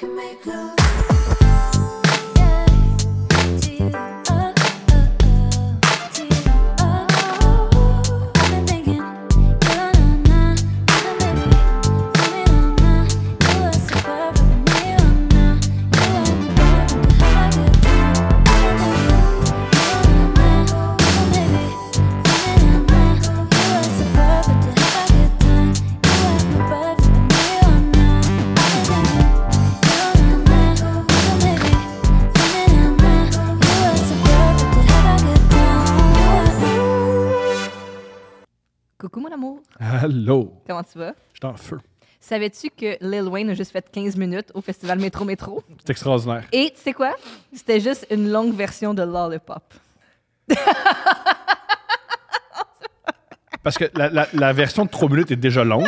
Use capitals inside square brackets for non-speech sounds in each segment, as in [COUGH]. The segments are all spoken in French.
can make love. tu vas? Je suis en feu. Savais-tu que Lil Wayne a juste fait 15 minutes au festival Métro Métro? C'est extraordinaire. Et tu sais quoi? C'était juste une longue version de Lollipop. Parce que la, version de 3 minutes est déjà longue.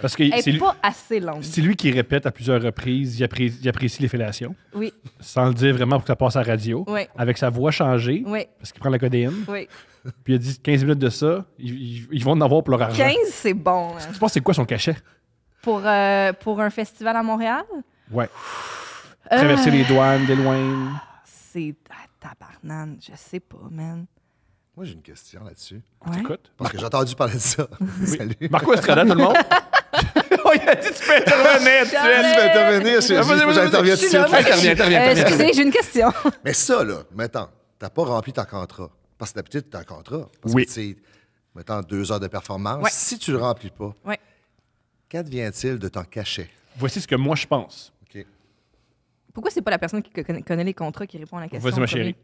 Parce que Elle c'est pas assez longue. c'est lui qui répète à plusieurs reprises, il apprécie, les fellations, Oui, sans le dire vraiment pour que ça passe à la radio, Oui. avec sa voix changée, oui, parce qu'il prend la codéine. oui. Puis il a dit 15 minutes de ça, ils, vont en avoir pour leur argent. 15, c'est bon. Tu hein. penses c'est quoi son cachet? Pour, euh, pour un festival à Montréal? Ouais. Euh. Traverser les douanes, des loin. C'est. Ah, tabarnane, je sais pas, man. Moi, j'ai une question là-dessus. Ouais. Écoute. Parce que j'ai entendu parler de ça. [LAUGHS] Salut. Marco Estrada, tout le monde. [LAUGHS] il a dit tu peux intervenir, tu peux intervenir. J'ai- ah, suis euh, excusez, j'ai une question. Mais ça, là, maintenant, t'as pas rempli ton contrat. Parce que d'habitude, tu as un contrat. oui. que c'est, mettons, deux heures de performance. Si tu ne le remplis pas, qu'advient-il de ton cachet? Voici ce que moi, je pense. OK. Pourquoi c'est pas la personne qui connaît les contrats qui répond à la question? Vas-y, ma chérie.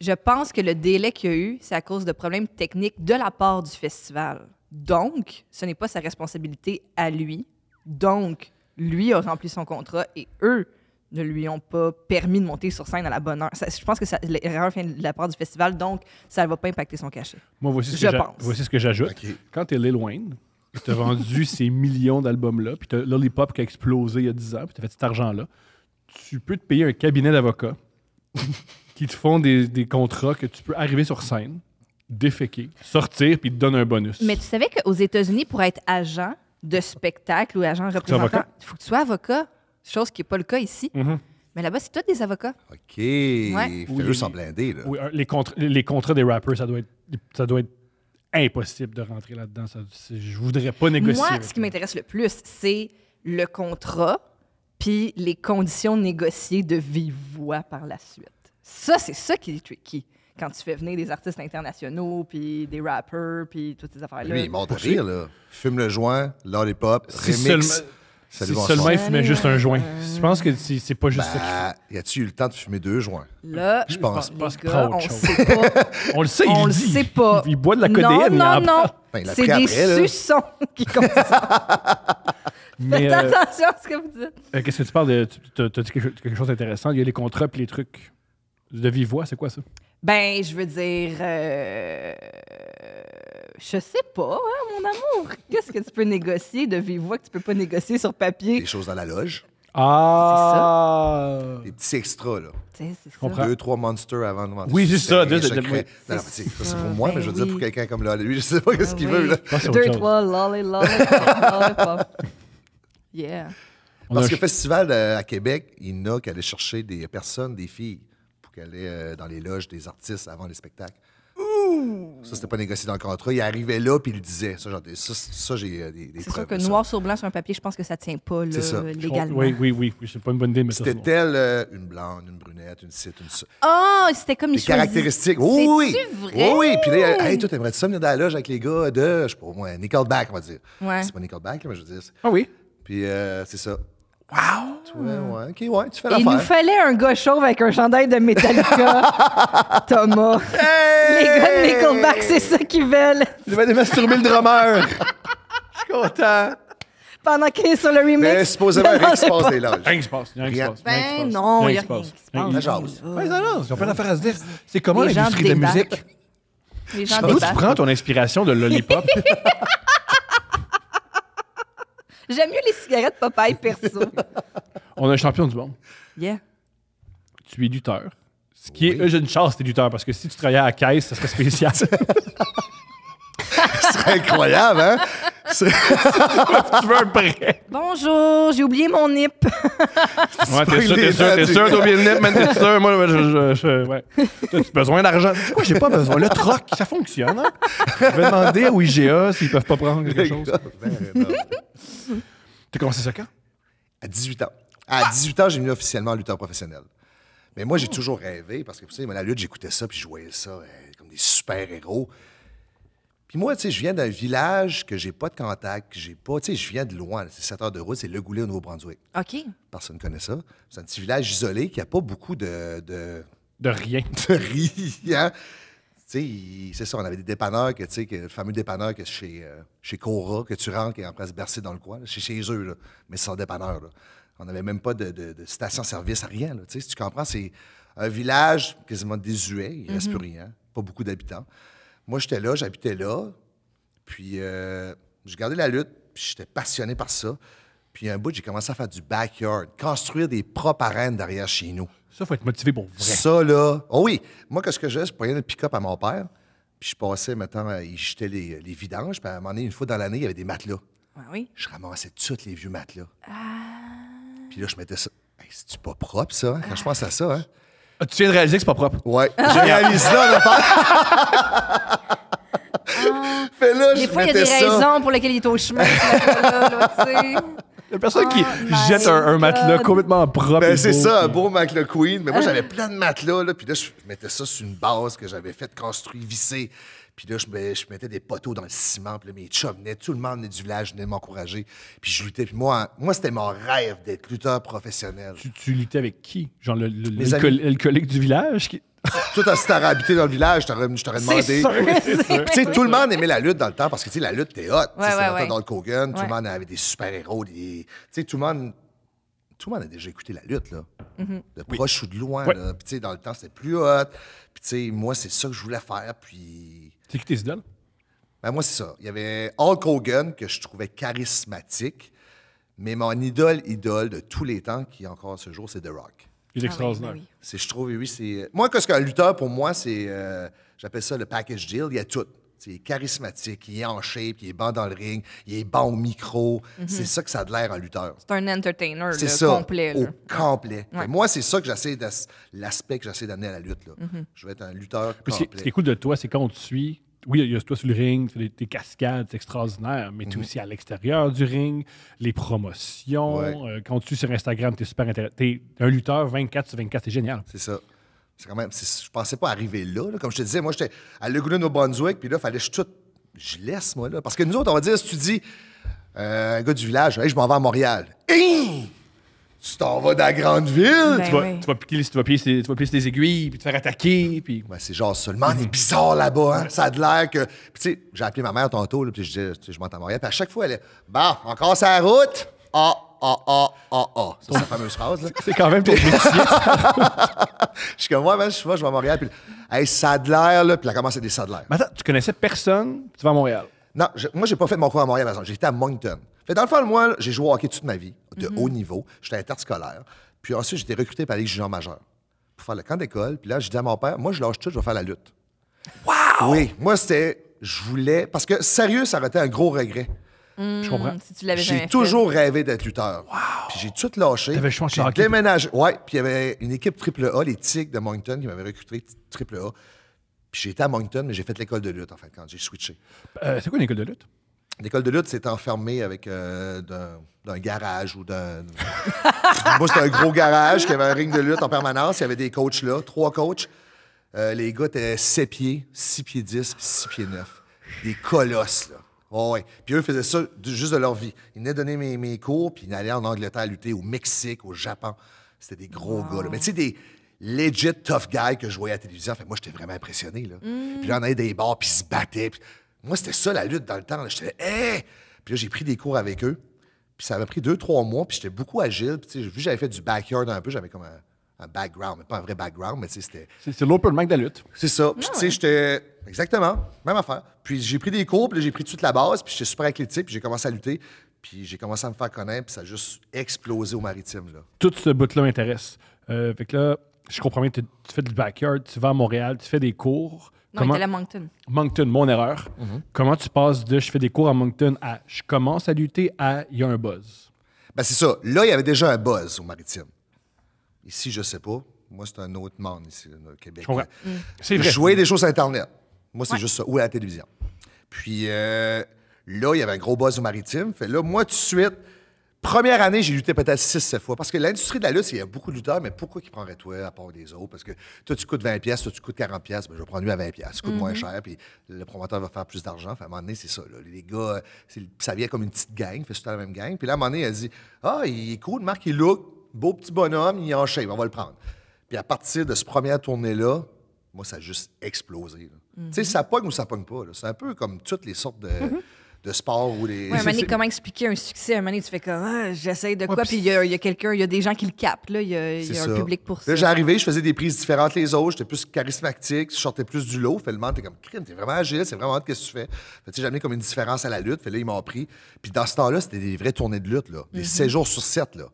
Je pense que le délai qu'il y a eu, c'est à cause de problèmes techniques de la part du festival. Donc, ce n'est pas sa responsabilité à lui. Donc, lui a rempli son contrat et eux ne lui ont pas permis de monter sur scène à la bonne heure. je pense que l'erreur vient de la part du festival, donc ça ne va pas impacter son cachet. Moi, voici ce que j'ajoute. Quand tu es Lil tu as vendu [LAUGHS] ces millions d'albums-là, puis tu as Lollipop qui a explosé il y a 10 ans, puis tu as fait cet argent-là, tu peux te payer un cabinet d'avocats [LAUGHS] qui te font des, contrats que tu peux arriver sur scène, déféquer, sortir, puis te donner un bonus. Mais tu savais qu'aux États-Unis, pour être agent de spectacle ou agent représentant, il faut que tu sois avocat chose qui n'est pas le cas ici. Mhm. Mais là-bas, c'est toi des avocats. OK. Ouais. eux blinder Là. Euh, les, les contrats des rappers, ça doit être, ça doit être impossible de rentrer là-dedans. Je voudrais pas négocier. Moi, ce qui m'intéresse le plus, c'est le contrat puis les conditions négociées de vive voix par la suite. Ça, c'est ça qui est tricky. Quand tu fais venir des artistes internationaux, puis des rappers, puis toutes ces affaires-là. Oui, il monte rire, là. Fume le joint, lollipop, remix. Seulement... Si seulement il fumait juste un joint. Euh, je pense que c'est pas juste ben, ça. Bah, y a-tu eu le temps de fumer deux joints? Là, je pense pas. on, sait pas. [LAUGHS] on le sait, on il le sait pas. Il boit de la codéine. Non, non, non. Ben, c'est des suçons qui comptent [LAUGHS] Mais, Faites euh, attention à ce que vous dites. Euh, qu'est-ce que tu parles de? Tu as dit quelque chose d'intéressant. Il y a les contrats puis les trucs. De vive voix, c'est quoi ça? Ben, je veux dire. Je sais pas, hein, mon amour. Qu'est-ce que tu peux négocier de vive voix que tu peux pas négocier sur papier? Des choses dans la loge. Ah! C'est ça. Des petits extras, là. C'est ça. Deux, trois monsters avant de vendre. Oui, c'est ça. Deux, c'est pour moi, mais ben je veux dire pour quelqu'un comme là. Lui, je sais pas ben ce qu'il veut, Deux, trois, lolly, lolly, Yeah. Parce que le festival euh, à Québec, il n'a qu'à aller chercher des personnes, des filles, pour qu'elles aient euh, dans les loges des artistes avant les spectacles. Ça, c'était pas négocié dans le contrat. Il arrivait là, puis il le disait. Ça, ça, j'ai euh, des, C'est sûr que noir sur blanc sur un papier, je pense que ça tient pas là, ça. légalement. Oui, oui, oui. C'est pas une bonne idée, mais C'était telle euh, une blonde, une brunette, une cite, une. Ah, oh, c'était comme une caractéristiques. Oui, oui. Vrai? Oui, oui. Puis là, hey, toi, t'aimerais-tu ça venir dans la loge avec les gars de, je sais pas, moi, Nickelback, on va dire. C'est pas Nickelback, Back mais je veux dire. Ah oui. Puis euh, c'est ça. Wow! Ouais, ouais, okay, ouais, tu fais Il nous fallait un gars chauve avec un chandail de Metallica, [LAUGHS] Thomas. Hey! Les gars de Nickelback, c'est ça qu'ils veulent. Je vais masturber le drummer. Je suis content. Pendant qu'il est sur le remix. Mais supposément, rien qui se passe, des loges. Rien qui se passe. Rien qui se passe. Ben non, il y a rien qui se passe. Ben, ben, ça jase. Ils n'ont pas d'affaire à se dire. C'est comment l'industrie de la musique? Les gens D'où tu prends ton inspiration de Lollipop? [LAUGHS] J'aime mieux les cigarettes Popeye perso. [LAUGHS] On a un champion du monde. Yeah. Tu es lutteur. Ce qui est, j'ai une chance, t'es lutteur, parce que si tu travaillais à la caisse, ça serait spécial. [LAUGHS] serait incroyable, hein? [LAUGHS] tu veux un prêt? Bonjour, j'ai oublié mon nip. [LAUGHS] t'es sûr, t'es sûr, t'es sûr le nip, mais t'es sûr, moi, je. je, besoin d'argent? Moi, j'ai pas besoin? Le troc, ça fonctionne, hein? Je vais demander au IGA s'ils peuvent pas prendre quelque chose. [LAUGHS] T'as commencé ça quand? À 18 ans. À 18 ans, j'ai mis officiellement lutteur professionnel. Mais moi, j'ai toujours rêvé, parce que, vous savez, la lutte, j'écoutais ça, puis je voyais ça euh, comme des super-héros moi, je viens d'un village que j'ai pas de contact, que j'ai pas. je viens de loin. C'est 7 heures de route, c'est Le Goulet au Nouveau-Brunswick. OK. Personne ne connaît ça. C'est un petit village isolé qui a pas beaucoup de. De, rien. De rien. [LAUGHS] Hein. C'est ça, on avait des dépanneurs, le fameux dépanneur que chez, euh, chez Cora, que tu rentres et après se bercer dans le coin, chez, eux, mais sans dépanneur. On n'avait même pas de, station-service, à rien. si tu comprends, c'est un village quasiment désuet, il ne reste mm-hmm. plus rien, pas beaucoup d'habitants. Moi, j'étais là, j'habitais là, puis euh, j'ai gardé la lutte, puis j'étais passionné par ça. Puis un bout, j'ai commencé à faire du backyard, construire des propres arènes derrière chez nous. Ça, faut être motivé pour vrai. Ça, là. Oh oui. Moi, qu'est-ce que j'ai? Je prenais le pick-up à mon père, puis je passais, maintenant, euh, il jetait les, vidanges, puis à un moment donné, une fois dans l'année, il y avait des matelas. Ah oui. Je ramassais tous les vieux matelas. Ah. Puis là, je mettais ça. C'est-tu pas propre, ça? Hein? Quand je pense à ça, hein? Ah. Ah, tu viens de réaliser que c'est pas propre. Ouais. Ah. Je réalise là, Ah. Fais là, Des fois, il y a des raisons pour lesquelles il est au chemin. là, là, tu sais. La personne qui ah, jette un, matelas complètement propre. Ben, c'est ça, un beau matelas Queen. Mais moi, euh. j'avais plein de matelas, là. Puis là, je mettais ça sur une base que j'avais faite construire, vissée. Puis là, je, mettais des poteaux dans le ciment. Puis là, mes chums venaient, tout le monde venait du village, venait m'encourager. Puis je luttais. Puis moi, moi c'était mon rêve d'être lutteur professionnel. Tu, luttais avec qui? Genre le, collègue du village? [LAUGHS] Toi, si t'aurais habité dans le village, je t'aurais demandé. Tu sais, tout le monde aimait la lutte dans le temps parce que, tu sais, la lutte, t'es hot. Tu sais, Dans le Kogan, tout le monde avait des super-héros. Tu sais, tout le monde tout le monde a déjà écouté la lutte, là. Mm-hmm. De proche ou de loin, dans le temps, c'était plus hot. Puis, moi, c'est ça que je voulais faire. Puis. C'est qui tes idoles? moi, c'est ça. Il y avait Hulk Hogan, que je trouvais charismatique. Mais mon idole, idole de tous les temps, qui encore ce jour, c'est The Rock. Il est ah extraordinaire. Ben je trouve, oui, c'est. Moi, qu'est-ce qu'un lutteur, pour moi, c'est. Euh, j'appelle ça le package deal. Il y a tout il charismatique, il est en shape, il est bon dans le ring, il est bon au micro. Mhm. C'est ça que ça a de l'air un lutteur. C'est un entertainer ça, complet. Au complet. Moi, c'est ça que j'essaie l'aspect que j'essaie d'amener à la lutte. Mhm. Je veux être un lutteur complet. Ce qui est cool de toi, c'est quand on te suit, oui, il y a toi sur le ring, tu cascades, des, extraordinaire. mais tu es mhm. aussi à l'extérieur du ring, les promotions. Euh, quand tu es sur Instagram, tu es super intéressant. Tu es un lutteur 24 sur 24, c'est génial. C'est ça. C'est quand même, je pensais pas arriver là, Comme je te disais, moi, j'étais à Legunen au Brunswick, puis là, fallait que je tout. Je laisse, moi, là. Parce que nous autres, on va dire, si tu dis, euh, un gars du village, hey, je m'en vais à Montréal. Hein? tu t'en vas dans la grande ville. Ben tu, vas, plier aiguilles, puis te faire attaquer. Puis... c'est genre seulement, on est bizarre là-bas. Hein? Ça a de l'air que. Puis, tu sais, j'ai appelé ma mère tantôt, puis je disais, je m'entends à Montréal. Puis à chaque fois, elle est bah, encore sa route. Ah, ah, ah, ah, ah. C'est sa fameuse phrase, là. [LAUGHS] C'est quand même ton je suis comme, moi, ouais, ben, je, moi, je vais à Montréal, puis hey, ça de l'air, là, puis là, comment des ça Mais attends, tu connaissais personne, tu vas à Montréal? Non, je, moi, j'ai pas fait mon cours à Montréal, J'étais à Moncton. Fait, dans le fond, moi, j'ai joué au hockey toute ma vie, de mhm. haut niveau. J'étais interscolaire. Puis ensuite, j'étais recruté par les juniors majeurs pour faire le camp d'école. Puis là, je dis à mon père, moi, je lâche tout, je vais faire la lutte. Wow! Oui, moi, c'était, je voulais, parce que sérieux, ça aurait été un gros regret je hmm, comprends. j'ai toujours rêvé d'être lutteur. Puis j'ai tout lâché. J'ai déménagé. Ouais, puis il y avait une équipe triple A, les Tigres de Moncton, qui m'avait recruté triple A. Puis j'étais à Moncton, mais j'ai fait l'école de lutte, en fait, quand j'ai switché. Euh, c'est quoi une école de lutte? L'école de lutte, c'est enfermé avec euh, d'un garage ou d'un. [LAUGHS] Moi, c'était un gros garage qui avait un ring de lutte en permanence. Il y avait des coachs là, trois coachs. Euh, les gars étaient 7 pieds, 6 pieds 10, 6 pieds 9. Des colosses, là. Oui, Puis eux faisaient ça juste de leur vie. Ils venaient donner mes, mes cours, puis ils allaient en Angleterre lutter, au Mexique, au Japon. C'était des gros gars. Mais tu sais, des legit tough guys que je voyais à la télévision. Fait, moi, j'étais vraiment impressionné. Là. Mm. Puis là, on allait des bars, puis ils se battaient. Moi, c'était ça la lutte dans le temps. J'étais hey! Puis là, j'ai pris des cours avec eux. Puis ça m'a pris deux, trois mois. Puis j'étais beaucoup agile. Puis vu que j'avais fait du backyard un peu, j'avais comme un un background, mais pas un vrai background, mais c'était. C'est l'open mic de la lutte. C'est ça. Puis, ah tu sais, j'étais. Exactement, même affaire. Puis, j'ai pris des cours, puis j'ai pris toute la base, puis j'étais super athlétique, puis j'ai commencé à lutter. Puis j'ai commencé à me faire connaître, puis ça a juste explosé au maritime. Là. Tout ce bout-là m'intéresse. Euh, fait que là, je comprends bien, tu, fais du backyard, tu vas à Montréal, tu fais des cours. Non, Comment... es à Moncton. Moncton, mon erreur. Mm-hmm. Comment tu passes de je fais des cours à Moncton à je commence à lutter à il y a un buzz? Ben c'est ça. Là, il y avait déjà un buzz au maritime. Ici, je ne sais pas. Moi, c'est un autre monde ici, au Québec. Euh, mm. C'est Jouer des choses sur Internet. Moi, c'est juste ça. Ou à la télévision. Puis euh, là, il y avait un gros buzz au maritime. Fait là, moi, tout de suite, première année, j'ai lutté peut-être 6 sept fois. Parce que l'industrie de la lutte, il y a beaucoup de lutteurs, mais pourquoi ils prendraient toi à part des autres? Parce que toi, tu coûtes 20$, toi, tu coûtes 40$, ben, je vais prendre lui à 20$. pièces. coûte moins mm-hmm. cher, puis le promoteur va faire plus d'argent. Fait à un moment donné, c'est ça. Les gars, ça vient comme une petite gang, fait c'est la même gang. Puis là, à un moment donné, elle dit Ah, il est cool, Marc, il look beau petit bonhomme, il enchaîne, en on va le prendre. Puis à partir de ce première tournée-là, moi, ça a juste explosé. Mhm. Tu sais, ça pogne ou ça pogne pas. C'est un peu comme toutes les sortes de. Mhm. sports. où de sport ou [LAUGHS] comment expliquer un succès? Un moment tu fais comme, ah, j'essaye de quoi? puis il y a, quelqu'un, il y a des gens qui le captent, Il y a, un public pour ça. Là, j'arrivais, je faisais des prises différentes les autres, j'étais plus charismatique, je sortais plus du lot. Fait le monde, t'es comme, crime, t'es vraiment agile, c'est vraiment qu'est-ce que tu fais? Fait sais j'avais comme une différence à la lutte. Fait là, ils m'ont pris. Puis dans ce temps-là, c'était des vraies tournées de lutte, là. Des mm sur 7, là.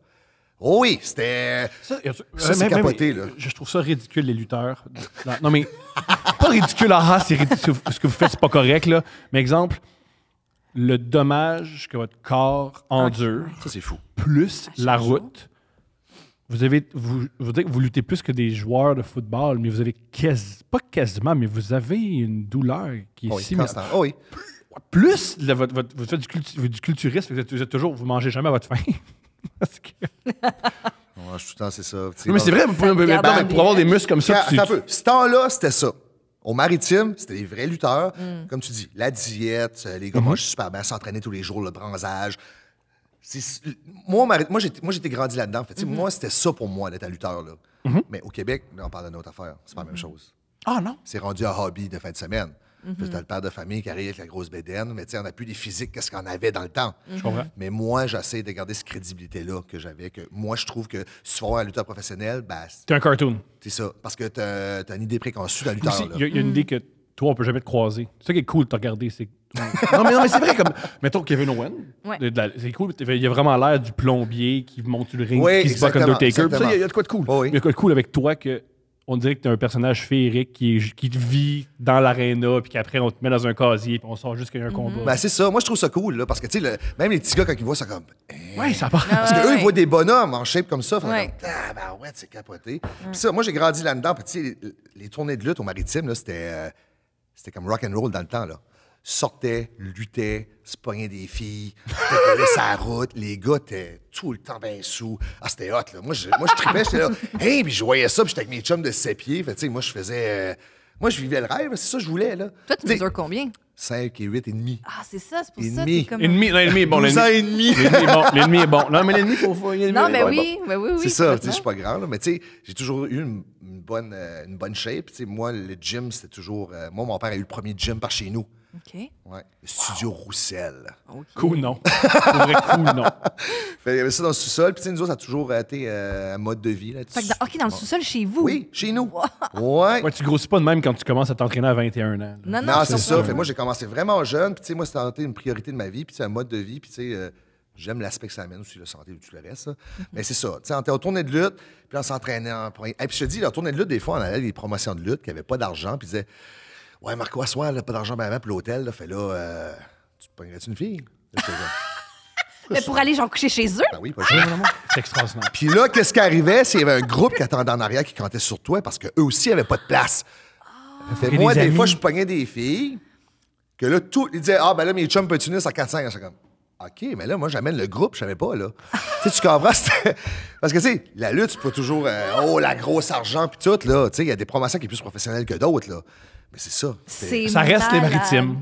Oh oui, c'était. Ça, euh, c'est capoté, là. Je trouve ça ridicule, les lutteurs. non, mais. [LAUGHS] pas ridicule, ah, ah c'est ridicule. Ce que vous faites, c'est pas correct, là. Mais exemple, le dommage que votre corps ah, endure. Ça, c'est fou. Plus ah, la route. Vous avez. Vous, vous, que vous luttez plus que des joueurs de football, mais vous avez quasiment pas quasiment, mais vous avez une douleur qui est oh oui, similaire. Oh oui. Plus, vous faites du, culturiste, culturisme, vous êtes, vous êtes toujours. Vous mangez jamais à votre faim. [LAUGHS] tout le temps, c'est ça. mais c'est vrai, pour, pour avoir des muscles comme ça. Ce temps-là, c'était ça. Au maritime, c'était des vrais lutteurs. Mm. Comme tu dis, la diète, euh, les gars mm super bien, s'entraîner tous les jours, le bronzage. Moi, moi j'étais grandi là-dedans. En mm-hmm. Moi, c'était ça pour moi d'être un lutteur. Mm-hmm. Mais au Québec, on parle d'une autre affaire. C'est pas la même chose. Ah non? C'est rendu un hobby de fin de semaine. Mm -hmm. T'as le père de famille qui arrive avec la grosse bédaine, mais on n'a plus les physiques qu'est-ce qu'on avait dans le temps. Mhm. Mais moi, j'essaie de garder cette crédibilité-là que j'avais. Que moi, je trouve que si un lutteur professionnel, ben, t'es un cartoon. C'est ça, parce que t'as as une idée préconçue d'un lutteur. Il y, a une mhm. idée que toi, on peut jamais te croiser. C'est ça qui est cool de te regarder. C'est... [LAUGHS] non, mais, non, mais c'est vrai, comme, mettons Kevin Owen, c'est cool, il y a vraiment l'air du plombier qui monte sur le ring, qui se bat comme Undertaker. Il y, a de quoi de cool. Il y a de quoi de cool avec toi que on dirait que t'es un personnage féerique qui, qui vit dans l'aréna, puis qu'après, on te met dans un casier, puis on sort juste qu'il y a un mhm. combat. bah c'est ça. Moi, je trouve ça cool, là, parce que, tu sais, même les petits gars, quand ils voient ça, comme. Oui, hein? Ouais, ça part. Parce ah, qu'eux, ils voient des bonhommes en shape comme ça. ils Ouais. comme, ah, ben ouais, c'est capoté. Puis ça, moi, j'ai grandi là-dedans. Puis, tu sais, les, tournées de lutte au maritime, là, euh, c'était. comme rock and roll dans le temps, là sortait, luttait, se pognait des filles, décollait sa route. Les gars étaient tout le temps bien sous. Ah, c'était hot, là. Moi, je, moi, je tripais, j'étais là. Hey, puis je voyais ça, puis j'étais avec mes chums de 7 pieds. Fait, moi, je faisais. Euh, moi, je vivais le rêve, c'est ça que je voulais, là. Toi, tu mesures combien? 5 et 8 et demi. Ah, c'est ça, c'est pour et ça. que Comme... Ennemi, non, l'ennemi est bon. L'ennemi est demi. est bon. est bon. Non, mais l'ennemi, faut faut. Non, mais oui, mais oui, oui. C'est ça, tu sais, je suis pas grand, là, mais tu sais, j'ai toujours eu une, bonne, euh, une bonne shape. Tu moi, le gym, c'était toujours. Euh, moi, mon père a eu le premier gym par chez nous. OK. Ouais. Studio Roussel. Okay. Cool C'est vrai cool non. il y avait ça dans le sous-sol. Puis, tu nous autres, ça a toujours été euh, un mode de vie. Là, OK, dans le sous-sol, chez vous. Oui, chez nous. Ouais. ouais. Tu grossis pas de même quand tu commences à t'entraîner à 21 ans. Non, non, non c'est ça. moi, j'ai commencé vraiment jeune. Puis, tu sais, moi, c'était une priorité de ma vie. Puis, c'est un mode de vie. Puis, tu sais. Euh, j'aime l'aspect que ça amène aussi, la santé, tout le reste. Mhm. Mais c'est ça. Tu sais, on était en tournée de lutte, puis on s'entraînait. En... Et puis je te dis, en tournée de lutte, des fois, on allait des promotions de lutte qui n'avaient pas d'argent, puis disait Ouais, Marco, assois, pas d'argent, ben, ben, pour l'hôtel, là, fait là, euh, tu pognerais tu une fille? [LAUGHS] Mais pour aller, genre, coucher chez eux? Ben oui, pas chez eux, C'est extraordinaire. Puis là, qu'est-ce qui arrivait? C'est qu'il y avait un groupe qui attendait en arrière qui comptait sur toi parce qu'eux aussi n'avaient pas de place. Ah. moi, des fois, je pognais des filles que là, tout, ils disaient Ah, ben là, mes chums peuvent tenir ça 4-5. comme OK, mais là, moi, j'amène le groupe, je savais pas, là. [LAUGHS] tu sais, tu comprends? [LAUGHS] Parce que, tu sais, la lutte, c'est pas toujours euh, Oh, la grosse argent, puis tout, là. Tu sais, il y a des promotions qui sont plus professionnelles que d'autres, là. Mais c'est ça. ça reste les maritimes.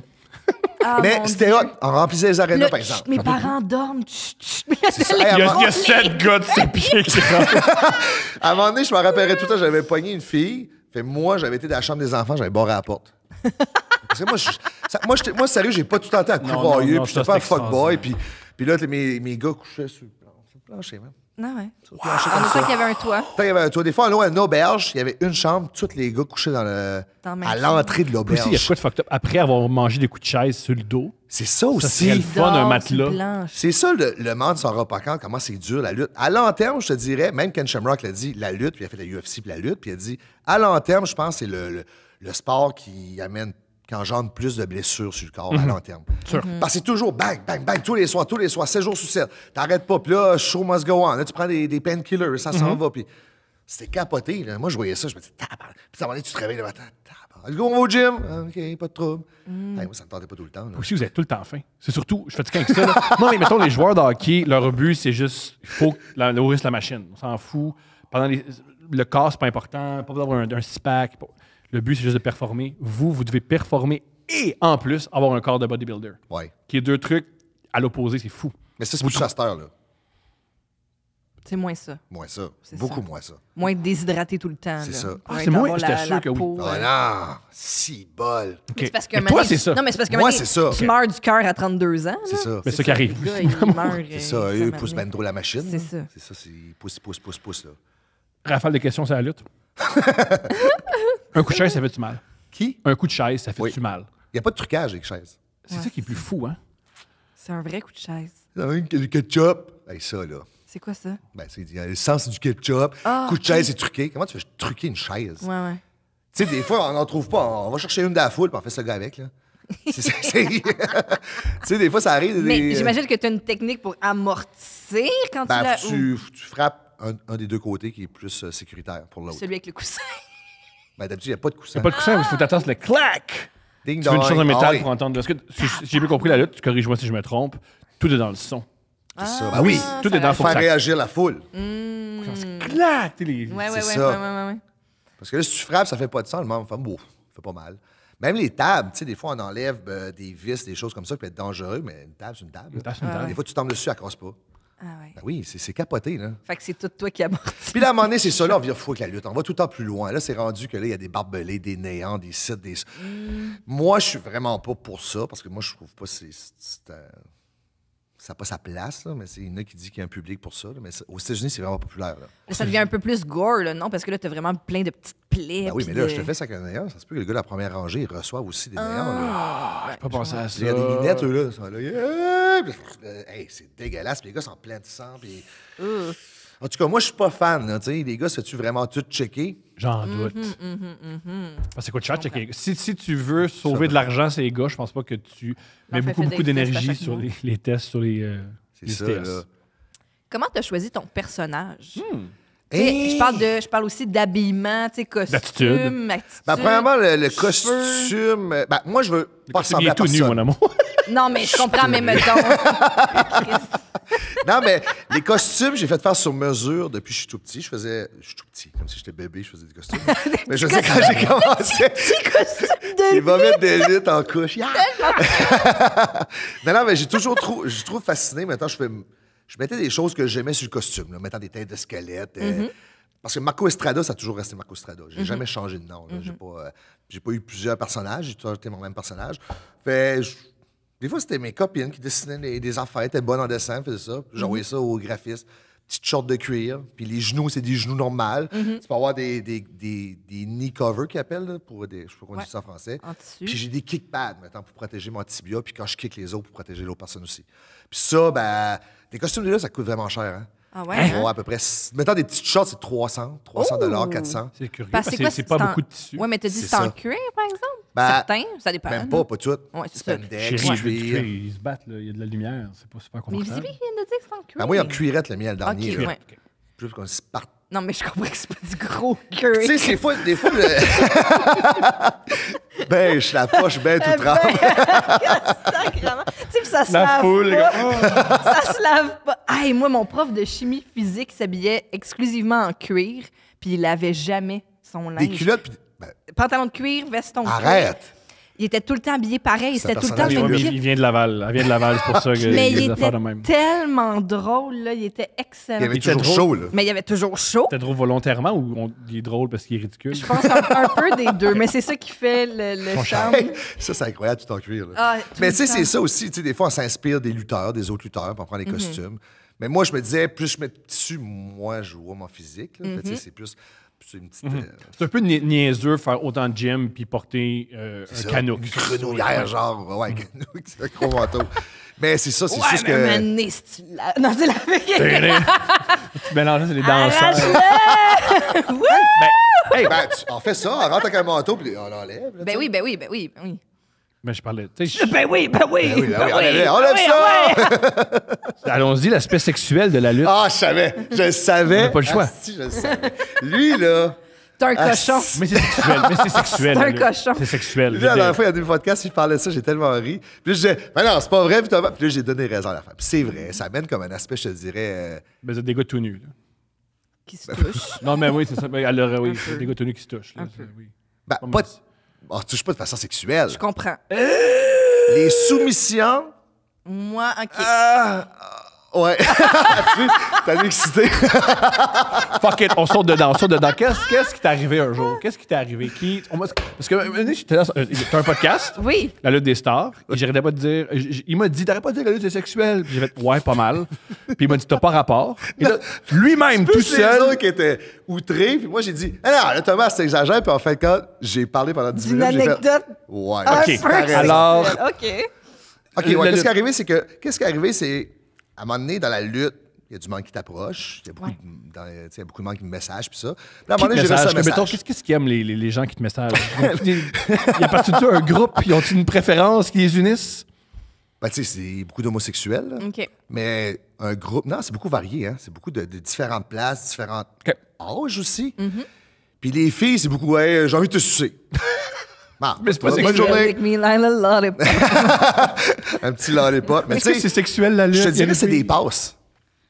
Ah, mais c'était hot. On remplissait les arénas, par exemple. Mes parents dorment. il, y a, sept gars de ses pieds qui [LAUGHS] À un moment donné, je me rappellerai tout le temps, j'avais poigné une fille. Fait moi, j'avais été dans la chambre des enfants, j'avais barré la porte. moi, je, moi, sérieux, j'ai pas tout tenté à coups puis j'étais pas un fuckboy. Puis, puis là, mes, mes gars couchaient sur le plancher, même. Non ah ouais. On a ah, qu'il y avait un toit. Il y avait un toit. Des fois, on à une auberge, il y avait une chambre, tous les gars couchés dans le... à l'entrée de l'auberge. Après avoir mangé des coups de chaise sur le dos. C'est ça aussi. C'est le fun, un matelas. C'est ça, le, le monde s'en rend pas comment c'est dur, la lutte. À long terme, je te dirais, même Ken Shamrock l'a dit, la lutte, puis il a fait la UFC, puis la lutte, puis il a dit, à long terme, je pense que c'est le, le sport qui amène qui engendre plus de blessures sur le corps à mhm. long terme. Mhm. Parce que c'est toujours bang, bang, bang, tous les soirs, tous les soirs, 7 jours sur 7. T'arrêtes pas, puis là, show must go on. Là, tu prends des, des painkillers, ça s'en mhm. va, puis c'était capoté. Moi, je voyais ça, je me disais, tabarnak. Puis à un tu te réveilles le matin, Go on va au gym. OK, pas de trouble. moi, ça me tentait pas tout le temps. Là. Vous aussi, vous êtes tout le temps fin. C'est surtout, je fais du avec ça. Là. [LAUGHS] non, mais mettons, les joueurs de hockey, leur but, c'est juste, il faut nourrir la machine. On s'en fout. Pendant les... Le corps, c'est pas important. Pas besoin d'avoir un, six-pack. Le but, c'est juste de performer. Vous, vous devez performer et en plus avoir un corps de bodybuilder. Ouais. Qui est deux trucs à l'opposé, c'est fou. Mais ça, c'est plus chasseur, là. C'est moins ça. Moins ça. Beaucoup moins ça. Moins déshydraté tout le temps. C'est ça. Ah, c'est moins. J'étais sûr que oui. Euh, ah, non, si bol. C'est parce que toi, c'est ça. Non, mais c'est parce que Moi, c'est ça. Tu meurs du cœur à 32 ans. C'est ça. Mais ça qui arrive. [LAUGHS] Euh, c'est ça. Eux, ils poussent ben trop la machine. C'est ça. C'est ça. Ils poussent, poussent, poussent, poussent. Rafale de questions, c'est la lutte. [LAUGHS] Un coup de chaise, ça fait du mal. Qui? Un coup de chaise, ça fait mal. Il n'y a pas de trucage avec chaise. C'est ça qui est plus fou, hein? C'est un vrai coup de chaise. un coup Le ketchup. Hey, ça, là. C'est quoi ça? Ben, c'est le sens du ketchup. Ah, coup de chaise, c'est truqué. Comment tu veux truquer une chaise? Ouais, ouais. Tu sais, des fois, on n'en trouve pas. On va chercher une de la foule, pour faire ce gars avec, là. [LAUGHS] C'est- [LAUGHS] tu sais, des fois, ça arrive. Mais euh, j'imagine que tu as une technique pour amortir quand ben, tu la l'as. tu, tu frappes un, des deux côtés qui est plus euh, sécuritaire pour l'autre. Celui avec le coussin. Ben, d'habitude, il n'y a pas de coussin. Il n'y a pas de coussin, il faut t'attendre le clac. Ding tu veux une chose en métal ah pour entendre. Parce que si j'ai bien compris la lutte, corrige moi si je me trompe, tout est dans le son. C'est ça. Ah ben oui, tout est dans le son. Faire réagir la foule. Mmh. Clac! Les... Ouais, ouais, ouais, ouais, Parce que là, si tu frappes, ça fait pas de sang, le membre fait fait pas mal. Même les tables, tu sais, des fois, on enlève euh, des vis, des choses comme ça qui peuvent être dangereux, mais une table, c'est une table. Ah, des fois, tu tombes dessus, ça ne pas. Ah ouais. Ben oui, c'est capoté, là. Fait que c'est tout toi qui amortis. Puis là, à un moment donné, c'est ça, là, on vient fou avec la lutte. On va tout le temps plus loin. Là, c'est rendu que là, il y a des barbelés, des néants, des sites, des. Mmh. Moi, je suis vraiment pas pour ça, parce que moi, je trouve pas c'est ça n'a pas sa place, mais il y en a qui disent qu'il y a un public pour ça. mais aux États-Unis, c'est vraiment populaire. Ça devient un peu plus gore, non? Parce que là, tu as vraiment plein de petites plaies. Ben oui, mais là, je te fais ça meilleur. Ça se peut que le gars de la première rangée il reçoive aussi des meilleurs. Ah! pas pensé à ça. Il y a des lunettes, eux, là. là euh, c'est dégueulasse. les gars sont pleins de sang. Puis... En tout cas, moi, je suis pas fan. les gars, sais-tu vraiment tout checker? J'en mhm, doute. Mhm, mhm, C'est quoi checker? Si, si, tu veux sauver de l'argent, ces gars, je pense pas que tu mets beaucoup, beaucoup d'énergie sur les, tests, sur les, euh, tests. Comment tu as choisi ton personnage? Hmm. Je parle de, je parle aussi d'habillement, tu sais, costume, ben, attitude. premièrement, le, costume. Euh, ben, moi, je veux pas ressembler à tout nu, mon amour. [LAUGHS] Non, mais je comprends, mais mettons. [LAUGHS] non, mais les costumes, j'ai fait faire sur mesure depuis que je suis tout petit. Je faisais. Je suis tout petit, comme si j'étais bébé, je faisais des costumes. [LAUGHS] mais je sais quand j'ai commencé. Il Des lits en couche. non, non, mais j'ai toujours trouvé. Je trouve fasciné. Maintenant, je fais je mettais des choses que j'aimais sur le costume, mettant des têtes de squelette. Euh, mhm. parce que Marco Estrada, ça a toujours resté Marco Estrada. J'ai mhm. jamais changé de nom. Mhm. Euh, j'ai pas, eu plusieurs personnages. J'ai toujours été mon même personnage. Fait, des fois, c'était mes copines qui dessinaient des, des affaires, étaient bonnes en dessin, faisaient ça. J'envoyais ça au graphiste. Petite short de cuir, puis les genoux, c'est des genoux normaux. Tu peux avoir des, des, knee covers qu'ils appellent, pour des, je sais pas comment ça en français. puis j'ai des kick pads maintenant pour protéger mon tibia, puis quand je kick les autres, pour protéger l'autre personne aussi. Puis ça, ben les costumes de là, ça coûte vraiment cher. Hein? Ah ouais? Hein? à peu près. Mettons des petites shorts, c'est 300, 300 400. C'est curieux. parce que c'est, pas beaucoup de tissu. Oui, mais t'as dit c'est en cuir, par exemple? Ben, Certains, ça dépend. Même pas, pas tout. Ouais, c'est Spandex, cuir. cuir. Ils se battent, là. il y a de la lumière, c'est pas super confortable. Mais Zibi vient de dire que c'est en cuir. Ben, moi, y en cuirette, le mien, le dernier. Okay, ouais. Plus qu'on se parte non, mais je comprends que c'est pas du gros curry. Tu sais, c'est fou, des fois, [LAUGHS] ben, je la poche bête tout euh, ben, trempe. Ben, [LAUGHS] tu sais, ça se lave foule, pas. Gars. [LAUGHS] ça se lave pas. Hey, moi, mon prof de chimie physique s'habillait exclusivement en cuir, puis il lavait jamais son linge. Des culottes, puis... Ben, Pantalon de cuir, veston de Arrête! il était tout le temps habillé pareil. C'était tout le temps. il vient de Laval. il vient de Laval, c'est pour ça [LAUGHS] que Mais il, était même. tellement drôle, là. Il était excellent. Il avait toujours chaud, là. Mais il avait toujours chaud. C'était drôle volontairement ou on... il est drôle parce qu'il est ridicule? Je pense un, peu des deux, mais c'est ça qui fait le, charme. ça, c'est incroyable, tout en cuir. Ah, mais tu sais, c'est ça aussi. Des fois, on s'inspire des lutteurs, des autres lutteurs, pour prendre les mhm. costumes. Mais moi, je me disais, plus je mets dessus, moi, je vois mon physique. Tu sais, mhm. C'est plus Mhm. Euh, c'est un peu niaiseux faire autant de gym puis porter euh, un canot un Une grenouillère, genre. Ouais, un mhm. c'est un gros manteau. Mais c'est ça, c'est ouais, juste que. Mais la... Non, c'est la [LAUGHS] Tu mélanges les danseurs. [LAUGHS] ben, hey, ben, tu fait ça, on rentre avec un manteau, puis on oh, l'enlève. Ben oui, ben oui, ben oui, ben oui. Mais je parlais. Ben oui, ben oui. Ben oui, on lève, on ça. [LAUGHS] Allons-y, l'aspect sexuel de la lutte. Ah, je savais. Je savais. pas le choix. Ah, je savais. Lui, là. T'es un ah, cochon. Mais c'est sexuel. Mais c'est sexuel. T'es un cochon. C'est sexuel. Lui, la dernière fois, il y a des podcasts, si je de ça, j'ai tellement ri. Puis là, je mais ben non, c'est pas vrai. Puis, puis là, j'ai donné raison à la femme. Puis c'est vrai, ça amène comme un aspect, je te dirais. Euh, mais c'est des gars tout nus, là. Qui se touchent. non, mais oui, c'est ça. Mais, ben, alors, oui, des gars tout nus qui se touchent. Ben, pas, on ah, touche pas de façon sexuelle. Je comprends. Les soumissions. Moi, OK. Ah, Ouais. [LAUGHS] T'as excité. [LAUGHS] Fuck it, on sort dedans, on sort dedans. Qu'est-ce, qu'est-ce qui t'est arrivé un jour? Qu'est-ce qui t'est arrivé? Qui... Parce que j'étais là, un podcast, Oui. La lutte des stars, et j'arrêtais pas de dire. Il m'a dit, t'arrêtes pas de dire la lutte est sexuelle. j'ai fait, ouais, pas mal. Puis il m'a dit, t'as pas rapport. Et là, lui-même, tout seul. qui étaient outrés. Puis moi, j'ai dit, ah non, là, Thomas, c'est exagère. Puis en fait, quand j'ai parlé pendant 10 minutes, j'ai fait, anecdote. ouais. Ok. Alors- OK. OK, ouais, qu'est-ce qui est arrivé, c'est que, qu'est-ce qui est arrivé, c'est à un moment donné, dans la lutte, il y a du monde qui t'approche. Il, y a beaucoup de monde qui me message, puis ça. Puis à un moment donné, j'ai reçu un message. qu'est-ce qu'ils aiment, les, gens qui te messagent? il y a ça, un groupe, ils ont une préférence qui les unissent? Ben, tu sais, c'est beaucoup d'homosexuels. Ok. Mais un groupe... Non, c'est beaucoup varié, hein. C'est beaucoup de, différentes places, différentes âges aussi. Mm-hmm. Puis les filles, c'est beaucoup ouais, j'ai envie de te sucer ». Bah, Mais c'est pas Bonne journée. [LAUGHS] un petit lollipop. Mais tu sais, c'est sexuel la lutte. Je te dirais, c'est des passes.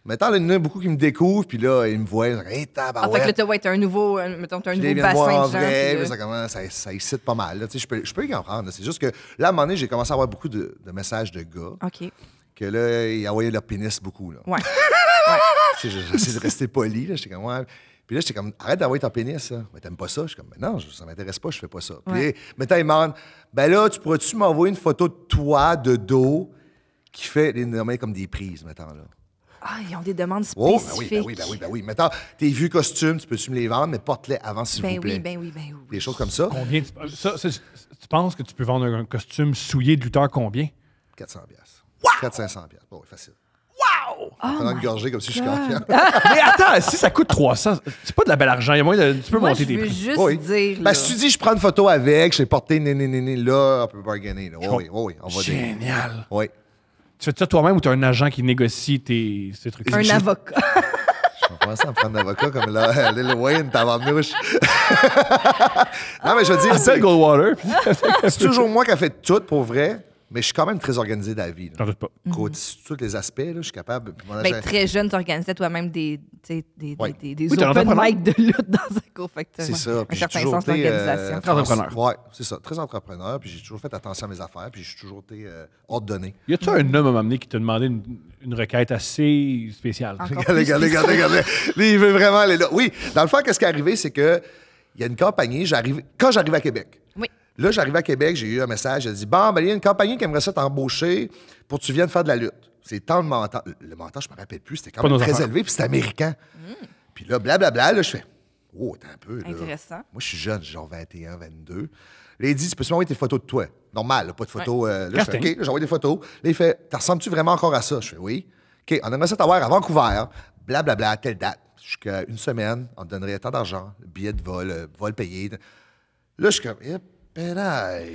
Mettons, il y en a beaucoup qui me découvrent, puis là, ils me voient. Ils hey, tabarouette. En ah, fait, que là, ouais, un nouveau, euh, mettons, tu as un nouveau bassin de gens. Vrai, ça, commence, ça, excite pas mal. je, peux, je peux y comprendre. C'est juste que là, à un moment donné, j'ai commencé à avoir beaucoup de, de, messages de gars. OK. Que là, ils envoyaient leur pénis beaucoup. Là. Ouais. [LAUGHS] ouais. J'essaie de rester poli. J'étais comme, ouais. Puis là, j'étais comme, arrête d'envoyer ton pénis, là. mais t'aimes pas ça? Je suis comme, non, ça m'intéresse pas, je fais pas ça. Puis, maintenant il demande, ben là, tu pourrais-tu m'envoyer une photo de toi, de dos, qui fait, les comme des prises, mettons, là. Ah, ils ont des demandes spécifiques. Oh, ben, ben oui, ben oui, ben oui, Mais oui. Mettons, tes vieux costumes, tu peux-tu me les vendre, mais porte-les avant, s'il ben vous plaît. Oui, ben oui, ben oui. Des choses comme ça. Combien? Tu, ça, tu penses que tu peux vendre un costume souillé de lutteur combien? 400 400-500 pièces. Bon, facile. Wow! Oh en gorgée comme si je suis confiant. [LAUGHS] Mais attends, si ça coûte 300, c'est pas de la belle argent. Il y a moyen de- tu peux monter des prix. juste Oui. dire. Ben, si tu dis, je prends une photo avec, je l'ai porté, né, là, on peut bargainer. Oui, oui, on va dire. Génial. Oui. Tu fais ça toi-même ou t'as un agent qui négocie tes, ces trucs-là? un avocat. Je vais commencer à me prendre un avocat comme là, [LAUGHS] Lil Wayne, mouche. [LAUGHS] non, mais je veux dire, C'est Goldwater. C'est toujours moi qui a fait tout pour vrai. Mais je suis quand même très organisé dans la vie. T'en veux pas. Côté, mhm. sur tous les aspects, je suis capable. Ben, très jeune, tu organisais toi-même des, des, des, open mic de lutte dans un cofacteur. C'est ça. Un certain sens d'organisation. Euh, entrepreneur. Oui, c'est ça. Très entrepreneur. Puis j'ai toujours fait attention à mes affaires. Puis j'ai toujours été euh, ordonné. Y a-tu un homme à m'amener qui t'a demandé une, requête assez spéciale? Regardez, regardez, regardez, regardez. Lui, il veut vraiment aller là. Oui, dans le fond, qu'est-ce qui est arrivé, c'est qu'il y a une compagnie. quand j'arrive à Québec. Oui. Là, j'arrive à Québec, j'ai eu un message, elle dit Bon, ben, il y a une compagnie qui aimerait ça t'embaucher pour que tu viennes faire de la lutte. C'est tant de mental. Le mental, je ne me rappelle plus, c'était quand même très élevé, puis c'était américain. Puis là, blablabla, je fais Oh, t'es un peu. Intéressant. Moi, je suis jeune, genre 21, 22. Là, il dit, tu peux m'envoyer tes photos de toi. Normal, pas de photos. Ouais. Euh, là, j'envoie des photos. Là, il fait, Tu ressembles-tu vraiment encore à ça? Je fais, oui. OK, on aimerait ça t'avoir à Vancouver. Blablabla, telle date. Jusqu'à une semaine, on te donnerait tant d'argent, billet de vol, euh, vol payé. Là, je suis comme, ben,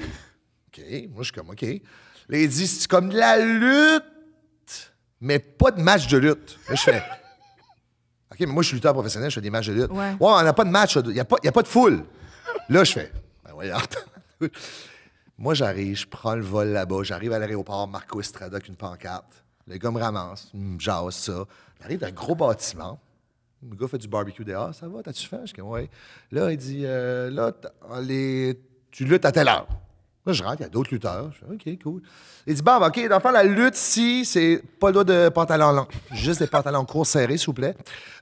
OK. Moi, je suis comme OK. Là, il dit c'est comme de la lutte, mais pas de match de lutte. Là, je fais. OK, mais moi, je suis lutteur professionnel, je fais des matchs de lutte. Ouais, on n'a pas de match, il n'y a, pas, a pas de foule. Là, je fais. Ben, moi, j'arrive, je prends le vol là-bas, j'arrive à l'aéroport, Marco Estrada avec une pancarte. Le gars me ramasse, me ça. J'arrive dans un gros bâtiment. Le gars fait du barbecue dehors. Ça va, t'as-tu fait. Je dis, ouais. Là, il dit, euh, là, les tu luttes à telle heure. Là, je rentre, il y a d'autres lutteurs. Je fais, OK, cool. Il dit, bon, OK, d'en la lutte si c'est pas le droit de pantalon long. Juste des pantalons courts serrés, s'il vous plaît.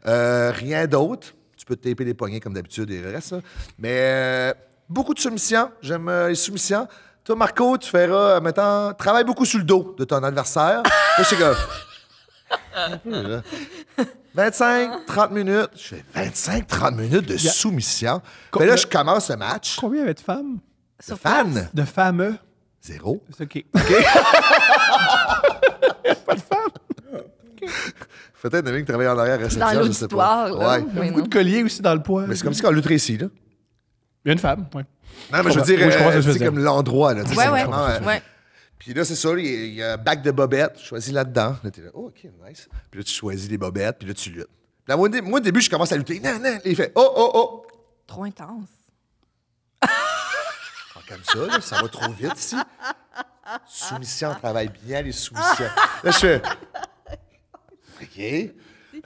Euh, rien d'autre. Tu peux te taper les poignets comme d'habitude et le reste. Mais euh, beaucoup de soumissions. J'aime euh, les soumissions. Toi, Marco, tu feras, maintenant, travaille beaucoup sur le dos de ton adversaire. 25, 30 minutes. Je fais 25, 30 minutes de soumission. Mais ben là, je commence le match. Combien il y avait de femmes? De femmes? De fameux? zéro. C'est OK. [LAUGHS] Pas de Peut-être qui travaille en arrière Dans réception, je sais pas. là. Ouais. Mais Beaucoup de colliers aussi dans le poids. Mais c'est comme si on lutte ici, là. Il y a une femme, oui. mais je veux dire, je que euh, c'est comme l'endroit, là. Ouais, ouais. Euh, puis là, c'est ça, il y, a un bac de bobettes, choisis là-dedans. Là, t'es là, oh, OK, nice. Puis là, tu choisis les bobettes, puis là, tu luttes. moi, au début, je commence à lutter. Non, non. il fait, oh, oh, oh. Trop intense. Ah, comme ça, là, ça va trop vite ici. Soumission, on travaille bien les soumissions. Là, je fais, OK.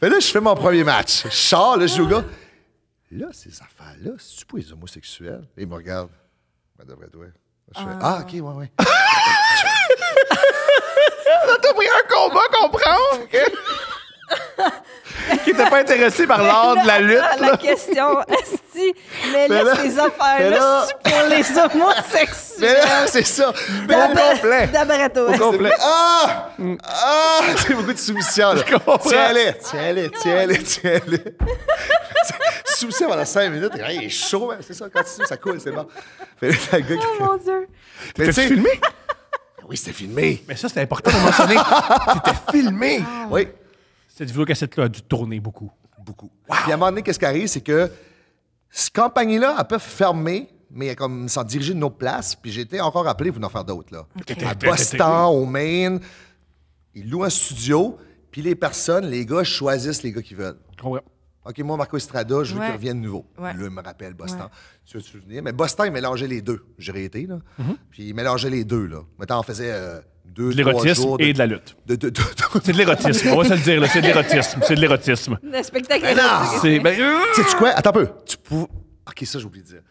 Mais là, je fais mon premier match. Je le là, joue gars. Là, ces affaires-là, c'est-tu pour les homosexuels? Et me regarde, « Ben, devrait, ouais. Je fais, ah. ah, OK, ouais, ouais. Ça t'a pris un combat, comprends? qui était pas intéressé par ben l'art de la lutte. La question, est mais, mais ben là, ces ben affaires-là, c'est pour les homosexuels. Mais là, c'est ça. Mais au complet. Au complet. Ah! Mm. Ah! [LAUGHS] C'est beaucoup de soumission, là. Je comprends. tiens le tiens le tiens le tiens-les. [LAUGHS] Soumission pendant 5 minutes. Il est chaud, hein. c'est ça. Quand tu ça coule, c'est bon. Fait là, la oh mon Dieu! es filmé? Ben oui, c'était filmé. Mais ça, c'était important de mentionner. [LAUGHS] c'était filmé. Ah oui. Cette vidéocassette-là a dû tourner beaucoup. Beaucoup. Puis à un moment donné, qu'est-ce qui arrive, c'est que cette campagne là elle peut fermer, mais elle, comme s'en diriger nos places. Puis j'ai été encore appelé pour en faire d'autres. là. À ah, ben, Boston, au Maine. Ils louent un studio, puis les personnes, les gars, choisissent les gars qu'ils veulent. OK, moi, Marco Estrada, je veux qu'il revienne de nouveau. Là, il me rappelle Boston. Tu veux te souvenir? Mais Boston, il mélangeait les deux. J'ai été, là. Mhm. Puis il mélangeait les deux, là. Maintenant, on faisait euh, deux, de l'érotisme et de... la lutte. c'est de l'érotisme. on va se le dire, là. C'est de l'érotisme. C'est de l'érotisme. Le spectacle C'est... Ben, euh! Sais-tu quoi? Attends un peu. Tu pouvais... OK, ça, j'ai oublié de dire.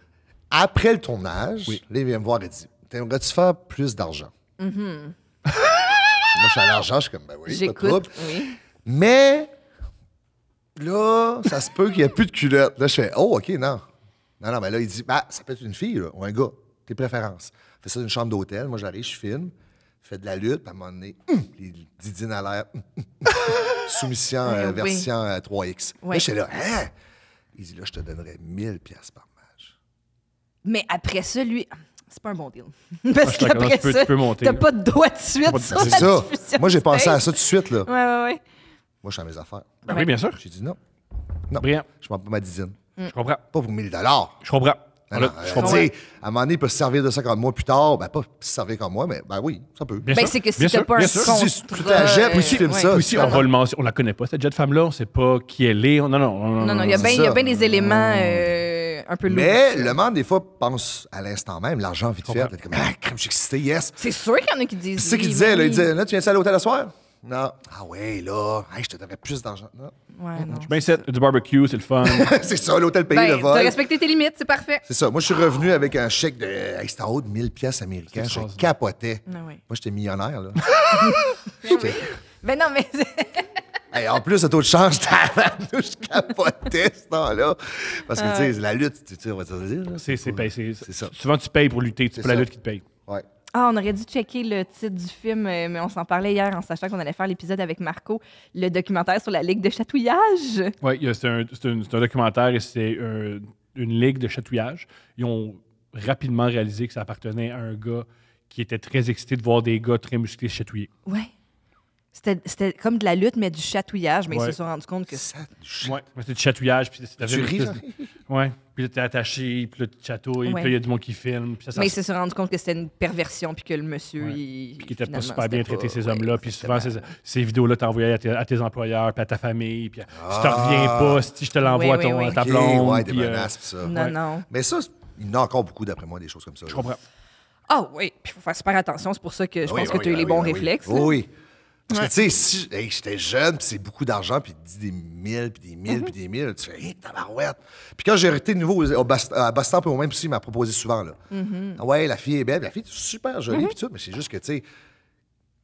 Après le tournage, là, il vient me voir et dit T'aimerais-tu faire plus d'argent? Mm-hmm. moi, je l'argent, je suis comme Ben oui, pas de Mais là, ça se peut qu'il n'y ait plus de culottes. Là, je fais, oh, OK, non. Non, non, mais là, il dit, bah, ça peut être une fille ou un gars, tes préférences. Fais ça dans une chambre d'hôtel, moi j'arrive, je filme, fais de la lutte, puis à un moment donné, hum, les à l'air, hum, hum, [LAUGHS] soumission euh, version 3X. Euh, oui. je suis là, hein? Il dit, là, je te donnerais 1000 pièces par match. Mais après ça, lui c'est pas un bon deal. [LAUGHS] Parce que qu'après ça, tu peux, monter, t'as pas de doigt de suite sur la ça. Moi, j'ai pensé à ça tout de suite. Là. oui, oui. Moi, je suis à mes affaires. Ben oui, bien sûr. J'ai dit non. Non. rien. Je prends pas ma dizaine. Je comprends. Pas pour 1000 Je comprends. Euh, je comprends. à un moment donné, il peut se servir de ça comme moi plus tard. Ben, pas se servir comme moi, mais ben oui, ça peut. Bien ben, sûr. c'est que si tu pas un compte... Si tu puis tu euh, filmes ça. Aussi, on va On la connaît pas, cette jeune femme-là. On sait pas qui elle est. Non, non, non. Non, non, il y a bien des éléments... Euh, un peu mais le monde, des fois, pense à l'instant même, l'argent vite fait. Comme, ah, crème, j'ai yes. C'est sûr qu'il y en a qui disent. C'est ce qu'il disait, Il dit, là, tu viens de à l'hôtel à soir? Non. Ah ouais, là, je te donnerais plus d'argent. Ouais, Je ben, du barbecue, c'est le fun. [LAUGHS] c'est ça, l'hôtel pays, ben, le vol. as respecté tes limites, c'est parfait. C'est ça. Moi, je suis revenu avec un chèque de. c'était en haut de 1000 pièces américains. Je chose, capotais. Ah Moi, j'étais millionnaire, là. mais [LAUGHS] ben ben non, mais. en plus, le taux de change, [LAUGHS] je capotais ce temps-là. Parce que, tu sais, la lutte, tu sais, on va te dire. C'est ça. Souvent, tu payes pour lutter. C'est pas la lutte qui te paye. Ouais. Ah, on aurait dû checker le titre du film, euh, mais on s'en parlait hier en sachant qu'on allait faire l'épisode avec Marco, le documentaire sur la Ligue de chatouillage. Oui, c'est un, documentaire et c'est une ligue de chatouillage. Ils ont rapidement réalisé que ça appartenait à un gars qui était très excité de voir des gars très musclés chatouiller. Ouais. C'était comme de la lutte, mais du chatouillage, mais ils se sont rendus compte que. Ça, du c'était du chatouillage. Puis tu ris, Ouais. Puis t'es attaché, puis là, tu chatouilles, puis il y a du monde qui filme. mais ils se sont rendus compte que c'était une perversion, puis que le monsieur. Il... Puis qu'il était pas super bien traité, ces hommes-là. puis souvent, ces, ces vidéos-là, t'envoyais à, tes... à tes employeurs, puis à ta famille. Puis ah. si reviens pas, si je te l'envoie à, ton... ta blonde. des euh, menaces, puis ça. Non, non. Mais ça, il y en a encore beaucoup, d'après moi, des choses comme ça. Je comprends. Ah oui, puis il faut faire super attention. C'est pour ça que je ah pense que ah tu as eu les ah bons réflexes. Oui. Parce que, tu sais, si j'étais jeune, puis c'est beaucoup d'argent, puis des mille, puis des mille, puis des mille, tu fais, hé, hey, tabarouette. Puis quand j'ai arrêté de nouveau au à Bastan, puis moi-même aussi, il m'a proposé souvent, là. Mm-hmm. Ouais, la fille est belle, la fille est super jolie, mm-hmm. puis tout, mais c'est juste que, tu sais,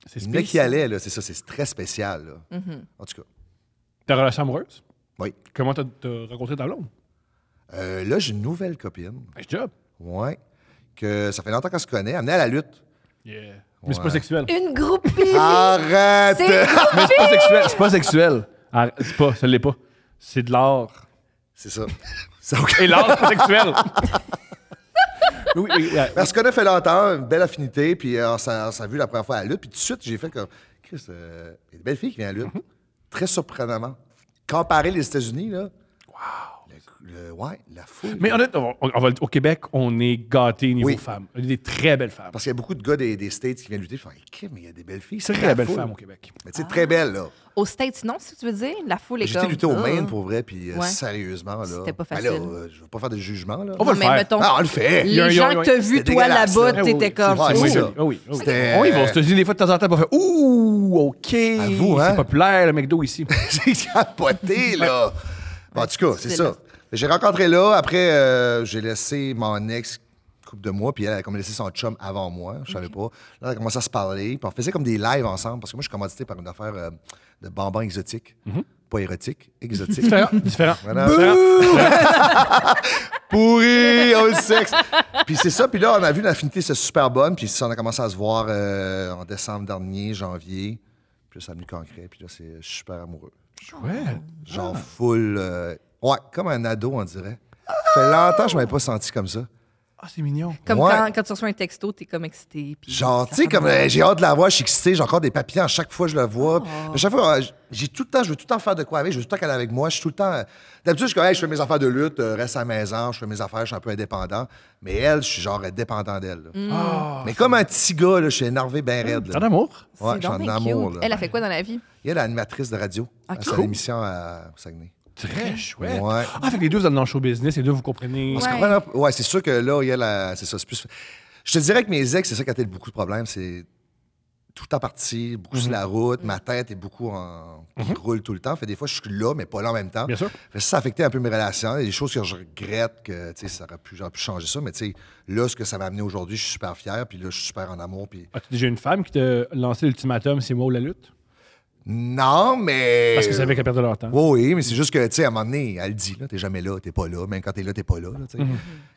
c'est le mec qui allait, là, c'est ça, c'est très spécial, là. Mm-hmm. En tout cas. Ta relation amoureuse? Oui. Comment t'as rencontré ta blonde? Euh, là, j'ai une nouvelle copine. Nice job. Ouais. Que ça fait longtemps qu'on se connaît. amenée à la lutte. Yeah. Mais c'est pas sexuel. Une groupie! Arrête! Mais c'est pas sexuel. C'est pas sexuel. C'est pas, ça l'est pas. C'est de l'art. C'est ça. C'est [LAUGHS] ok. Et l'art, c'est pas sexuel. [LAUGHS] Oui, oui, oui. Mais on fait longtemps, une belle affinité, puis euh, on s'est vu la première fois à la lutte, puis tout de suite, j'ai fait comme, Chris, euh, il y a une belle fille qui vient à la lutte. Mhm. Très surprenamment. Comparer les États-Unis, là, Wow! ouais, la foule. Mais honnêtement, on, on, au Québec, on est gâté niveau femmes. On a des très belles femmes. Parce qu'il y a beaucoup de gars des, States qui viennent lutter. Je mais il y a des belles filles. C'est très belles femmes au Québec. Mais tu sais, très belles, là. au States, non, si tu veux dire. La foule est J'étais lutté au ah. Maine, pour vrai, puis euh, sérieusement, là. C'était pas ah, facile. Euh, je veux pas faire de jugement, là. On va le faire. Mettons, ah, le fait. Les gens que t'as vu, toi, là-bas, ah t'étais comme... Oui, oui. Oui, on se dire des fois, de temps en temps, on faire Ouh, OK, hein? c'est populaire, le McDo, ici. [LAUGHS] » C'est capoté, là. En tout cas, c'est ça. J'ai rencontré là. Après, euh, j'ai laissé mon ex couple de mois, puis elle a comme son chum avant moi, je savais pas. Là, on a commencé à se parler, puis on faisait comme des lives ensemble, parce que moi, je suis commandité par une affaire euh, de bambins exotiques. Mhm. Pas érotique, exotique. différent, différent. [LAUGHS] [LAUGHS] Pourri, on sexe. Puis c'est ça, puis là, on a vu l'affinité, c'est super bonne, puis ça, on a commencé à se voir euh, en décembre dernier, janvier, puis là, ça a mis concret, puis là, c'est super amoureux. Ouais. Genre full Ouais, comme un ado, on dirait. Ça fait longtemps que je m'avais pas senti comme ça. Ah, c'est mignon. Comme quand, tu reçois un texto, t'es comme excité. Genre, tu sais, comme euh, j'ai hâte de la voir, je suis excité, j'ai encore des papillons à chaque fois que je la vois. Oh. À chaque fois, euh, j'ai tout le temps, je veux tout le temps faire de quoi avec, je veux tout le temps qu'elle est avec moi, je suis tout le temps. Euh, d'habitude, je je fais mes affaires de lutte, je reste à la maison, je fais mes affaires, je suis un peu indépendant. Mais elle, je suis genre dépendant d'elle. Mm. Ah. Mais comme un petit gars, je suis énervé, bien raide. T'es En amour? Ouais, je suis en amour. Elle a fait quoi dans la vie? Elle est animatrice de radio. Ah, à émission à Saguenay très chouette. avec ah, les deux, vous êtes dans le show business, les deux, vous comprenez. Ouais, c'est sûr que là, il y a la. C'est ça, c'est plus. Je te dirais que mes ex, c'est ça qui a été beaucoup de problèmes. C'est tout en partie, beaucoup sur mhm. la route, ma mhm. tête est beaucoup en. qui mhm. roule tout le temps. Fait des fois, je suis là, mais pas là en même temps. ça, a affecté un peu mes relations. Il y a des choses que je regrette, que ça aurait pu, pu changer ça, mais là, ce que ça m'a amené aujourd'hui, je suis super fier, puis là, je suis super en amour. Puis... As-tu déjà une femme qui t'a lancé l'ultimatum, c'est moi ou la lutte? Non, mais. Parce que c'est avec perdre perdait leur temps. Oui, mais c'est juste que, tu sais, à un moment donné, elle dit, là, t'es jamais là, t'es pas là. Même quand t'es là, t'es pas là. Mhm.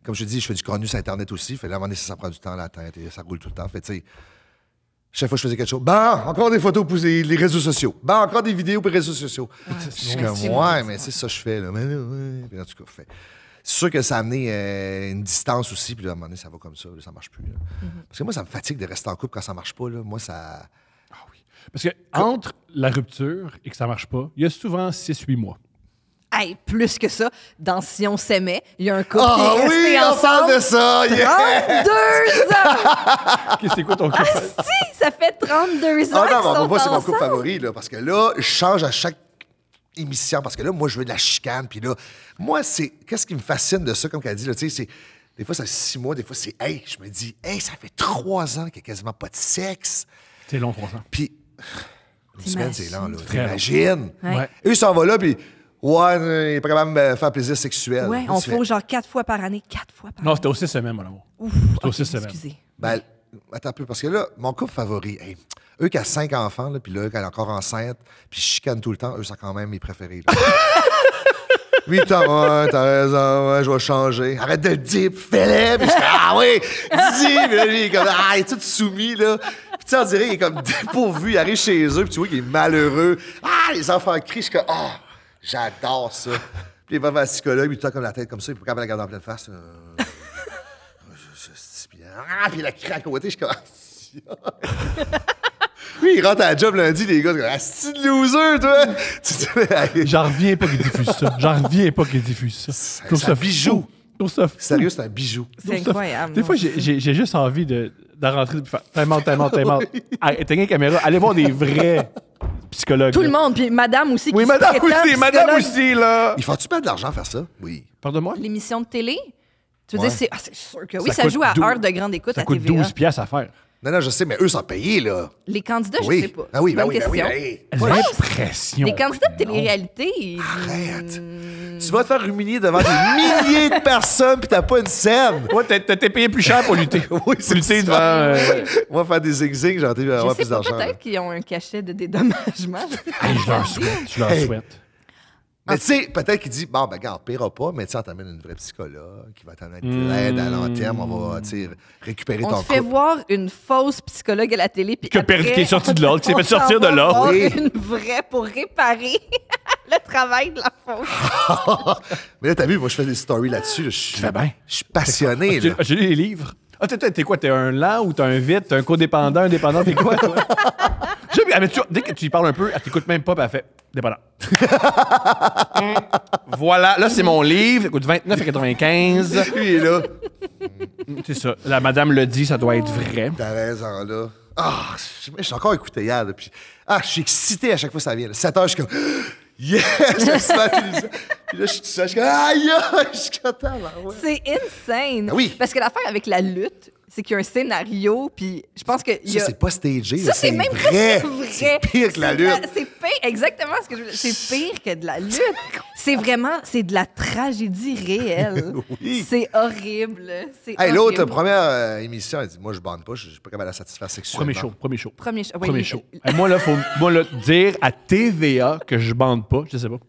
Comme je te dis, je fais du sur Internet aussi. Fait là, à un moment donné, ça, prend du temps, la tête, et ça roule tout le temps. Fait, tu sais, chaque fois que je faisais quelque chose, ben, encore des photos pour les, réseaux sociaux. Ben, encore des vidéos pour les réseaux sociaux. mais c'est ça que je fais, là. Mais C'est sûr que ça a amené euh, une distance aussi, puis à un moment donné, ça va comme ça, ça marche plus. Mhm. Parce que moi, ça me fatigue de rester en couple quand ça marche pas. Moi, ça. Parce que entre la rupture et que ça marche pas, il y a souvent 6-8 mois. Hey, plus que ça, dans Si on s'aimait, il y a un couple oh, qui est oui, ensemble. on parle de ça! 32 ans! [LAUGHS] c'est quoi ton couple? si, ça fait 32 ah ans Ah non, non, moi, c'est mon couple favori, là, parce que là, je change à chaque émission, parce que là, moi, je veux de la chicane, puis là, moi, c'est... Qu'est-ce qui me fascine de ça, comme qu'elle dit, là, tu sais, c'est... Des fois, c'est six mois, des fois, c'est... Hey, je me dis, hey, ça fait trois ans qu'il n'y a quasiment pas de sexe. C'est long, trois ans. Puis une semaine, c'est lent, là. T'imagines? Ouais. Eux s'en vont là, puis. Ouais, euh, ils est euh, faire plaisir sexuel. Ouais, on fait genre quatre fois par année. Quatre fois par non, année. Non, c'était aussi semaine, mon amour. C'était aussi semaine. Excusez. Ben, attends un peu, parce que là, mon couple favori, eux qui ont cinq enfants, là, puis là, qui est encore enceinte, puis chicane tout le temps, eux, sont quand même mes préférés. [LAUGHS] Oui, t'as raison, ouais, je vais changer. Arrête de le dire, fais-le! je ah oui, dis, lui, comme, ah, il est tout soumis, là. Puis tu sais, on dirait, qu'il est comme [LAUGHS] dépourvu, il arrive chez eux, puis tu vois qu'il est malheureux. Ah, les enfants crient, je suis comme, ah, j'adore ça. Puis il va vers la psychologue, il tient comme la tête comme ça, il peut quand même la garder en pleine face. Euh. [LAUGHS] ah, puis il a crié à côté, je suis comme, ah, [LAUGHS] oui il rentre à la job lundi, les gars, cest c'est de loser, toi! J'en reviens pas qu'il diffuse ça. J'en reviens pas qu'il diffuse ça. C'est un bijou. Sérieux, c'est un bijou. C'est incroyable. Des fois, j'ai juste envie de, la rentrer tellement, tellement, tellement. Éteignez la caméra, allez voir des vrais psychologues. Tout le monde, puis madame aussi. Oui, madame aussi, madame aussi, là. Il faut-tu pas de l'argent à faire ça? Oui. Pardonne-moi? L'émission de télé? Tu veux dire, c'est ah, sûr que oui, ça, joue à heure de grande écoute ça coûte 12 piastres à faire. Non, non, je sais, mais eux sont payés, là. Les candidats, ah je sais pas. Ah oui, ben oui, ben oui, ben oui. L'impression. Les candidats de télé-réalité. Arrête. Tu vas te faire ruminer devant des [LAUGHS] milliers de personnes, puis t'as pas une scène. Ouais, t'es payé plus cher pour lutter. [LAUGHS] oui, c'est lutter devant. Euh, [LAUGHS] on va faire des zigzags, j'en ai avoir plus d'argent. Peut-être qu'ils ont un cachet de dédommagement. je leur souhaite. Je leur souhaite. Ah, mais tu sais, peut-être qu'il dit, bon, ben, regarde, paiera pas, mais tu on t'amène une vraie psychologue qui va t'en être hmm. l'aide à long terme, on va, tu récupérer ton ton On fait voir une fausse psychologue à la télé. Puis que après, est sorti de l'autre, tu s'est fait sortir de l'autre. Oui. Une vraie pour réparer [LAUGHS] le travail de la fausse. [LAUGHS] mais là, t'as vu, moi, je fais des stories là-dessus. je fais bien. Je suis passionné. Ah, j'ai lu les livres. Ah, t'es quoi? T'es un lent ou t'es un vite? T'es un codépendant, un dépendant? T'es quoi, toi? [LAUGHS] dès que tu y parles un peu, elle t'écoute même pas, parfait, elle fait dépendant. [LAUGHS] voilà, là, c'est mon livre. Écoute, coûte 29,95. Lui il est là. C'est ça. La madame le dit, ça doit être vrai. T'as raison, là. Ah, je suis encore écouté hier, Ah, je suis excité à chaque fois que ça vient. 7 heures, je suis comme... [GASPS] Yes! Je suis là, je suis je suis content, là, C'est insane. Ben oui. Parce que l'affaire avec la lutte, c'est qu'il y a un scénario, puis je pense que. Ça, a... c'est pas stagé. Ça, c'est même vrai. [LAUGHS] vrai. C'est pire que la lutte. C'est pire, exactement ce que je C'est pire que de la [LAUGHS] lutte. c'est vraiment, c'est de la tragédie réelle. [LAUGHS] oui. C'est horrible. C'est hey, l'autre, première euh, émission, elle dit Moi, je bande pas, je suis pas capable de la satisfaction sexuelle. » Premier show, premier show. Premier, show. premier show. moi, là, faut moi, là, dire à TVA que je bande pas, je sais pas.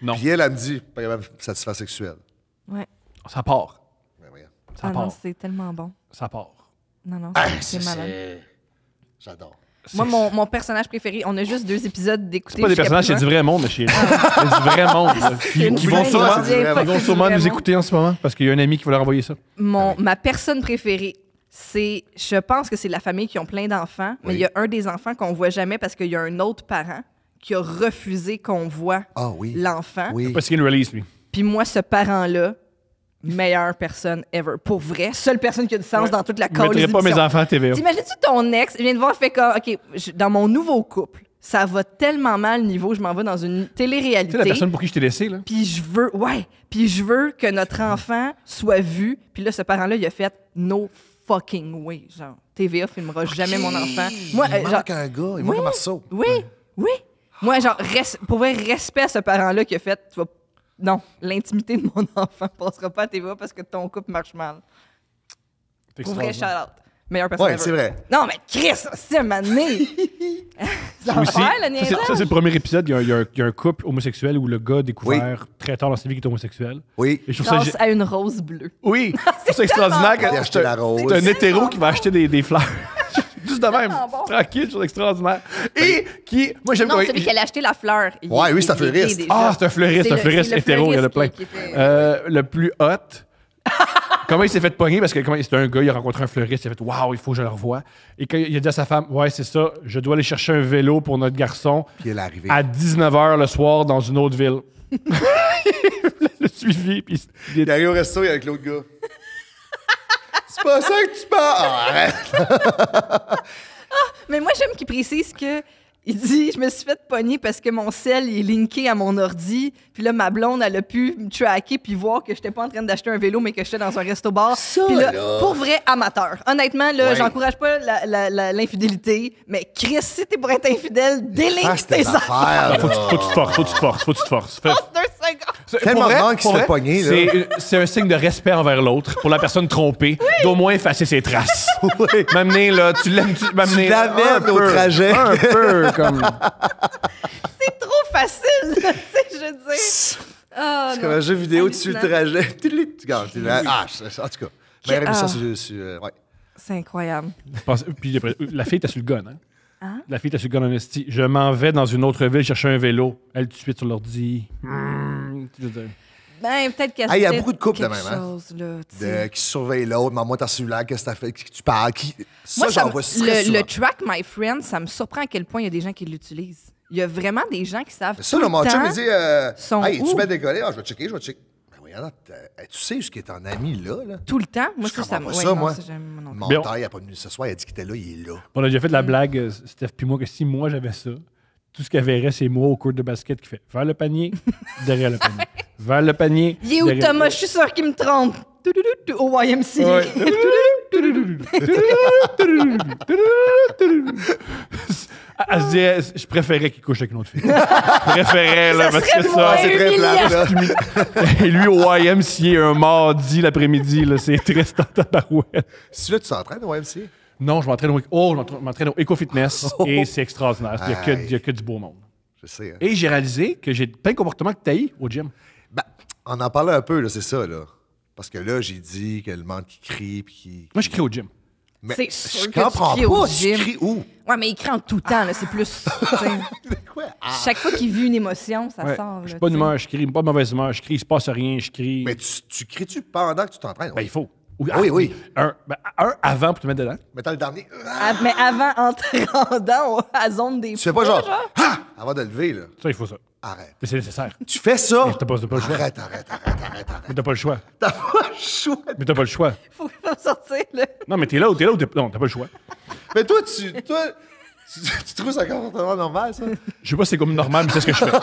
Non. Puis elle, elle me dit Pas capable de satisfaction sexuelle. Ouais. Ça part. Ça ah part. c'est tellement bon. Ça part. Non, non, ah, c'est malade. J'adore. Moi, mon, personnage préféré, on a juste deux épisodes d'écouter. C'est pas des personnages, c'est du vrai monde, mais C'est ah. du vrai monde. Qui, vont sûrement, ils vont sûrement nous écouter en ce moment parce qu'il y a un ami qui va leur envoyer ça. Mon, Ma personne préférée, c'est. Je pense que c'est la famille qui ont plein d'enfants, mais il y a un des enfants qu'on voit jamais parce qu'il y a un autre parent qui a refusé qu'on voit ah, oui. l'enfant. Oui. Parce qu'il release, lui. Puis moi, ce parent-là, meilleure personne ever. Pour vrai, seule personne qui a du sens dans toute la cause. Je ne pas mes enfants à TVA. T'imagines-tu ton ex, il vient de voir, fait comme, OK, dans mon nouveau couple, ça va tellement mal niveau, je m'en vais dans une télé-réalité. C'est la personne pour qui je t'ai laissé, là. Puis je veux, ouais, puis je veux que notre enfant soit vu. Puis là, ce parent-là, il a fait no fucking way. Genre, TVA filmera jamais mon enfant. Moi, il euh, genre. un gars, il oui, manque un marceau. Oui, oui. Moi, genre, pour vrai, respect à ce parent-là qui a fait, tu vas non, l'intimité de mon [LAUGHS] enfant passera pas à tes parce que ton couple marche mal. Pour vrai, Charlotte, out. Meilleure personne. Ouais, c'est vrai. Non, mais Chris, c'est mané. [LAUGHS] ça Aussi. Ça, c'est le premier épisode. Il y, a un, couple homosexuel où le gars a découvert très tard dans sa vie qu'il est homosexuel. Oui. Et je à une rose bleue. Oui. [LAUGHS] c'est extraordinaire. c'est un hétéro qui va acheter des fleurs tout de même. Ah, tranquille, chose extraordinaire. Et qui. Moi, j'aime Non, celui qui allait acheter la fleur. ouais, oui, ah, c'est un fleuriste. Ah, c'est un fleuriste, un fleuriste hétéro, il y en a plein. Euh, le plus hot. Comment il s'est fait pogner parce que c'était un gars, il a rencontré un fleuriste, il a fait Waouh, il faut que je le revoie. Et quand il a dit à sa femme Ouais, c'est ça, je dois aller chercher un vélo pour notre garçon. Puis il est arrivé. À 19h le soir dans une autre ville. [LAUGHS] il le suivi. Puis il est allé au resto avec l'autre gars pas ça que tu parles! arrête! ah, mais moi, j'aime qu'il précise que il dit Je me suis fait pogner parce que mon sel est linké à mon ordi. Puis là, ma blonde, elle a pu me traquer puis voir que j'étais pas en train d'acheter un vélo, mais que j'étais dans un resto-bar. Puis là, pour vrai amateur. Honnêtement, là, j'encourage pas l'infidélité, mais Chris, si t'es pour être infidèle, délinque ah, tes affaires. Faut, que tu te forces, faut que tu te forces, faut que tu te forces. Tellement de qu'il se fait C'est un signe de respect envers l'autre, pour la personne trompée, d'au moins effacer ses traces. [LAUGHS] M'amener, là, tu l'aimes, tu m'amener. Tu au trajet. Un peu comme. [LAUGHS] c'est trop facile, [LAUGHS] tu sais, je veux dire. Oh, c'est ah, comme un jeu vidéo, tu suis le trajet. [LAUGHS] tu Ah, en tout cas. Mais ah. ça, c'est. Euh, ouais. C'est incroyable. Puis la fille t'as su le gun, hein. hein? La fille était su le gun Je m'en vais dans une autre ville chercher un vélo. Elle, tout de sur l'ordi. Mmh, ben, peut-être qu'il ah, y a beaucoup de couples de même, hein. de, qui surveillent l'autre, maman, t'as celui-là, qu'est-ce que t'as fait, qui tu parles, qui. Ça, j'en vois le, le track My Friend, ça me surprend à quel point il y a des gens qui l'utilisent. Il y a vraiment des gens qui savent. ça, le me dit euh, Hey, tu m'as décollé, ah, je vais checker, je vais checker. Ben, regarde, euh, tu sais ce qui est en ami là, là? Tout le temps? Moi, je ça, ça, pas ouais, ça moi. mon père, il n'a pas venu ce soir, il a dit qu'il était là, il est là. On a déjà fait de la mm. blague, euh, Steph, puis moi, que si moi j'avais ça, tout ce qu'il y avait, c'est moi au cours de basket qui fait faire le panier, derrière le panier. [LAUGHS] vers le panier. Il est où Thomas? Je suis sûr qu'il me trompe. Au YMC. [LAUGHS] [LAUGHS] Elle se je préférais qu'il couche avec une autre fille. Je préférais, là, parce que ça, c'est très plat. Et lui, au YMCA, un mardi l'après-midi, c'est triste en tabarouette. Si là, tu t'entraînes au YMC? Non, je m'entraîne au, oh, au Eco Fitness [LAUGHS] oh. et c'est extraordinaire. Il n'y a, que du beau monde. Je sais. Hein. Et j'ai réalisé que j'ai plein de comportements que tu au gym. On en parlait un peu, c'est ça, là. Parce que là, j'ai dit que le monde qui crie, puis Moi, je crie au gym. Mais c'est je comprends pas, Tu cries où? Ouais, mais il crie en tout temps, là, c'est plus... [LAUGHS] quoi? Ah. Chaque fois qu'il vit une émotion, ça sort. je suis pas d'humeur, je crie, pas de mauvaise humeur, je crie, il se passe rien, je crie... Mais tu, cries-tu pendant que tu t'entraînes? Ben, il faut. Ah oui, oui, Un, ben, un, avant pour te mettre dedans. Mais le dernier. Ah, mais avant, en te [LAUGHS] rendant à zone des Tu fais pas genre, avant de lever, là. Ça, il faut ça arrête. C'est nécessaire. Tu fais ça. Mais t'as pas, pas, le choix. Arrête, arrête, arrête, arrête. arrête. Mais t'as pas le choix. T'as pas le choix. Mais t'as pas le choix. Faut, que sortir, là. Non, mais t'es là ou t'es là ou t'es. Non, t'as pas le choix. mais toi, tu. Toi, tu, trouves ça comportement normal, ça? Je sais pas si c'est comme normal, mais c'est ce que je fais.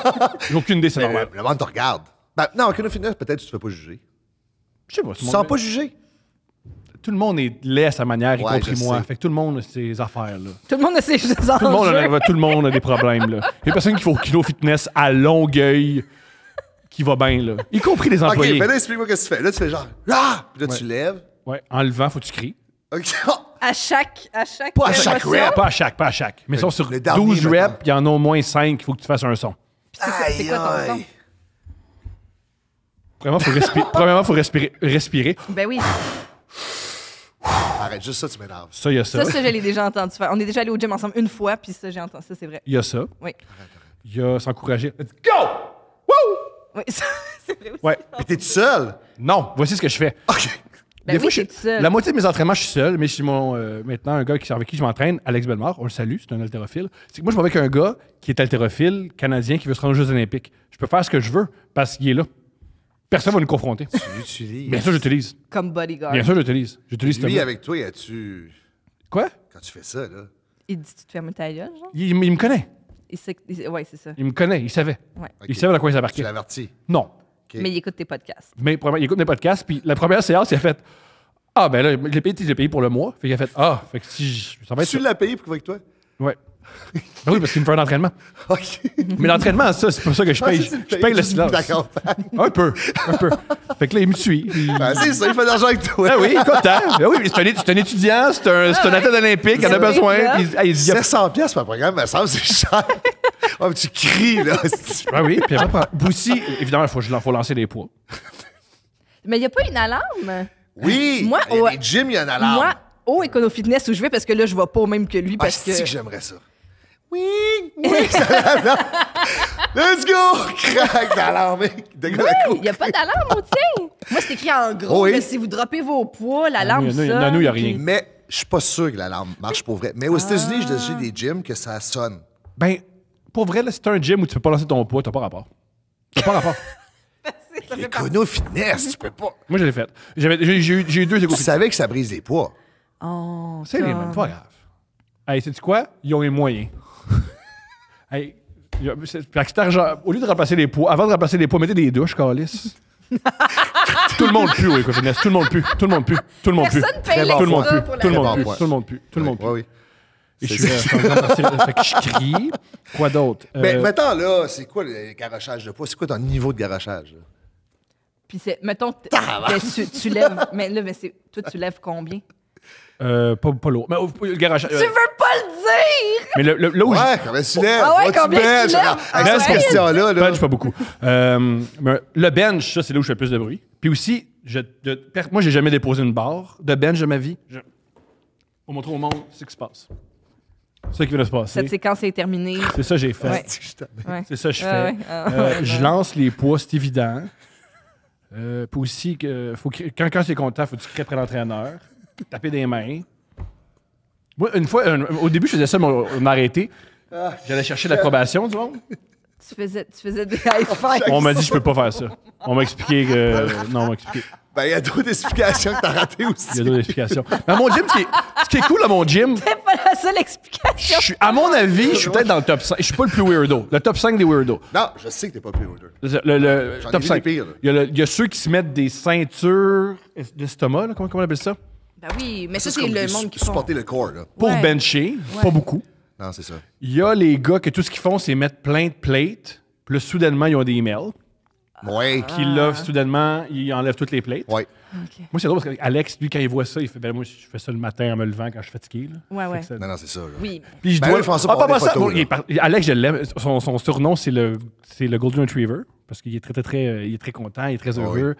J'ai aucune idée, c'est normal. Le, monde te regarde. Ben, non, aucune finesse, peut-être tu te fais pas juger. Je sais pas. Tu sens pas juger tout le monde est laid à sa manière, y compris moi. Fait que tout le monde a ses affaires. Là. Tout le monde a ses affaires. Tout, le monde a, des problèmes. Là. Il y a personne qui fait au kilo fitness à Longueuil qui va bien, là. Y compris les employés. OK, ben là, explique-moi ce que tu fais. Là, tu fais genre « Ah! » Puis là, tu lèves. Ouais, en levant, faut que tu cries. OK. Oh! à chaque, à chaque. Pas à chaque rep. Pas à chaque, pas à chaque. Mais sur 12 reps, il y en a au moins 5, il faut que tu fasses un son. C'est Premièrement, il faut respirer. faut respirer, respirer. Ben oui. Arrête, juste ça, tu m'énerves. Ça, il y a ça. Ça, je l'ai déjà entendu faire. On est déjà allé au gym ensemble une fois, puis ça, j'ai entendu ça, c'est vrai. Il y a ça. Oui. Il y a s'encourager. Let's go! Woo! Oui, [LAUGHS] c'est vrai aussi. Ouais. Mais tes tout seul? Non, voici ce que je fais. OK. Des ben oui, fois, je, suis la moitié de mes entraînements, je suis seul, mais je suis mon, euh, maintenant un gars qui, avec qui je m'entraîne, Alex Bellemare, on le salue, c'est un haltérophile. C'est que moi, je vais avec un gars qui est haltérophile, canadien, qui veut se rendre aux Jeux Olympiques. Je peux faire ce que je veux parce qu'il est là. Personne va nous confronter. Tu l'utilises. Bien sûr, j'utilise. Comme bodyguard. Bien sûr, j'utilise. J'utilise Lui, avec toi, y a-tu. Quoi? Quand tu fais ça, là. Il dit Tu te fais ta gueule, genre? Il, me connaît. Il sait. Ouais, c'est ça. Il me connaît, il savait. Il savait à quoi il Il Tu l'avertis. Non. Mais il écoute tes podcasts. Mais il écoute mes podcasts, puis la première séance, il a fait Ah, ben là, j'ai payé, payé pour le mois. Fait qu'il a fait Ah, fait que si. Je... Ça tu l'as payé pour avec toi? Ouais. Ben oui, parce qu'il me fait un entraînement. [LAUGHS] Mais l'entraînement, ça, c'est pour ça que je ah, paye. je paye le silence. Un peu. Un peu. Fait que là, il me suit. Il... Ben, ça, il fait avec toi. Ben oui, content. Ben oui, c'est un, étudiant, c'est un, c'est un athlète olympique, il en a besoin. Puis, hey, il dit, 700 pièces par programme, ça c'est cher. [LAUGHS] Ah, tu cries, là. Ben oui, puis après, Boussy, évidemment, il faut, lancer des poids. Mais il n'y a pas une alarme. Oui, moi, au... des il y a une alarme. Moi, au Econo Fitness où je vais, parce que là, je ne vais pas au même que lui. Ah, parce ah, que j'aimerais ça oui, oui, Let's go! Crac d'alarme! Hein. Il n'y a pas d'alarme au tien! Moi, c'est écrit en gros si vous dropez vos poids, l'alarme sonne. Non, nous, il n'y a rien. Mais je suis pas sûr que l'alarme marche pour vrai. Mais aux ah. États-Unis, j'ai des gyms que ça sonne. Ben, pour vrai, là, c'est un gym où tu peux pas lancer ton poids, tu n'as pas rapport. Tu n'as pas rapport. Les [LAUGHS] chrono fitness, tu peux pas. Moi, je l'ai fait. J'ai eu deux écoutes. Tu savais que ça brise les poids. Oh, c'est même pas grave. Hey, sais-tu quoi? Ils ont les moyens. [LAUGHS] hey, au lieu de remplacer les poids, avant de remplacer les poids, mettez des douches, [LAUGHS] tout le monde pue Tout le monde pue. Tout le monde pue. Tout le monde pue. Tout le monde pue. Tout le monde pue. Tout le monde pue. Tout le monde pue. je suis euh, je crie. Quoi d'autre? Euh, mais mettons, là, c'est quoi le garochage de poids? C'est quoi ton niveau de garochage? Puis c'est, mettons, tu lèves, mais là, mais c'est, toi, tu lèves combien? Euh, pas, Mais oh, le garage. Euh, tu veux pas le dire! Mais le, là où ouais, je... combien tu lèves? Ah ouais, combien tu lèves? Ah, question-là. Là. Bench, pas beaucoup. euh, mais le bench, ça, c'est là où je fais le plus de bruit. Puis aussi, je, moi, j'ai jamais déposé une barre de bench de ma vie. Je... Pour montrer au monde ce qui se passe. C'est ça qui va se passer. Cette séquence est terminée. C'est ça que j'ai fait. C'est ça que je fais. Ah, euh, je lance les poids, c'est évident. Euh, puis aussi, que, faut, quand, quand c'est content, faut que tu crées après l'entraîneur taper des mains. Moi, une fois, au début, je faisais ça, mais on ah, J'allais chercher l'approbation du monde. Tu faisais, tu faisais des high fives. On m'a dit, je peux pas faire ça. On m'a expliqué que. Non, on m'a expliqué. Ben, il y a d'autres explications que t'as ratées Il y a d'autres explications. Mais ben, mon gym, ce qui est, cool à mon gym, [LAUGHS] C'est pas la seule explication. à mon avis, je suis peut-être dans le top 5. Je suis pas le plus weirdo. Le top 5 des weirdos. Non, je sais que t'es pas plus weirdo. Le, top 5. il, y a ceux qui se mettent des ceintures d'estomac, comment, comment on appelle ça? Bah oui, mais ça, c'est le monde qui le corps, Pour bencher, pas beaucoup. Non, c'est ça. Il y a les gars que tout ce qu'ils font, c'est mettre plein de plates. Puis là, soudainement, ils ont des emails. Oui. Puis là, soudainement, ils enlèvent toutes les plates. Oui. Moi, c'est drôle parce qu'Alex, lui, quand il voit ça, il fait Ben, moi, je fais ça le matin en me levant quand je suis fatigué. là. Ouais, Non, non, c'est ça. Oui. Puis je ben, dois. le faire ah, ça pour pas avoir Alex, je l'aime. Son, surnom, c'est le, c'est le Golden Retriever. Parce qu'il est très, très, très, euh, il est très content, il est très ah heureux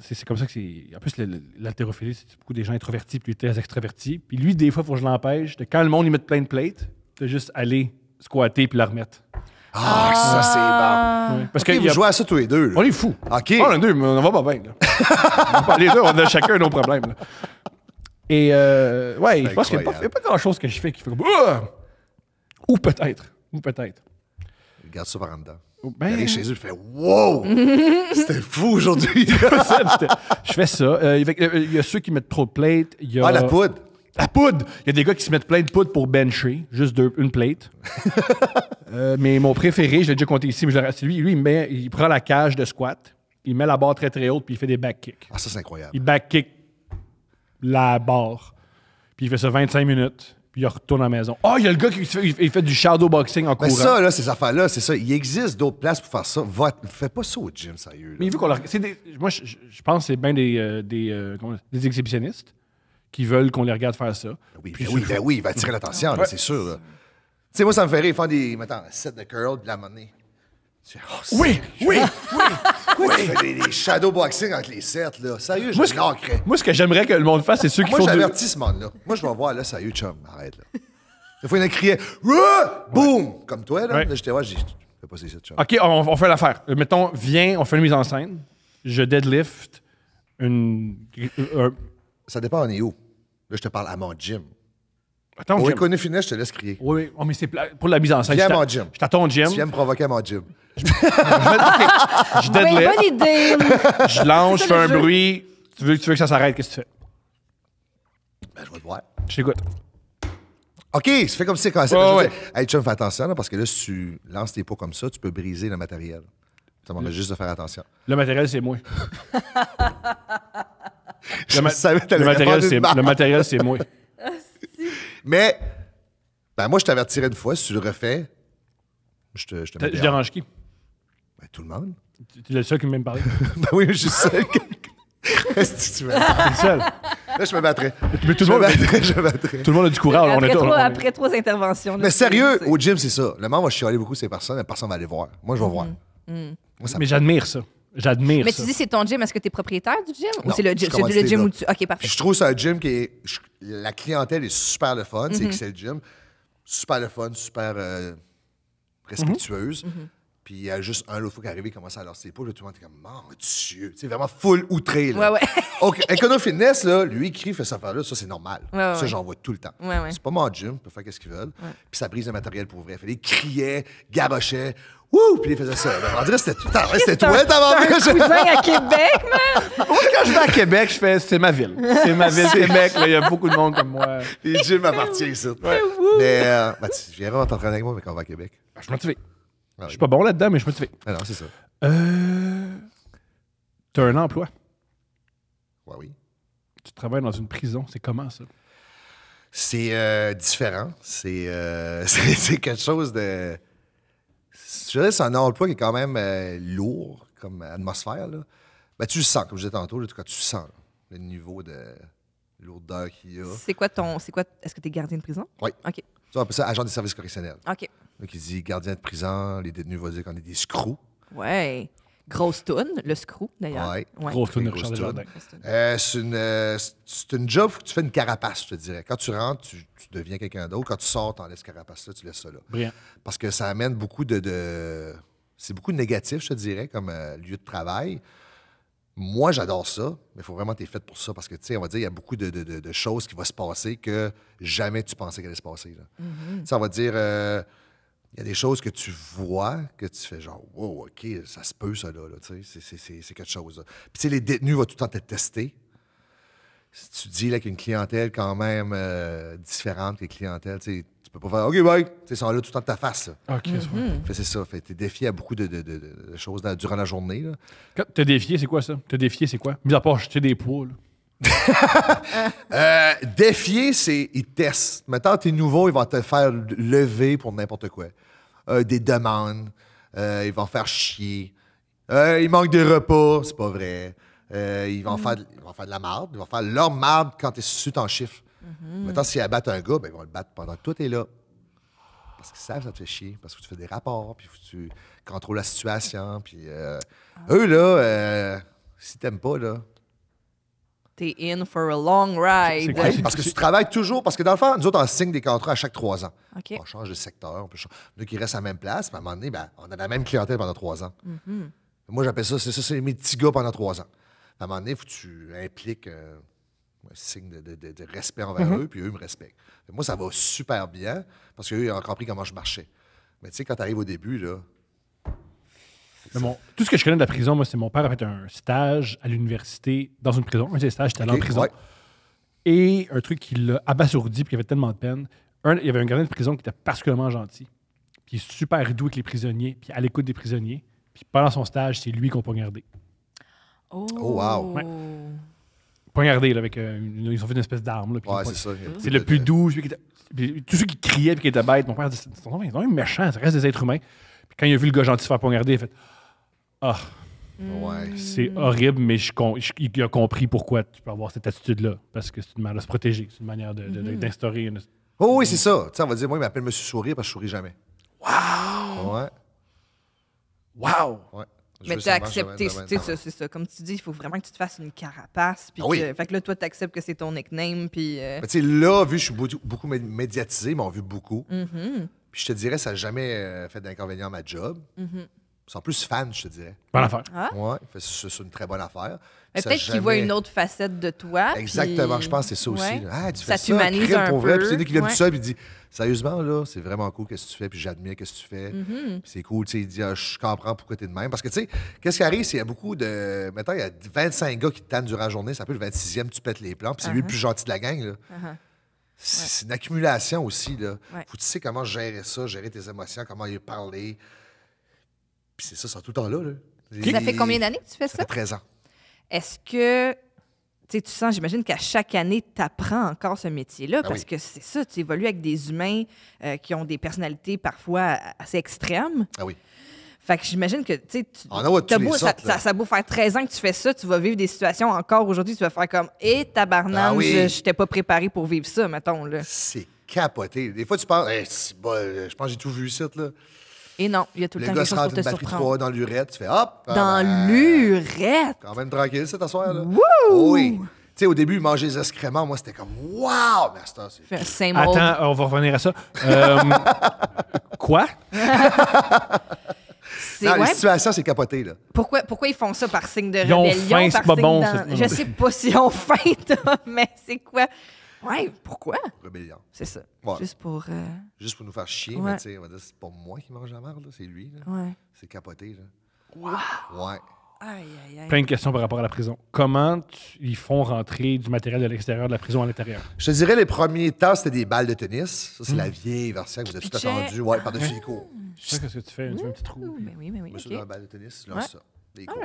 c'est comme ça que c'est. En plus, l'haltérophilie, c'est beaucoup des gens introvertis puis très extravertis. Puis lui, des fois, il faut que je l'empêche. Quand le monde, il met plein de plates, de juste aller squatter puis la remettre. Ah, ça, c'est bon. Ah. Parce que vous à ça tous les deux. On est fous. OK. On, est deux, mais on va pas bien. les deux, on a chacun nos problèmes. Et euh, ouais, je pense qu'il n'y a, pas grand-chose que je fais qui fait comme... Ou peut-être. Ou peut-être. Garde ça par en dedans. Oh, ben... chez eux, je fais Wow! [LAUGHS] C'était fou aujourd'hui! je fais ça. Euh, euh, il y a ceux qui mettent trop de plates. Y ah, la poudre! La poudre! Il y a des gars qui se mettent plein de poudre pour bencher, juste une plate. [LAUGHS] Euh, mais mon préféré, je l'ai déjà compté ici, mais c'est lui, lui il, met, il prend la cage de squat, il met la barre très très haute, puis il fait des back kicks. Ah, ça, c'est incroyable. Il back kick la barre, puis il fait ça 25 minutes puis il retourne à la maison. Ah, oh, il y a le gars qui fait, il fait du shadowboxing en ben, courant. C'est ça, là, ces affaires-là, c'est ça. Il existe d'autres places pour faire ça. Va, fais pas ça au gym, sérieux. Mais il veut qu'on leur. Des, moi, je, pense que c'est bien des, euh, euh, des, exhibitionnistes qui veulent qu'on les regarde faire ça. Ben oui, puis ben oui, il va attirer l'attention, c'est sûr. Tu sais, moi, ça me ferait faire des, mettons, Set de curl, de la monnaie. Oh, oui, oui, [LAUGHS] oui, oui. Tu des, shadow boxing entre les sets, là. Sérieux, je moi, ce moi, ce que j'aimerais que le monde fasse, c'est ceux qui font. Moi, j'avertis ce monde-là. Moi, je vais voir, là, sérieux, chum, arrête, là. Des fois, il en criait, boum, comme toi, là. Je te J'étais, ouais, j'ai fais pas ces chum. OK, on, fait l'affaire. Euh, mettons, viens, on fait une mise en scène. Je deadlift une. Euh, Ça dépend, on est Là, je te parle à mon gym. Attends, Au connais Finet, je te laisse crier. Oui, oui. Oh, mais c'est pour la mise en scène. Viens à mon gym. Je t'attends, gym. Tu viens me provoquer à mon gym. Je te [LAUGHS] ben, deadlift, bonne je lance, je fais un bruit. Tu veux, que ça s'arrête, qu'est-ce que tu fais? Ben, je vais te voir. Je t'écoute. OK, ça fait comme si c'est comme tu fais attention, parce que là, si tu lances tes pots comme ça, tu peux briser le matériel. Ça m'en juste de faire attention. Le matériel, c'est moi. [LAUGHS] Le, ma- le matériel, le matériel, c'est moi. [LAUGHS] Mais, ben moi, je t'avertirais une fois, si tu le refais, je te, je te dérange qui? Ben, tout le monde. Tu es le seul qui me parler. [LAUGHS] ben oui, je suis seul. [LAUGHS] tu veux? Là, Le seul. je me battrais. Mais tout le, monde, je me tout le monde a du courage. on après, est trois, après trois interventions. Mais sérieux, au gym, c'est ça. Le je va chialer beaucoup ces personnes, mais personne va aller voir. Moi, je vais mm-hmm. voir. Mm-hmm. Mais j'admire ça. J'admire ça. Mais tu dis c'est ton gym, est-ce que tu es propriétaire du gym? ou c'est le gym, c'est gym où tu... OK, parfait. Je trouve ça un gym qui est... La clientèle est super le fun, c'est mhm. que c'est le gym. Super le fun, super euh, respectueuse. Mhm. Mhm. Puis il y a juste un autre fois qui arrive arrivé, il commence à lancer les poules, tout le monde est comme, mon Dieu, c'est vraiment full outré. Là. Ouais, ouais. [LAUGHS] OK, Econo Fitness, là, lui crie fait ça faire là ça c'est normal. ça, j'en vois tout le temps. C'est pas mon gym, ils peuvent faire quest ce qu'ils veulent. Puis ça brise le matériel pour vrai. Fait, criait, criait, Ouh! Puis il faisait ça. Là. Ben, on dirait que c'était tout. C'était toi, t'avais un cousin à [LAUGHS] Québec, man! quand je vais à Québec, je fais c'est ma ville. C'est ma ville, Québec. Il y a beaucoup de monde comme moi. [LAUGHS] Et Jim m'appartient ici. Mais, euh, bah, tu viendras t'entraîner avec moi, quand on va à Québec. Ah, je suis motivé. Ah je suis pas bon là-dedans, mais je suis motivé. Alors, ah c'est ça. Euh. as un emploi. Ouais, oui. Tu travailles dans une prison. C'est comment ça? C'est euh, différent. C'est euh, [LAUGHS] quelque chose de je dirais c'est un emploi qui est quand même euh, lourd comme atmosphère. Là. Ben, tu le sens, comme je disais tantôt, cas, tu sens le niveau de lourdeur qu'il y a. C'est quoi ton. C'est quoi. Est-ce que tu es gardien de prison? Oui. OK. Tu vas ça agent des services correctionnels. OK. Donc, il dit gardien de prison, les détenus vont dire qu'on est des screws. Ouais. Grosse toune, le screw d'ailleurs. Grosse toune, grosse euh, euh, c'est une, job où tu fais une carapace, je te dirais. Quand tu rentres, tu, deviens quelqu'un d'autre. Quand tu sors, enlèves laisses carapace-là, tu laisses ça là. Parce que ça amène beaucoup de. C'est beaucoup de négatif, je te dirais, comme euh, lieu de travail. Moi, j'adore ça, mais il faut vraiment es fait pour ça parce que, tu sais, on va dire, il y a beaucoup de, choses qui vont se passer que jamais tu pensais qu'elles allaient se passer. Ça, mm-hmm. va dire il y a des choses que tu vois, que tu fais genre, wow, OK, ça se peut, ça, là. là c'est quelque chose. Là. Puis, tu sais, les détenus vont tout le temps te tester. Si tu dis a une clientèle quand même euh, différente que clientèle tu sais, peux pas faire OK, bye. sais ça là tout le temps de ta face. Là. OK, mm -hmm. c'est ça. Fait t'es défié à beaucoup de, de, de, choses durant la journée. Là. t'es défié, c'est quoi ça? T'es défié, c'est quoi? Mis à part jeter des poids, là. Euh, défier, c'est ils testent. Maintenant, t'es nouveau, ils vont te faire lever pour n'importe quoi. Euh, des demandes, euh, ils vont faire chier. ils manquent de repas, c'est pas vrai. ils, vont mm. faire, de, vont faire de la marde, ils vont faire leur marde quand t'es su ton chiffre. Maintenant, mm-hmm. s'ils abattent un gars, ben, ils vont le battre pendant que toi t'es là. Parce qu'ils savent que ça te fait chier, parce que tu fais des rapports, puis tu contrôles la situation. Puis ah. eux, là, si t'aiment pas, là, t'es in for a long ride. parce que tu travailles toujours, parce que dans le fond, nous autres, on signe des contrats à chaque trois ans. On change de secteur, on peut Nous qui restent à la même place, à un moment donné, ben, on a la même clientèle pendant trois ans. Mm-hmm. Moi, j'appelle ça, c'est ça, c'est mes petits gars pendant trois ans. À un moment donné, faut que tu impliques euh, un signe de, respect envers mm-hmm. eux, puis eux me respectent. moi, ça va super bien, parce qu'eux, ils ont compris comment je marchais. Mais tu sais, quand tu arrives au début, là, tout ce que je connais de la prison, moi, c'est mon père a fait un stage à l'université, dans une prison. Un de ses stages, était allé en prison. Et un truc qui l'a abasourdi, puis qui avait tellement de peine. il y avait un gardien de prison qui était particulièrement gentil, puis super doux avec les prisonniers, puis à l'écoute des prisonniers. Puis pendant son stage, c'est lui qu'on peut regarder. Oh, wow! Oh. Poignardé, là, avec euh, ils ont fait une espèce d'arme. Ouais, c'est ça. C'est le plus doux. tous ceux qui criaient puis qui étaient bêtes. Mon père disait, ils sont méchants, ça reste des êtres humains. Puis quand il a vu le gars gentil se faire poignarder, il a fait ah. Ouais. Hmm. C'est horrible, mais il a compris pourquoi tu peux avoir cette attitude-là. Parce que c'est une manière de se protéger, c'est une manière mm-hmm. d'instaurer une. Oh oui, c'est ça. Tu on va dire, moi, il m'appelle Monsieur Sourire parce que je souris jamais. Wow! Ouais. Wow! Ouais. Mais tu as accepté, c'est ça. Comme tu dis, il faut vraiment que tu te fasses une carapace. Ah oui. fait que là, toi, tu acceptes que c'est ton nickname. Puis. Euh, tu sais, là, vu que je suis beaucoup, médiatisé, mais vu beaucoup. Mm-hmm. Puis je te dirais, ça n'a jamais euh, fait d'inconvénient à ma job. Mm-hmm sont plus fans, je te dirais. Bonne affaire. Ah. c'est une très bonne affaire. Peut-être qu'ils voient une autre facette de toi. Exactement, je pense que c'est ça aussi. Ah, tu ça fais ça, un vrai. Puis c'est qui viennent ça, dit Sérieusement, là, c'est vraiment cool, qu'est-ce que tu fais, puis j'admire ce que tu fais. Mm-hmm. c'est cool, tu sais, il dit ah, Je comprends pourquoi tu es de même. Parce que, tu sais, qu'est-ce qui arrive, c'est qu'il y a beaucoup de. maintenant il y a 25 gars qui te durant la journée, ça peut le 26e, tu pètes les plans, puis c'est lui le uh-huh. plus gentil de la gang, uh-huh. C'est une accumulation aussi, là. Faut tu sais comment gérer ça, gérer tes émotions, comment y parler. Puis c'est ça, ça tout le temps là. Ça fait combien d'années que tu fais ça? Ça fait 13 ans. Est-ce que tu sens, j'imagine qu'à chaque année, tu apprends encore ce métier-là ben parce que c'est ça, tu évolues avec des humains euh, qui ont des personnalités parfois assez extrêmes. Ah oui. Fait que j'imagine que, tu sais, tu ça, ça, beau faire 13 ans que tu fais ça, tu vas vivre des situations encore aujourd'hui, tu vas faire comme, hé, eh, tabarnage, ah je n'étais pas préparé pour vivre ça, mettons, là. C'est capoté. Des fois, tu penses, eh, euh, je pense que j'ai tout vu ça, là. Et non, il y a tout le, temps quelque chose pour te surprendre. dans l'urette, tu fais hop! Dans euh, l'urette! Quand même tranquille, cette soirée là. Wouh! oui! Tu sais, au début, manger des excréments, moi, c'était comme wow! Mais ça, c'est. Attends, on va revenir à ça. Euh, [LAUGHS] quoi? Non, ouais, les c'est capoté, là. Pourquoi, pourquoi ils font ça par signe de ils rébellion? Ont faim, c'est pas bon, Je sais pas si ont [LAUGHS] faim, mais c'est quoi? Ouais, pourquoi? Rébellion. C'est ça. Juste pour. Euh, Juste pour nous faire chier, mais tu sais, on va dire, c'est pas moi qui mange la merde, c'est lui. C'est capoté, là. Ouais. Aïe, aïe, aïe. Plein de questions par rapport à la prison. Comment ils font rentrer du matériel de l'extérieur de la prison à l'intérieur? Je te dirais, les premiers temps, c'était des balles de tennis. Ça, c'est hmm. la vieille version que vous avez tout attendu. Ouais, ah. par-dessus les cours. Je sais ce que tu fais, tu fais un petit trou. Mais ben oui, mais ben oui. Monsieur okay. dans la balle de tennis, là, ça. Des cours.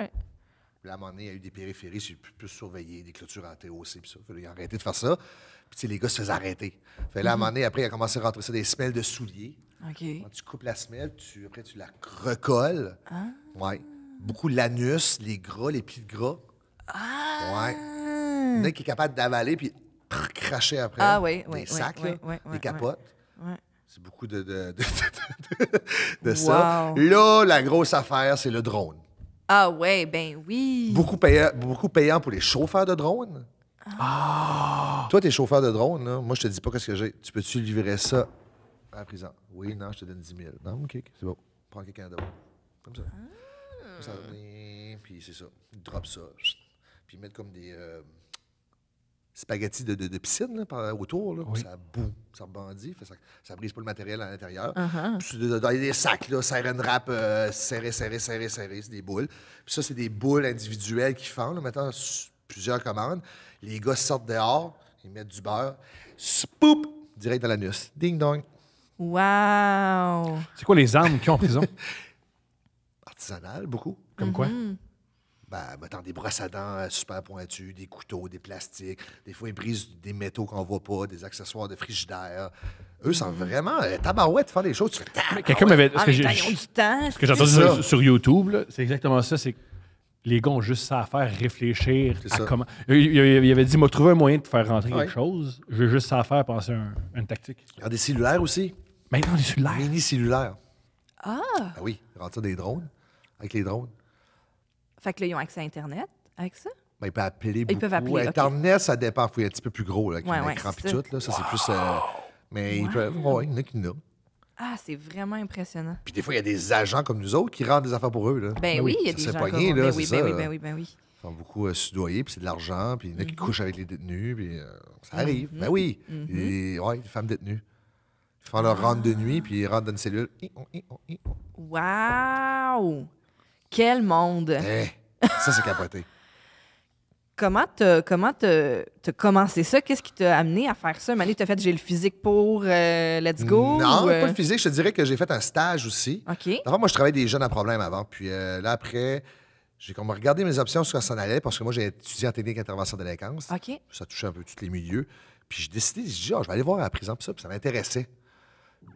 il y a eu des périphéries, plus, plus surveillé, des clôtures en TOC, puis ça. Il a arrêté de faire ça. Puis les gars se faisaient arrêter. Fait là, à un moment donné, après, il a commencé à rentrer ça des semelles de souliers. OK. Quand tu coupes la semelle, tu, après, tu la recolles. Ah. Ouais. Beaucoup l'anus, les gras, les plis de gras. Ah. Ouais. Il qui est capable d'avaler puis cracher après. Ah oui, oui. Des sacs, des capotes. C'est beaucoup de, de, de, ça. Là, la grosse affaire, c'est le drone. Ah ouais, ben oui. Beaucoup payant, beaucoup payant pour les chauffeurs de drones. Toi, ah! Toi, t'es chauffeur de drone, là. Moi, je te dis pas qu'est-ce que j'ai. Tu peux-tu livrer ça à la prison? Oui, non, je te donne 10 000. Non, OK, c'est bon. Prends quelqu'un d'autre. Comme ça. Comme ah! ça. Puis c'est ça. Drop ça. Puis mettre comme des. Euh, spaghettis de, piscine là, autour, là, ça boue, ça rebondit, ça, ça, brise pas le matériel à l'intérieur. Uh -huh. Dans des sacs, là, de wrap serré, euh, serré, serré, serré, c'est des boules. Puis ça, c'est des boules individuelles qui font, là, maintenant, plusieurs commandes. Les gars sortent dehors, ils mettent du beurre, spoop, direct dans l'anus. Ding dong. Wow! C'est quoi les armes qui ont en prison? [LAUGHS] Artisanales, beaucoup. Comme quoi? Mm-hmm. Ben, mettant des brosses à dents euh, super pointues, des couteaux, des plastiques. Des fois, ils brisent des métaux qu'on voit pas, des accessoires de frigidaire. Eux sont mm-hmm. vraiment euh, tabarouette, faire des choses. Quelqu'un ah m'avait. Ce que j'ai entendu sur, sur, YouTube, c'est exactement ça. C'est les gars ont juste ça à faire, réfléchir à comment. Il, avait dit m'a trouvé un moyen de faire rentrer quelque chose. J'ai juste ça à faire, penser à une tactique. Il y a des cellulaires aussi. Ben non, des cellulaires. Mini cellulaires. Ah. ah oui, rentrer des drones avec les drones. Fait que là, ils ont accès à Internet avec ça. Ben, ils peuvent appeler. Ils peuvent appeler. Internet, ça dépend. Il faut être un petit peu plus gros, là, avec ouais, un écran et tout. ça, c'est plus. Euh, mais ils peuvent. il y en a qui ah, c'est vraiment impressionnant. Puis des fois, il y a des agents comme nous autres qui rendent des affaires pour eux. Là. Ben oui, il y a des gens qui comme... Ben ben là, ben oui, ben oui, ben oui, ben oui. Ils sont beaucoup euh, puis c'est de l'argent, puis il y en a qui mm-hmm. couchent avec les détenus, puis euh, ça mm-hmm. arrive. Ben oui, Oui, mm-hmm. les, ouais, les femmes détenues. Ils font leur rentre de nuit, puis ils rentrent dans une cellule. Wow! Quel monde! Eh, ça, c'est capoté. [LAUGHS] Comment tu comment te commencé ça? Qu'est-ce qui t'a amené à faire ça? tu as fait j'ai le physique pour euh, Let's Go? Non, pas le euh? physique. Je te dirais que j'ai fait un stage aussi. OK. moi, je travaillais des jeunes à problème avant. Puis euh, là, après, j'ai comme regardé mes options sur ça allait parce que moi, j'ai étudié en technique d'intervention délinquance. OK. Ça touchait un peu tous les milieux. Puis j'ai décidé, je ah, je vais aller voir à présent prison, ça, puis ça m'intéressait.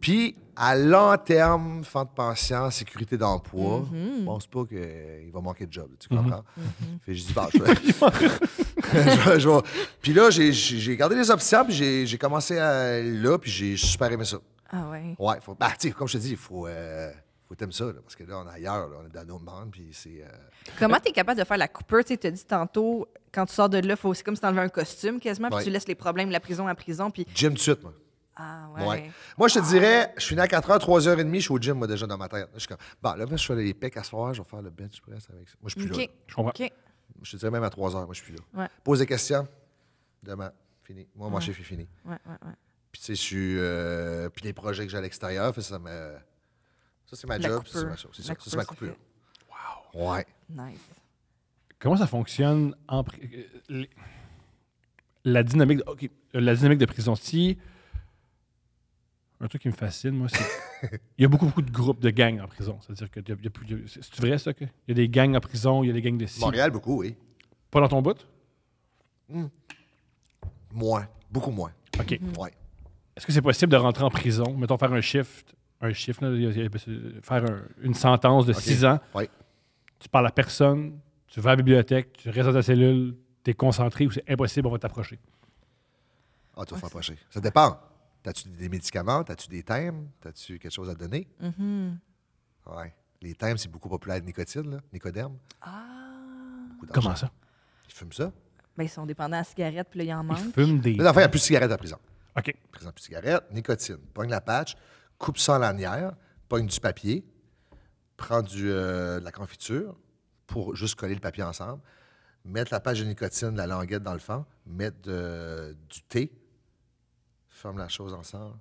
Puis, à long terme, fin de pension, sécurité d'emploi, mm -hmm. pense pas qu'il va manquer de job, tu mhm. comprends? Mhm. Fait, je dis, bah, je vais... [LAUGHS] [LAUGHS] Puis là, j'ai gardé les options, puis j'ai commencé à... là, puis j'ai super aimé ça. Ah ouais? Ouais, faut... Bah, comme je te dis, il euh, faut... t'aimer ça, parce que là, on est ailleurs, on est dans nos bandes, puis c'est... Euh, Comment tu es capable de faire la coupeur? Tu t'as dit tantôt, quand tu sors de là, c'est comme si t'enlevais un costume quasiment, puis tu laisses les problèmes de la prison à prison, puis... tout de suite, moi. Ah, ouais. Moi, je te ah, dirais, je suis né à 4 h, 3 h 30, je suis au gym, moi, déjà dans ma tête. Je suis comme, bon, là, je fais les pecs à soir, je vais faire le bench press avec ça. Moi, je suis plus là. Je comprends. Je te dirais même à 3 h, moi, je suis plus là. Pose des questions, demain, fini. Moi, mon chef est fini. Puis, tu sais, je euh, puis, les projets que j'ai à l'extérieur, ça me. Ça, c'est ma job, c'est ma chose. C'est ça, c'est ma coupure. Wow. Ouais. Nice. Comment ça fonctionne en. Euh, la dynamique de, la dynamique de prison. Si un truc qui me fascine, moi, c'est. [LAUGHS] il y a beaucoup, beaucoup de groupes de gangs en prison. C'est-à-dire que y C'est vrai, ça? qu'il y a des gangs en prison, il y a des gangs de Montréal, beaucoup, oui. Pas dans ton bout? Hmm. Moins. Beaucoup moins. OK. Hmm. Est-ce que c'est possible de rentrer en prison? Mettons, faire un shift, un shift, faire une sentence de six ans. Oui. Tu parles à personne, tu vas à la bibliothèque, tu restes dans ta cellule, tu es concentré ou c'est impossible, on va t'approcher. Ah, tu vas t'approcher. Ça dépend. T'as-tu des médicaments? T'as-tu des thèmes? T'as-tu quelque chose à donner? Mm-hmm. Les thèmes, c'est beaucoup populaire de nicotine, là. Nicoderme. Ah. Comment ça? Ils fument ça. Ben, ils sont dépendants à cigarette, puis là, ils en manque. Ils fument des. enfin, il n'y a plus de cigarettes à prison. OK. Prison, plus de cigarettes, nicotine. Pogne la patch, coupe ça en lanière, pogne du papier, prends du, euh, de la confiture pour juste coller le papier ensemble, mettre la page de nicotine, la languette dans le fond, mettre euh, du thé, Ferme la chose ensemble.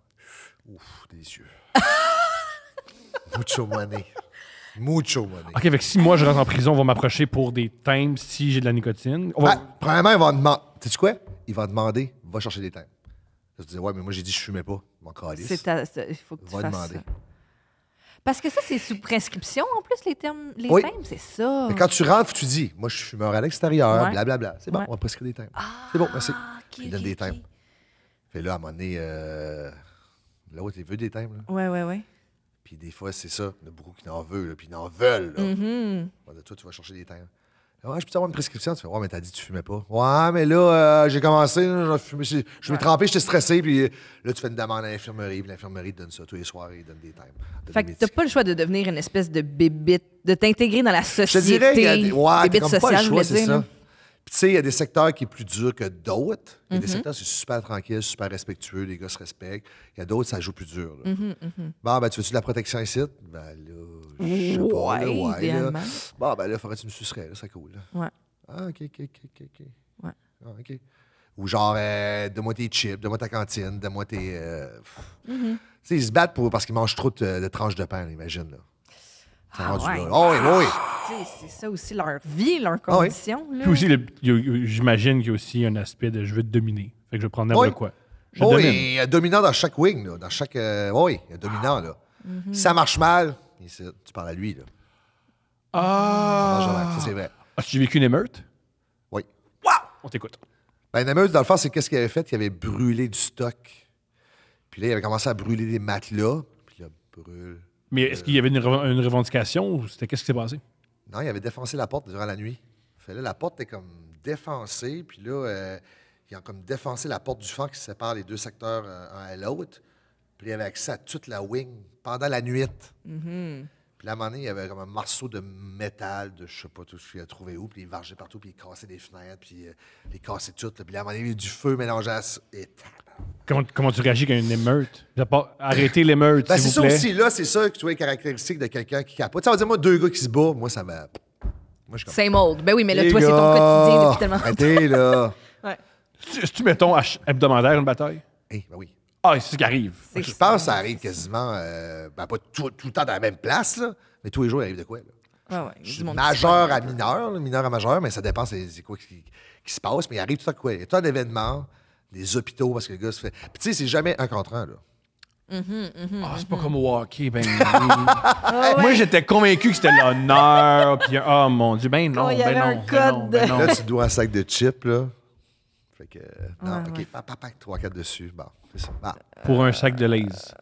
Ouf, des yeux. [LAUGHS] Mucho money. Mucho money. OK, avec si moi je rentre en prison, on va m'approcher pour des thèmes si j'ai de la nicotine. On va- ah, premièrement, il va demander. Sais-tu quoi? Il va demander, va chercher des thèmes. Je te dis, ouais, mais moi, j'ai dit, je fumais pas. Mon calice. C'est Il faut que tu fasses ça. Parce que ça, c'est sous prescription, en plus, les termes, les thèmes, c'est ça. Mais quand tu rentres, tu dis, moi, je suis fumeur à l'extérieur, blablabla. C'est bon, on va prescrire des thèmes. Ah, c'est bon, merci. Il donne des thèmes. Et là, à un moment donné, euh, l'autre, il veut des thèmes. Là. Ouais, ouais, ouais. Puis des fois, c'est ça. Il y en a beaucoup qui n'en veulent, puis ils n'en veulent. Là. Mm-hmm. toi, tu vas chercher des thèmes. Ah, je peux avoir une prescription. Tu fais, ouais, mais t'as dit que tu fumais pas. Ouais, mais là, euh, j'ai commencé, je me suis trempé, j'étais stressé. Puis euh, là, tu fais une demande à l'infirmerie, puis l'infirmerie te donne ça tous les soirs, elle donne des thèmes. Fait que t'as pas le choix de devenir une espèce de bébite, de t'intégrer dans la société. Je te dirais, ouais, bébite sociale, pas le choix, c'est ça. Puis, tu sais, il y a des secteurs qui sont plus durs que d'autres. Il y a des mhm. secteurs, c'est super tranquille, super respectueux, les gars se respectent. Il y a d'autres, ça joue plus dur. Bah, Bon, ben, tu veux-tu de la protection ici? Ben, là, je sais pas. Là, Bon, ben, là, faudrait que tu me sucerais, là, c'est cool. Ouais. Ah, OK, OK, OK, OK. OK. Ouais. Ah, OK. Ou genre, de euh, donne-moi tes chips, donne-moi ta cantine, donne-moi tes. Euh, tu sais, ils se battent pour, parce qu'ils mangent trop de, de tranches de pain, imagine, là. Ah, oui, ah ah, C'est ça aussi, leur vie, leur ah condition. Puis aussi, j'imagine qu'il y a aussi un aspect de je veux te dominer. Fait que je vais prendre n'importe quoi. Je il y a dominant dans chaque wing, là, dans chaque. Euh, oui, il y a dominant, là. Mm-hmm. ça marche mal, tu parles à lui, là. Ah! Ça, c'est vrai. As-tu vécu une émeute? Oui. On t'écoute. Ben, émeute, dans le fond, c'est qu'est-ce qu'il avait fait? Il avait brûlé du stock. Puis là, il avait commencé à brûler des matelas. Puis là, brûle, mais est-ce qu'il y avait une, revendication ou c'était qu'est-ce qui s'est passé? Non, il avait défoncé la porte durant la nuit. la porte était comme défoncée, puis là, il euh, ils comme défoncé la porte du fond qui sépare les deux secteurs euh, un à l'autre. Puis il avait accès à toute la wing pendant la nuit. Mm-hmm. La là, il y avait comme un morceau de métal de je sais pas tout ce qu'il a trouvé où, puis il vargeait partout, puis il cassait des fenêtres, puis euh, il cassait tout. Là. puis à un moment donné, il y a du feu mélangé à ça. Comment, comment tu réagis quand il y a une émeute? Arrêtez ben, l'émeute, ben, s'il vous C'est ça aussi, là, c'est ça que tu vois, caractéristique de quelqu'un qui capote. Ça veut dire, moi, deux gars qui se battent, moi, ça va. Moi, je Same old. Ben oui, mais là, toi, c'est ton quotidien depuis tellement longtemps. Arrêtez, là. [LAUGHS] ouais. Si tu, mettons, hebdomadaire, une bataille? Eh, ben oui. Ah, c'est ce qui arrive. Je pense que ça arrive quasiment, euh, ben, pas tout, tout, le temps dans la même place, là, mais tous les jours, il arrive de quoi. Là. ouais, je suis majeur à mineur, mineur à majeur, mais ça dépend c'est quoi qui, qui, se passe. Mais il arrive tout à quoi? Il y a tant d'événements, des hôpitaux, parce que le gars se fait. Puis tu sais, c'est jamais un contre un, là. Mm ah, c'est pas mm-hmm. comme au hockey, ben. [LAUGHS] Ah Moi, j'étais convaincu que c'était l'honneur. Puis, oh mon Dieu, ben non, ben, y non, un ben code ben Là, tu dois un sac de chips, là. Fait que. Non, ah ok, papa, 3-4 dessus. Bon. Bah. Pour un sac de laise.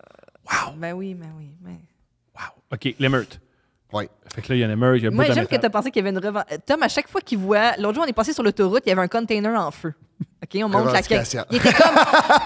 Euh, wow! Ben oui, ben oui. Ben. Wow! OK, l'émeute. Oui. Fait que là, il y en a une Il y a Moi, j'aime que tu as pensé qu'il y avait une revente. Tom, à chaque fois qu'il voit. L'autre jour, on est passé sur l'autoroute, il y avait un container en feu. OK, on monte la caisse. comme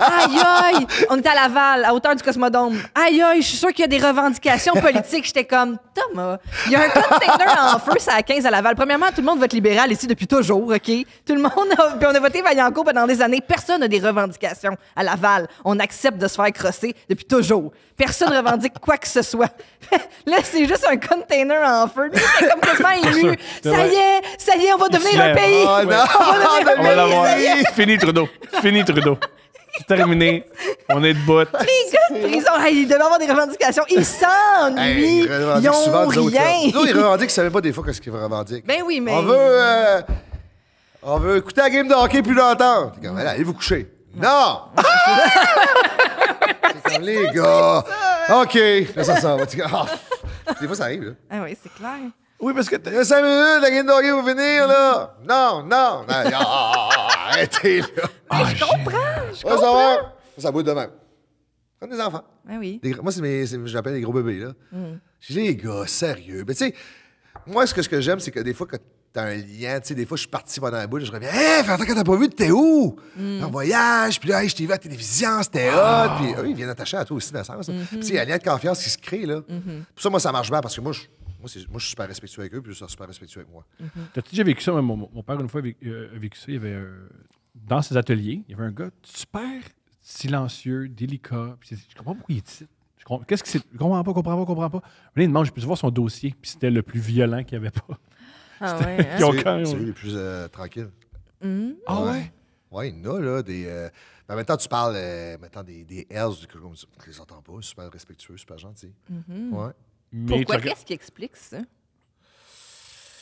Aïe aïe! On était à Laval, à hauteur du Cosmodome. Aïe aïe, je suis sûr qu'il y a des revendications politiques. J'étais comme Thomas, il y a un container en feu, ça à 15 à Laval. Premièrement, tout le monde vote libéral ici depuis toujours, OK? Tout le monde a, puis on a voté Vaillancourt pendant des années. Personne n'a des revendications à Laval. On accepte de se faire crosser depuis toujours. Personne ne revendique quoi que ce soit. [LAUGHS] Là, c'est juste un container en feu. C'est comme quasiment [LAUGHS] élu. Ça y est, ça y est, on va devenir un pays. Ah, [LAUGHS] on va devenir un pays fini, Trudeau. Fini, Trudeau. C'est terminé. On est de bout. Les gars de prison, ils devaient avoir des revendications. Ils s'ennuient. Hey, ils ont rien. Nous, ils revendiquent, ils savaient pas des fois qu'est-ce qu'ils revendiquent. Ben oui, mais... On veut... Euh, on veut écouter la game de hockey plus longtemps. comme, allez vous coucher. Non! [LAUGHS] c'est les gars. OK, là, ça Des fois, ça arrive. Ah oui, c'est clair. Oui, parce que t'as 5 minutes, la de d'hockey va venir, là. Non, non. non. arrêtez, là. Mais je ah, comprends. Je comprends. Ça, va, ça de même. Comme des enfants. Ben oui. moi, c'est mes, je l'appelle des gros bébés, là. Mm. Je dis, les gars, sérieux. Mais tu sais, moi, ce que, ce que j'aime, c'est que des fois, tu t'as un lien, tu sais, des fois, je suis parti dans la boule, je reviens, hé, fais attends quand t'as pas vu, t'es où? Mm. En voyage, puis là, je t'ai vu à la télévision, c'était ah. hot, puis euh, oui, ils viennent attacher à toi aussi, dans le sens. il y a un lien de confiance qui se crée, là. Mm-hmm. Pour ça, moi, ça marche bien, parce que moi, je moi, je suis super respectueux avec eux, puis ils sont super respectueux avec moi. Tu mhm. as T'as-tu déjà vécu ça? Mon, mon, père, une fois, a vécu, euh, ça. Il y avait, euh, dans ses ateliers, il y avait un gars super silencieux, délicat. Puis je comprends pas pourquoi il est ici. Qu'est-ce que c'est? Je comprends pas, comprends pas, comprends pas. Là, il demande, je voir son dossier. Puis c'était le plus violent qu'il n'y avait pas. Ah [LAUGHS] ouais, hein? C'est lui les plus tranquille. Euh, tranquilles. Hmm? Ah ouais? ouais? Oui, il y en a, là, des... Ben, maintenant, tu parles, des, des du coup, ne les entends pas, super respectueux, super gentil. Mhm. Ouais. Pourquoi? Qu'est-ce qui explique ça?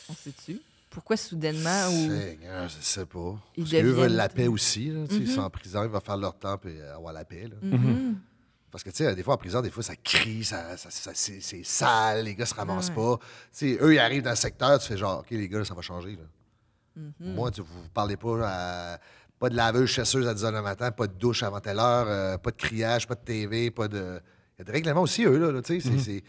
On sait-tu? Pourquoi soudainement ou. Seigneur, je sais pas. Ils veulent la paix aussi. Là, Ils mm-hmm. sont en prison, ils vont faire leur temps et euh, avoir la paix. Là. Mm-hmm. Mm-hmm. Parce que, tu sais, des fois, en prison, des fois, ça crie, ça, c'est, sale, les gars se ramassent pas. eux, ils arrivent dans le secteur, tu fais genre, OK, les gars, ça va changer. Là. Moi, tu, vous parlez pas à, euh, Pas de laveuse chasseuse à 10 h le matin, pas de douche avant telle heure, euh, pas de criage, pas de TV, pas de. Il y a des règlements aussi, eux, là. tu sais, c'est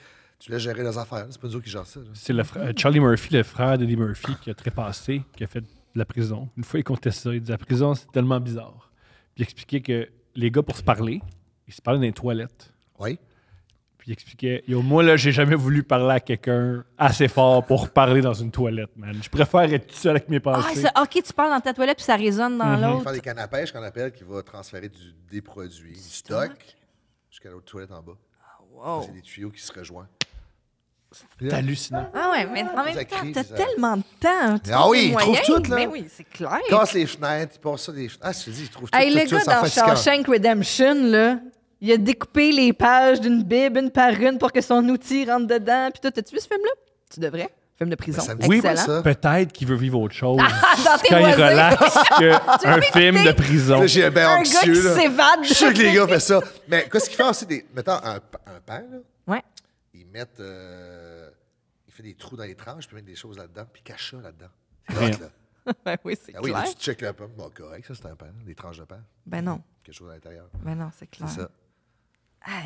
tu laisses gérer les affaires. C'est pas nous qui gère ça. C'est euh, Charlie Murphy, le frère d'Eddie Murphy, qui a trépassé, qui a fait de la prison. Une fois, il comptait ça. Il dit La prison, c'est tellement bizarre. Puis il expliquait que les gars, pour se parler, ils se parlaient dans les toilettes. Oui. Puis il expliquait moi, là, j'ai jamais voulu parler à quelqu'un assez fort pour parler dans une toilette, man. Je préfère être tout seul avec mes ah, pensées. Ah, ok, tu parles dans ta toilette, puis ça résonne dans mhm. l'autre. Il va Faire des canapés qu'on appelle, qui va transférer du, des produits, du, stock, jusqu'à l'autre toilette en bas. Ah, wow. C'est des tuyaux qui se rejoignent. C'est hallucinant. Ah ouais, mais en même temps, t'as tellement de temps. Hein, ah oui, il trouve tout, là. Mais ben oui, c'est clair. Casse les fenêtres, il passe ça des fenêtres. Ah, je te dis, il trouve tout. Hey, le gars dans Shawshank Redemption, là, il a découpé les pages d'une Bible une par une pour que son outil rentre dedans. Puis toi, t'as-tu vu ce film-là? Tu devrais. Film de prison. Ben, oui, peut-être qu'il veut vivre autre chose. [LAUGHS] quand il relaxe [LAUGHS] un film de prison. J'ai ben un gars qui s'évade. Je sais que les gars font ça. Mais qu'est-ce qu'il fait aussi Mettons, un, un père, là. Ouais. Ils mettent. Euh, fait des trous dans les tranches, puis mettre des choses là-dedans, puis cache ça là-dedans. C'est là. [LAUGHS] ben oui, c'est clair. ah oui, Là, tu checkes la pomme. Bon, correct, ça, c'est un pain, des tranches de pain. Ben non. Quelque chose à l'intérieur. Ben non, c'est clair. C'est ça.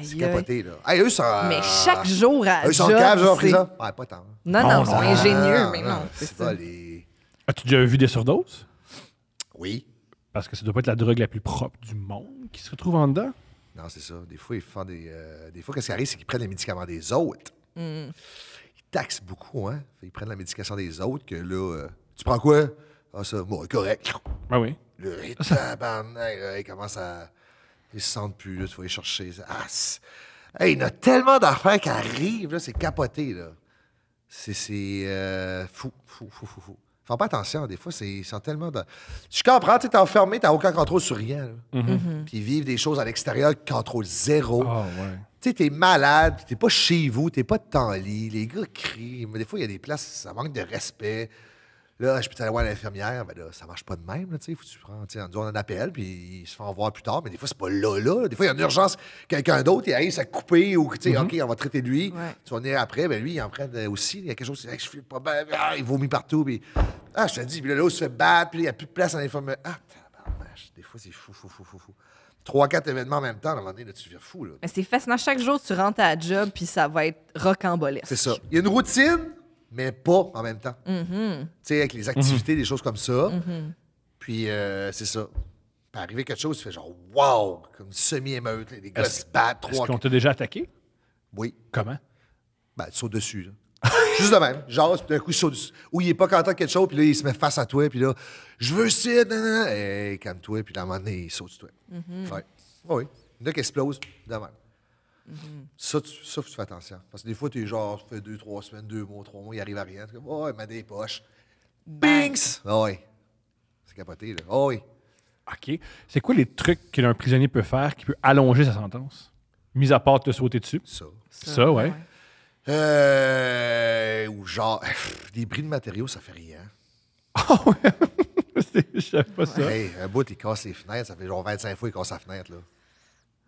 C'est capoté, là. eux, sont, mais chaque jour à Eux, sont caves, genre, pris ça. Ouais, pas tant. Non, non, ils sont ingénieux, mais non. c'est pas Les... As-tu déjà vu des surdoses? Oui. Parce que ça doit pas être la drogue la plus propre du monde qui se retrouve en dedans. Non, c'est ça. Des fois, ils font des. Euh, des fois, qu'est-ce qui arrive, c'est qu'ils prennent les médicaments des autres. Mm taxent beaucoup, hein? Ils prennent la médication des autres que là, tu prends quoi? Ah, ça, bon, correct. Ben oui. Le tabarnak, là, ils commencent à. Ils se sentent plus, là, tu vas aller chercher. Ah, il y a tellement d'affaires qui arrivent, là, c'est capoté, là. C'est fou, fou, fou, fou, fou. Fais pas attention, des fois, ils sont tellement. De... Je comprends, tu t'es enfermé, t'as aucun contrôle sur rien. Puis ils vivent des choses à l'extérieur, contrôle zéro. Ah ouais tu sais, t'es malade, t'es pas chez vous, t'es pas de temps lit, les gars crient. Mais des fois, il y a des places, ça manque de respect. Là, je peux aller voir l'infirmière, mais ben là, ça marche pas de même, tu sais, faut que tu prends, tu on un appelle, puis il se fait en voir plus tard, mais des fois, c'est pas là, là. Des fois, il y a une urgence, quelqu'un d'autre, il arrive à couper, ou, tu sais, mm-hmm. OK, on va traiter lui. Tu vas venir après, ben lui, il en prend euh, aussi, il y a quelque chose, hey, je fais pas bien, ah, il vomit partout, puis, ah, je te dis, puis là, là, il se fait battre, puis il n'y a plus de place en l'infirmière. Ah, des fois, c'est fou, fou, fou, fou, fou trois, quatre événements en même temps, à un moment donné, tu deviens fou. Là. Mais c'est fascinant. Chaque jour, tu rentres à la job, puis ça va être rocambolesque. C'est ça. Il y a une routine, mais pas en même temps. Mm-hmm. Tu sais, avec les activités, mm-hmm. des choses comme ça. Mm-hmm. Puis euh, c'est ça. Puis arriver quelque chose, tu fais genre wow, comme une semi-émeute, les gars se battent, trois. Est-ce qu'on t'a déjà attaqué? Oui. Comment? Ben, tu sautes dessus. Là. [LAUGHS] Juste de même. Genre, puis d'un coup, il saute, ou il est pas content de quelque chose, puis là, il se met face à toi, puis là, je veux ça, non, Hey, calme-toi, puis là, à un moment donné, il saute sur toi. Mm-hmm. Ouais. Oui. Il y en a qui explosent, de même. Mm-hmm. Ça, tu, ça, tu fais attention. Parce que des fois, tu es genre, tu fais deux, trois semaines, deux mois, trois mois, il arrive à rien. Tu oh, il m'a des poches. Binks! Ah oui. C'est capoté, là. Oh, ah oui. OK. C'est quoi les trucs qu'un prisonnier peut faire qui peut allonger sa sentence? Mis à part te sauter dessus. Ça. Ça, ouais. Euh, ou genre, [LAUGHS] des bris de matériaux, ça fait rien. Ah ouais? [LAUGHS] Je savais pas ça. Hey, un bout, il casse les fenêtres. Ça fait genre 25 fois qu'il casse sa fenêtre. Là.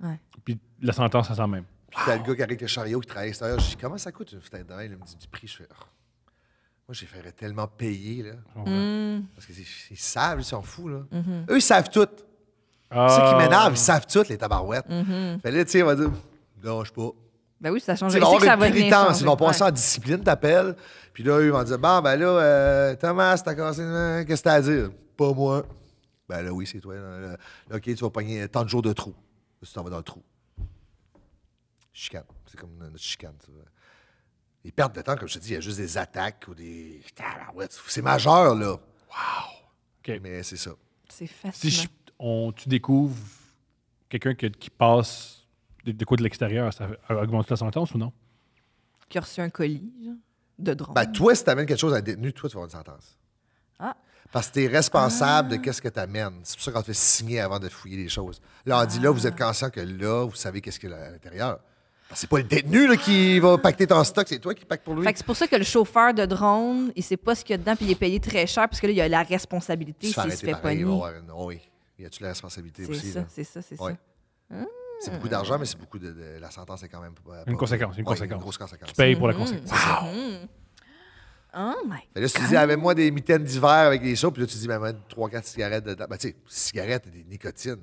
Ouais. Puis la sentence, ça sent même. Puis t'as le gars qui arrive avec le chariot qui travaille à Je dis, comment ça coûte une fenêtre de Il me dit du prix. Je fais, oh. moi, je les ferais tellement payer. Là. Ah mm. Parce que savent, ils s'en foutent. Là. Mm-hmm. Eux, ils savent tout. Ceux qui ah. m'énervent, ils savent tout, les tabarouettes. Mm-hmm. Fait là, tu sais, on va dire, non, je pas. Ben oui, ça change. que ça Ils vont passer en discipline, t'appelles. Puis là, ils vont dire ben là, euh, Thomas, t'as cassé. Qu'est-ce que t'as à dire Pas moi. Ben là, oui, c'est toi. Là, OK, tu vas pogner tant de jours de trou. Tu t'en vas dans le trou. Chicane. C'est comme notre chicane. vois. Les pertes de temps, comme je te dis, il y a juste des attaques ou des. C'est majeur, là. Wow. Mais c'est ça. C'est facile. Si on, tu découvres quelqu'un qui passe des coups de l'extérieur, ça augmente la sentence ou non? Qui a reçu un colis de drone. Bah toi, si amènes quelque chose à un détenu, toi, tu vas avoir une sentence. Ah. Parce que tu es responsable de ah. ce que tu amènes. C'est pour ça qu'on te fait signer avant de fouiller les choses. Là, on dit là, vous ah. êtes conscient que là, vous savez qu'est-ce qu'il y a à l'intérieur. Ben, c'est pas le détenu qui va pacter ton stock, c'est toi qui pactes pour lui. c'est pour ça que le chauffeur de drone, il sait pas ce qu'il y a dedans, puis il est payé très cher, parce que là, il y a la responsabilité s'il se fait pas pogner. Oui, il y a-tu la responsabilité aussi? C'est ça, c'est ça, c'est hein? ça. C'est beaucoup d'argent, mais c'est beaucoup de, La sentence est quand même. Pas, une conséquence, une conséquence. Une grosse conséquence. Tu payes pour la mm-hmm. conséquence. Wow! Oh my là, là, tu dis, avec moi des mitaines d'hiver avec des chauds, puis là, tu dis, ben, « 3-4 cigarettes de… » Ben, tu sais, cigarettes et des nicotines.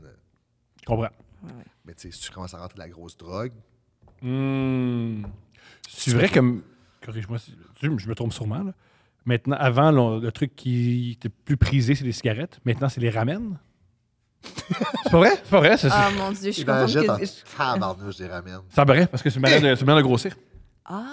Je comprends. Mais tu sais, si tu commences à rentrer de la grosse drogue. Mmh. C'est vrai que. Corrige-moi si je me trompe sûrement. Là. Maintenant, avant, le truc qui était plus prisé, c'est les cigarettes. Maintenant, c'est les ramènes. C'est pas vrai? C'est pas vrai, ça. Ah mon dieu, je suis contente que... En... Tabarnouche, je les ramène. C'est vrai, parce que c'est une manière de, grossir. Ah.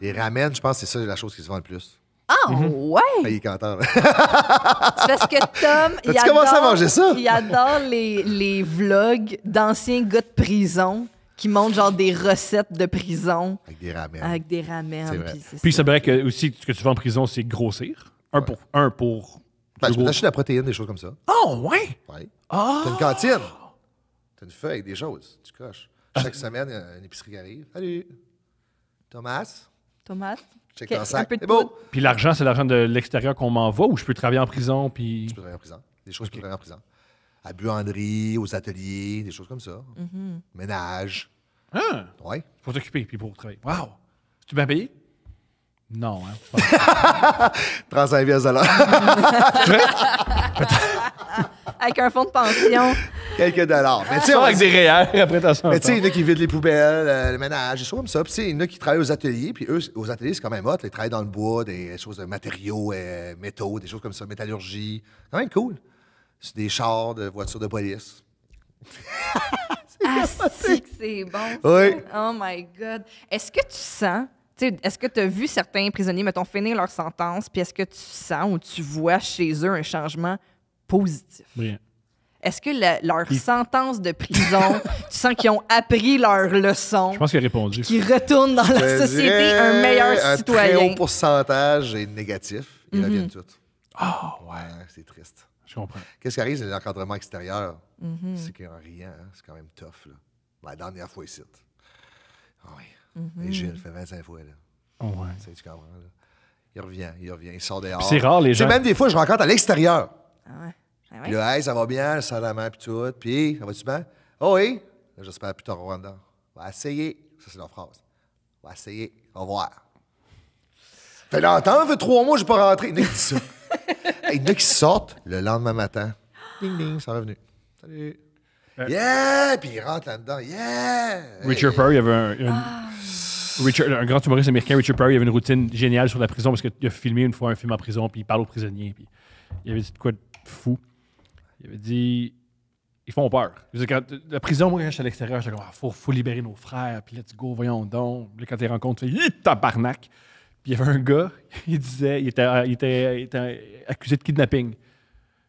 Les ramènes, je pense que c'est ça la chose qui se vend le plus. Ah, mhm. ouais! Il est content. c'est parce que Tom, il adore, commencé à manger ça? il adore les, les vlogs d'anciens gars de prison qui montrent genre des recettes de prison. Avec des ramen. Avec des ramen. C'est vrai. Puis, c'est vrai que aussi, ce que tu vas en prison, c'est grossir. Un pour. Un pour ben, je, la protéine, des choses comme ça. Oh, ouais? Ouais. Ah! T'as une cantine. Ah! T'as une feuille, des choses. Tu coches. Ah. Chaque semaine, une épicerie qui arrive. Salut. Thomas. Thomas. Check ton sac. Puis l'argent, c'est l'argent de l'extérieur qu'on m'envoie ou je peux travailler en prison? Puis... Tu peux travailler en prison. Des choses que tu peux travailler en prison. À buanderie, aux ateliers, des choses comme ça. Mm-hmm. Ménage. Hein. Ouais. Pour t'occuper puis pour travailler. Wow! Tu bien payé? Non, hein. 35 [LAUGHS] [LAUGHS] Peut-être avec un fonds de pension. Quelques dollars. Mais tu avec des après Mais tu sais, il y en a qui vident les poubelles, euh, le ménage, des choses comme ça. Puis il y en a qui travaillent aux ateliers. Puis eux, aux ateliers, c'est quand même hot. Ils travaillent dans le bois, des choses de matériaux, euh, métaux, des choses comme ça, métallurgie. Quand même cool. C'est des chars, de voitures de police. [LAUGHS] ah, c'est que c'est bon. Oui. Oh my God. Est-ce que tu sens est-ce que tu as vu certains prisonniers, mettons, finir leur sentence, puis est-ce que tu sens ou tu vois chez eux un changement positif. Est-ce que leur sentence de prison, [LAUGHS] tu sens qu'ils ont appris leur leçon? Je pense qu'il a répondu. Qu'ils retournent dans la société un meilleur citoyen. Un haut pourcentage est négatif. Ils revient mm-hmm. tout reviennent tous. Oh, ah! ouais, c'est triste. Je comprends. Qu'est-ce qui arrive, dans l'encadrement extérieur. extérieurs, mm-hmm. C'est qu'en riant, hein. c'est quand même tough. Là. La dernière fois ici. cite. Ah oui. Mm-hmm. Et Gilles fait 25 fois. Là. Oh, ouais. comprends? Il revient, il revient, il sort dehors. C'est rare, les gens. C'est même des fois, je rencontre à l'extérieur. Ah, ah le hey, ça va bien, le main, puis tout. Puis, ça va-tu bien? Oh oui! J'espère plus t'en Rwanda. On va essayer. Ça, c'est leur phrase. On va essayer. Au revoir. » voir. Fait longtemps, fait trois mois, j'ai pas rentré. Il y en qui sortent. [LAUGHS] Il sortent le lendemain matin. Ding, ding, sont revenus. Salut. Euh. yeah! Puis il rentre là-dedans. Yeah! Richard Perry il y avait un. Ah. Richard, un grand humoriste américain, Richard Perry il avait une routine géniale sur la prison parce qu'il a filmé une fois un film en prison, puis il parle aux prisonniers, puis il y avait dit quoi de fou. Il avait dit ils font peur. la prison, moi, quand je suis à l'extérieur, j'étais comme ah, faut, faut libérer nos frères, puis let's go, voyons donc. Là, quand tu les rencontres, tu fais tabarnak. Puis il y avait un gars, [LAUGHS] il disait, il était, il était, accusé de kidnapping.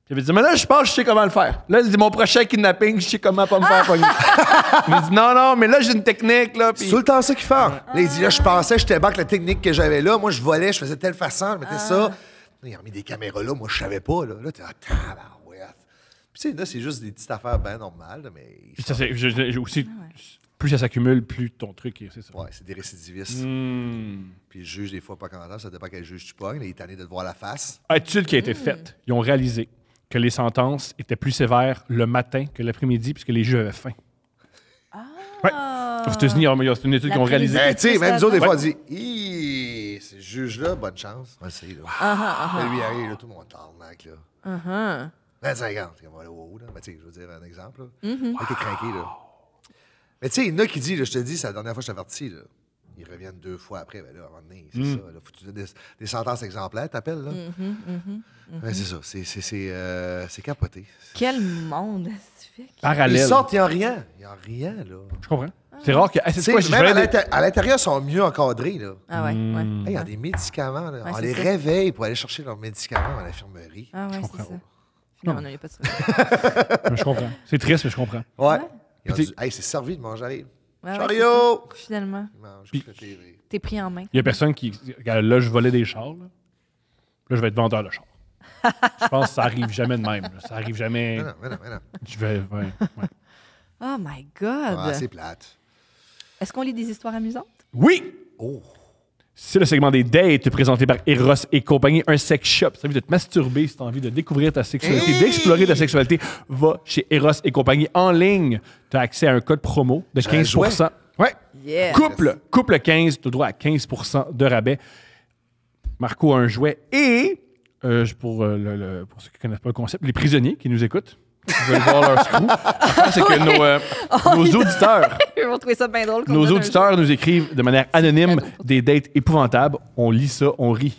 Il avait dit, mais là, je pense, je sais comment le faire. Là, il dit, mon prochain kidnapping, je sais comment pas me faire pogner. [LAUGHS] il m'a dit, non, non, mais là, j'ai une technique. Là, pis... C'est tout le temps ça qu'il fait. Là, il dit, là, je pensais, j'étais que la technique que j'avais là. Moi, je volais, je faisais telle façon, je mettais ah. ça. Il ils mis des caméras là, moi, je savais pas. Là, t'es, ah, sais, là, c'est juste des petites affaires bien normales, mais. aussi, ah plus ça s'accumule, plus ton truc est. C'est ça. Ouais, c'est des récidivistes. Hmm. Puis le juge, des fois, pas content, ça dépend quel juge tu pognes. Il est tanné de te voir la face. Étude ah, qui a été hmm. faite, ils ont réalisé que les sentences étaient plus sévères le matin que l'après-midi puisque les juges avaient faim. Ah! Aux ah, c'est une étude qu'ils ont réalisée. Ben, tu sais, même nous autres, des fois, on dit ce juge-là, bonne chance. On c'est là. Ah, ah, Lui, arrive, tout le monde tarnac, là. ah c'est qu'on va aller au haut, là. Mais ben, tu je veux dire un exemple. OK Mm mm-hmm. craqué, là. Mais tu sais, il y en a qui dit, je te dis, c'est la dernière fois que je t'avertis, là. Ils reviennent deux fois après, ben là, à un c'est mm. ça. Là, faut des, des, sentences exemplaires, t'appelles, là. Mais mm-hmm, mm-hmm, ben, c'est ça, c'est euh, capoté. Quel monde, Parallèle. Ils sortent, y a rien. Il Y a rien, là. Je comprends. Ah. C'est rare que. C'est quoi, même à l'intérieur, ils sont mieux encadrés, là. Ah ouais, ouais. Hey, des médicaments, On les réveille pour aller chercher leurs médicaments à l'infirmerie. Ah ouais, non, non, il n'y a pas de [LAUGHS] je comprends. C'est triste, mais je comprends. Ouais. Hey, c'est servi de manger Ouais, Chariot! Finalement. T'es pris en main. Il n'y a personne qui. Là, je volais des chars. Là, je vais être vendeur de chars. je pense que ça n'arrive jamais de même. Ça arrive jamais. non, non, non. Je vais. Oh my God! Ah, c'est plate. Est-ce qu'on lit des histoires amusantes? Oui! Oh! C'est le segment des dates présenté par Eros et compagnie, un sex shop. Si t'as envie de te masturber, si as envie de découvrir ta sexualité, d'explorer ta sexualité, va chez Eros et compagnie en ligne. Tu as accès à un code promo de 15 hein? Ouais. Couple, couple 15, tu as droit à 15 de rabais. Marco a un jouet et, euh, pour, euh, pour ceux qui ne connaissent pas le concept, les prisonniers qui nous écoutent, veulent voir leur screw. c'est que [LAUGHS] ah nos, euh, [LAUGHS] auditeurs, [LAUGHS] Ils vont ça bien drôle. nos auditeurs nous écrivent de manière anonyme des dates épouvantables. On lit ça, on rit,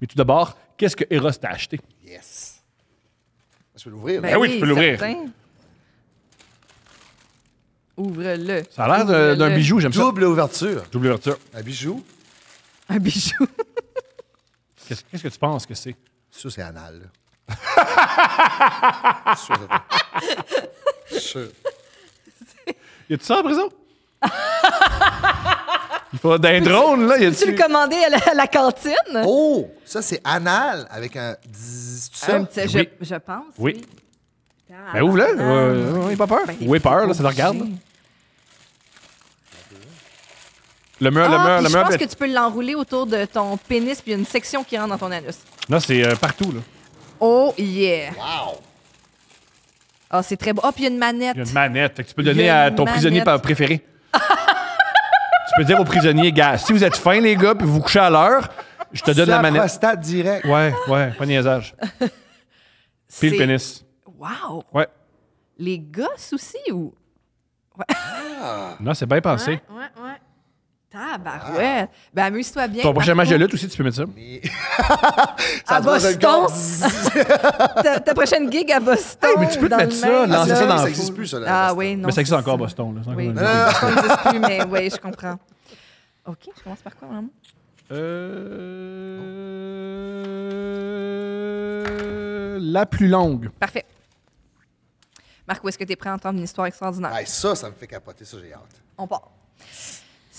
Mais tout d'abord, qu'est-ce que Eros t'a acheté? Yes. Je peux l'ouvrir. Ben, ben oui, tu peux l'ouvrir. Ouvre-le. Ça a l'air d'un bijou, j'aime ça. Double ouverture. Double ouverture. Un bijou. Un bijou. Qu'est-ce que tu penses que c'est? Ça, c'est anal. Y a-tu ça en prison? Il faut un drone, là. Y a -tu... tu le commander à la, cantine? Oh, ça, c'est anal avec un. Tu euh, Je, pense. Oui. Mais où ben, ouvre-le. Euh, ah, oui, pas peur. Ben, oui, peur, là, ça te regarde. Le mur, le ah, mur, le mur. Je pense que tu peux l'enrouler autour de ton pénis, puis une section qui rentre dans ton anus. Non, c'est euh, partout, là. Oh yeah! Wow! Ah, c'est très beau. Ah, puis il y a une manette. Il y a une manette. que tu peux donner à ton prisonnier préféré. [LAUGHS] tu peux dire au prisonnier, gars, si vous êtes faim, les gars, puis vous couchez à l'heure, je te donne la manette. prostate direct. Ouais, ouais, pas de niaisage. [LAUGHS] Puis le pénis. Wow! Ouais. Les gosses aussi ou. Ah. Non, c'est bien pensé. ouais, ouais. Tabarouette! Ah. Ben, amuse-toi bien. Ton prochain match de lutte aussi, tu peux mettre ça. [LAUGHS] à Boston! [LAUGHS] ta, ta, prochaine gig à Boston. mais tu peux te mettre ça, ça dans n'existe plus, ça. Là, ah oui, non. Mais ça existe encore à Boston. Là. Oui, n'existe plus, [LAUGHS] mais oui, je comprends. OK, je commence par quoi, maman? Hein? Euh... La plus longue. Parfait. Marc, où est-ce que tu es prêt à entendre une histoire extraordinaire? Ah, ça, ça me fait capoter, ça, j'ai hâte. On part.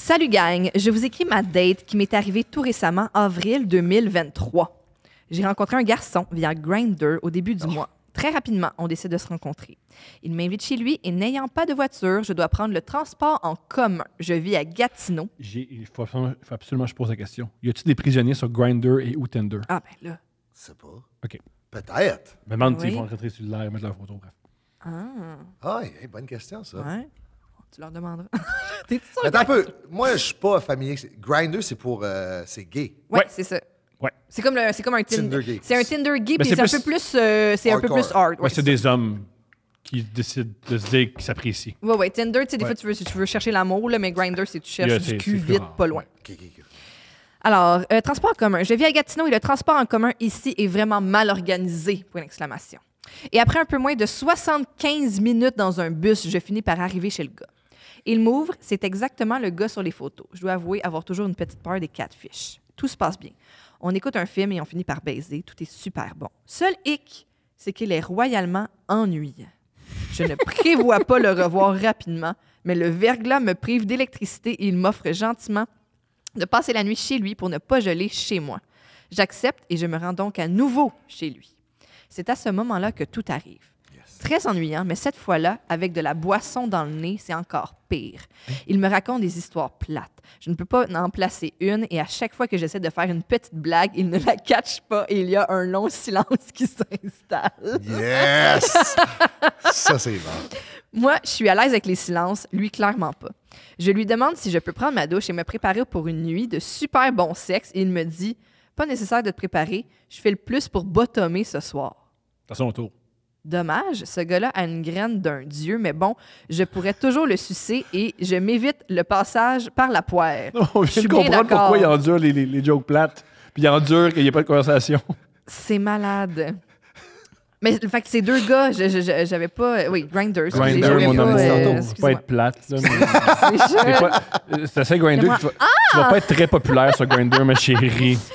Salut gang, je vous écris ma date qui m'est arrivée tout récemment, avril 2023. J'ai rencontré un garçon via Grinder au début du oh. mois. Très rapidement, on décide de se rencontrer. Il m'invite chez lui et n'ayant pas de voiture, je dois prendre le transport en commun. Je vis à Gatineau. Il faut, absolument, que je pose la question. Y a-t-il des prisonniers sur Grinder et Outender? Ah ben là. C'est pas. OK. Peut-être. Mais me demande s'ils vont rentrer sur l'air et mettre leur photo, bref. Ah. Ah, bonne question, ça. Tu leur demanderas. [LAUGHS] T'es Attends un peu. Moi, je suis pas familier. Grinder, c'est pour. Euh, c'est gay. Ouais, c'est ça. Ouais. C'est comme, c'est comme un Tinder. gay. C'est un Tinder gay, Mais puis c'est un peu plus. Euh, c'est un peu plus hard. Ouais, c'est des hommes qui décident de se dire qu'ils s'apprécient. Ouais, ouais. Tinder, tu sais, des fois, tu veux, tu veux chercher l'amour, là, mais Grinder, c'est tu cherches du cul vite, pas loin. Alors, euh, transport en commun. Je vis à Gatineau et le transport en commun ici est vraiment mal organisé, point d'exclamation. Et après un peu moins de 75 minutes dans un bus, je finis par arriver chez le gars. Il m'ouvre, c'est exactement le gars sur les photos. Je dois avouer avoir toujours une petite peur des catfish. Tout se passe bien. On écoute un film et on finit par baiser. Tout est super bon. Seul hic, c'est qu'il est royalement ennuyant. Je ne prévois pas le revoir rapidement, mais le verglas me prive d'électricité et il m'offre gentiment de passer la nuit chez lui pour ne pas geler chez moi. J'accepte et je me rends donc à nouveau chez lui. C'est à ce moment-là que tout arrive très ennuyant, mais cette fois-là, avec de la boisson dans le nez, c'est encore pire. Il me raconte des histoires plates. Je ne peux pas en placer une et à chaque fois que j'essaie de faire une petite blague, il ne la catche pas et il y a un long [LAUGHS] silence qui s'installe. Yes! Ça, c'est vrai. Moi, je suis à l'aise avec les silences, lui, clairement pas. Je lui demande si je peux prendre ma douche et me préparer pour une nuit de super bon sexe et il me dit Pas nécessaire de te préparer, je fais le plus pour bottomer ce soir. À son tour. Dommage, ce gars-là a une graine d'un dieu, mais bon, je pourrais toujours le sucer et je m'évite le passage par la poire. Je [LAUGHS] on vient de comprendre pourquoi il endure les, les, jokes plates, puis il endure qu'il n'y ait pas de conversation. C'est malade. Mais le fait que ces deux gars, j'avais pas. Oui, Grinder. excusez, Grindr, mon ami, euh, pas être plate. [LAUGHS] Euh, c'est assez Grindr. Tu, vas, vas ah! pas être très populaire sur Grinder, ma chérie. [LAUGHS]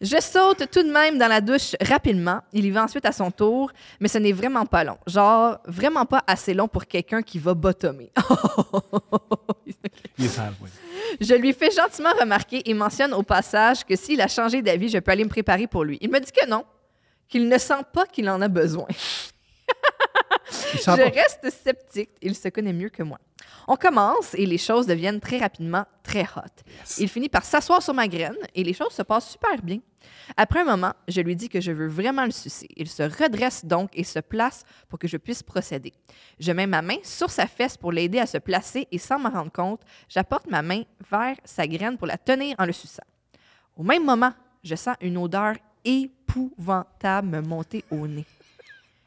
Je saute tout de même dans la douche rapidement. Il y va ensuite à son tour, mais ce n'est vraiment pas long. Genre, vraiment pas assez long pour quelqu'un qui va bottomer. [LAUGHS] Je lui fais gentiment remarquer et mentionne au passage que s'il a changé d'avis, je peux aller me préparer pour lui. Il me dit que non, qu'il ne sent pas qu'il en a besoin. je reste sceptique. Il se connaît mieux que moi. On commence et les choses deviennent très rapidement très hot. Il finit par s'asseoir sur ma graine et les choses se passent super bien. Après un moment, je lui dis que je veux vraiment le sucer. Il se redresse donc et se place pour que je puisse procéder. Je mets ma main sur sa fesse pour l'aider à se placer et sans m'en rendre compte, j'apporte ma main vers sa graine pour la tenir en le suçant. Au même moment, je sens une odeur épouvantable me monter au nez.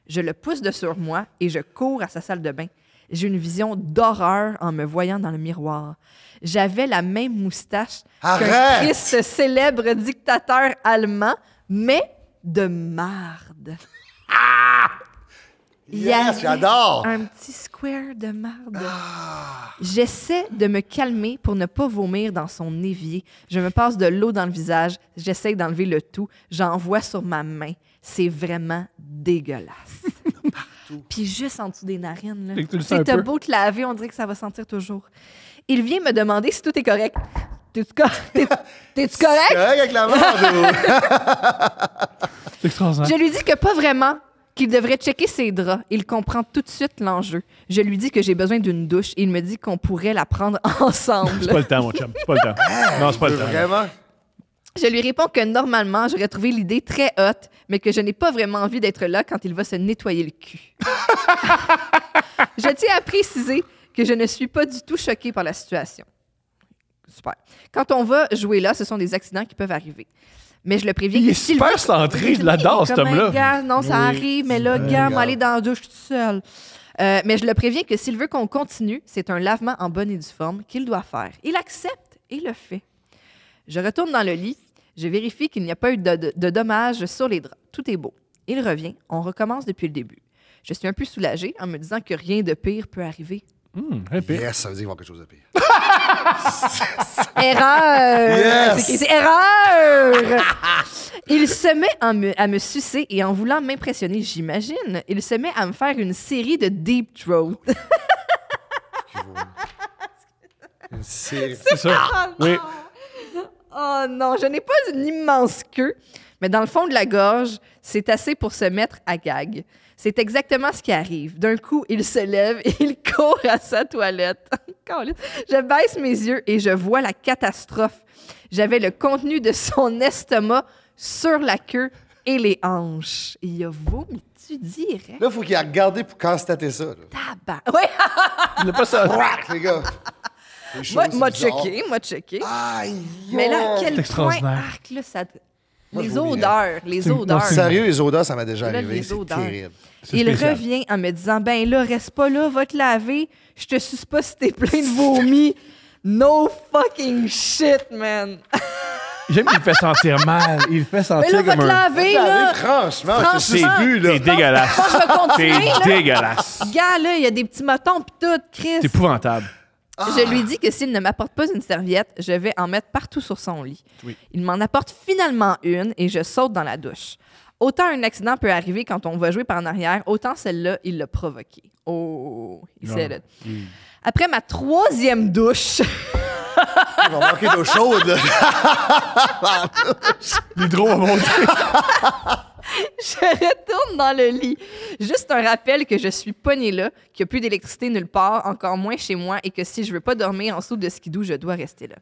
Je le pousse de sur moi et je cours à sa salle de bain. J'ai une vision d'horreur en me voyant dans le miroir. J'avais la même moustache qu'un ce célèbre dictateur allemand, mais de marde. Ah! Yes, j'adore! Un petit square de marde. Ah! J'essaie de me calmer pour ne pas vomir dans son évier. Je me passe de l'eau dans le visage. J'essaie d'enlever le tout. vois sur ma main. C'est vraiment dégueulasse. Puis juste en dessous des narines. Là. C'est beau te laver, on dirait que ça va sentir toujours. Il vient me demander si tout est correct. T'es-tu [LAUGHS] [LAUGHS] correct? tes correct? avec la Je lui dis que pas vraiment, qu'il devrait checker ses draps. Il comprend tout de suite l'enjeu. Je lui dis que j'ai besoin d'une douche. Il me dit qu'on pourrait la prendre [LAUGHS] ensemble. c'est pas le temps, mon chum. C'est pas le temps. Non, c'est pas le temps. Je lui réponds que normalement, j'aurais trouvé l'idée très haute, mais que je n'ai pas vraiment envie d'être là quand il va se nettoyer le cul. [LAUGHS] je tiens à préciser que je ne suis pas du tout choquée par la situation. Super. Quand on va jouer là, ce sont des accidents qui peuvent arriver. Mais je le préviens. Il super centré la danse, là Non, ça arrive, mais là, gars, dans douche tout seul. Euh, mais je le préviens que s'il veut qu'on continue, c'est un lavement en bonne et due forme qu'il doit faire. Il accepte et le fait. Je retourne dans le lit je vérifie qu'il n'y a pas eu de, dommages sur les draps. Tout est beau. Il revient. On recommence depuis le début. Je suis un peu soulagée en me disant que rien de pire peut arriver. Hum, yes, ça veut dire y quelque chose de pire. [LAUGHS] Erreur! Yes! C'est- Erreur! [LAUGHS] Il se met à me sucer et en voulant m'impressionner, j'imagine, il se met à me faire une série de deep throat. [LAUGHS] C'est ça. Oui. Oh non, je n'ai pas une immense queue, mais dans le fond de la gorge, c'est assez pour se mettre à gag. C'est exactement ce qui arrive. D'un coup, il se lève et il [LAUGHS] court à sa toilette. [LAUGHS] je baisse mes yeux et je vois la catastrophe. J'avais le contenu de son [LAUGHS] estomac sur la queue et les hanches. il a vomi-tu dirais. Là, il faut qu'il a regardé pour constater ça. Tabac. Oui! il n'a pas ça. les gars! Moi, checké, moi checké. Mais là, quel point arc, là, ça... les hein. odeurs, les odeurs. Sérieux, les odeurs, ça m'a déjà arrivé. C'est terrible. Il revient en me disant Ben là, reste pas là, va te laver. Je te suce pas si t'es plein de vomi. No fucking shit, man. J'aime qu'il fait sentir mal. Il fait sentir Mais là, va te laver, là. Franchement, c'est vu, là. c'est dégueulasse. C'est dégueulasse. Gars, là, il y a des petits motons pis tout, Chris. C'est épouvantable. Je ah. lui dis que s'il ne m'apporte pas une serviette, je vais en mettre partout sur son lit. Il m'en apporte finalement une et je saute dans la douche. Autant un accident peut arriver quand on va jouer par en arrière, autant celle-là, il l'a provoqué. Oh, il Après ma troisième douche. [LAUGHS] Il va manquer d'eau chaude. [LAUGHS] L'hydro va monter. J'arrête dans le lit. Juste un rappel que je suis pognée là, qu'il n'y a plus d'électricité nulle part, encore moins chez moi, et que si je veux pas dormir en dessous de skidou, je dois rester là.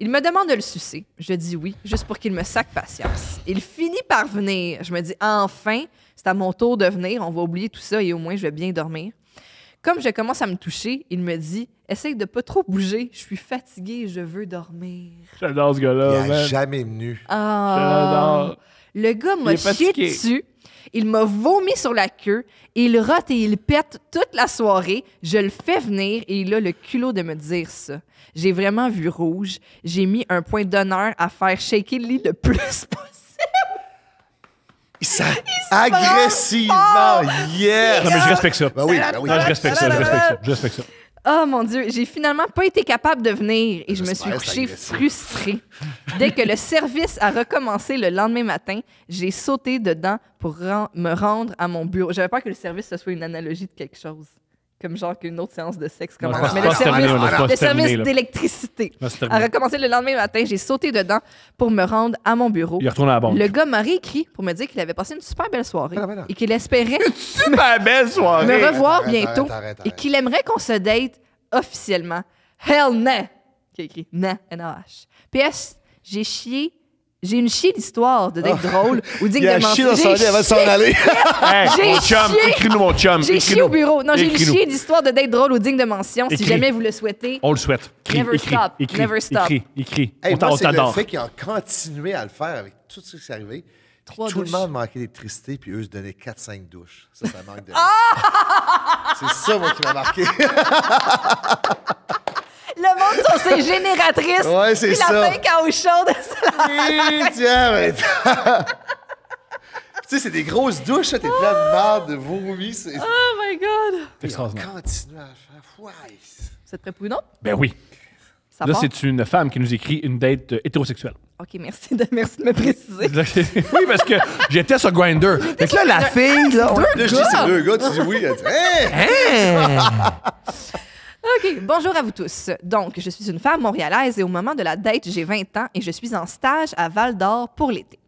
Il me demande de le sucer. Je dis oui, juste pour qu'il me sac patience. Il finit par venir. Je me dis enfin, c'est à mon tour de venir, on va oublier tout ça et au moins je vais bien dormir. Comme je commence à me toucher, il me dit Essaye de pas trop bouger, je suis fatiguée, je veux dormir. J'adore ce gars-là. Il n'est jamais venu. Ah, le gars m'a chié dessus. Il m'a vomi sur la queue. Il rote et il pète toute la soirée. Je le fais venir et il a le culot de me dire ça. J'ai vraiment vu rouge. J'ai mis un point d'honneur à faire shaker le lit le plus [LAUGHS] possible. Ça, agressivement, yes! Non, mais je respecte ça. Ben, ben oui, je respecte ça, je respecte ça, je respecte ça. Oh mon Dieu, j'ai finalement pas été capable de venir et je me suis couchée frustrée. Dès que le service a recommencé le lendemain matin, j'ai sauté dedans pour me rendre à mon bureau. J'avais peur que le service, ce soit une analogie de quelque chose comme genre qu'une autre séance de sexe commence. mais le service, d'électricité a recommencé le lendemain matin. J'ai sauté dedans pour me rendre à mon bureau. Il à la Le gars m'a réécrit pour me dire qu'il avait passé une super belle soirée et qu'il espérait une super belle soirée. me revoir bientôt et qu'il aimerait qu'on se date officiellement. Hell nah! Qui a écrit N-A-H. PS, j'ai chié j'ai une chie d'histoire de d'être ah. drôle ou digne de mention. J'ai chier dans avant de s'en aller. [LAUGHS] Hey, mon chum, écris-nous mon chum. J'ai chier au bureau. Non, j'ai une chie d'histoire de d'être drôle ou digne de mention. Si jamais vous le souhaitez. On le souhaite. Écris, never écris, stop. Écris, never stop. Écris, écris. Hey, on t'adore. le fait qu'ils ont continué à le faire avec tout ce qui s'est arrivé. tout le monde manquait d'électricité, puis eux se donnaient 4-5 douches. Ça, ça manque de. Ah! [LAUGHS] C'est ça, moi, qui m'a marqué. [LAUGHS] le monde sur ses génératrices. Ouais, c'est ça. la au Oui, tiens, mais... Tu sais, c'est des grosses douches, hein, t'es plein de marde, de vomi. Oh my God! C'est extraordinaire. Continue à faire. Vous êtes prêts pour une autre? Ben oui. Ça Là, c'est une femme qui nous écrit une date euh, hétérosexuelle. OK, merci de, me préciser. [LAUGHS] oui, parce que j'étais sur Grindr. Fait que là, la fille, là, gars. Là, je dis c'est deux gars, tu dis oui. Elle dit, Hein? [LAUGHS] OK, bonjour à vous tous. Donc, je suis une femme montréalaise et au moment de la date, j'ai 20 ans et je suis en stage à Val d'Or pour l'été.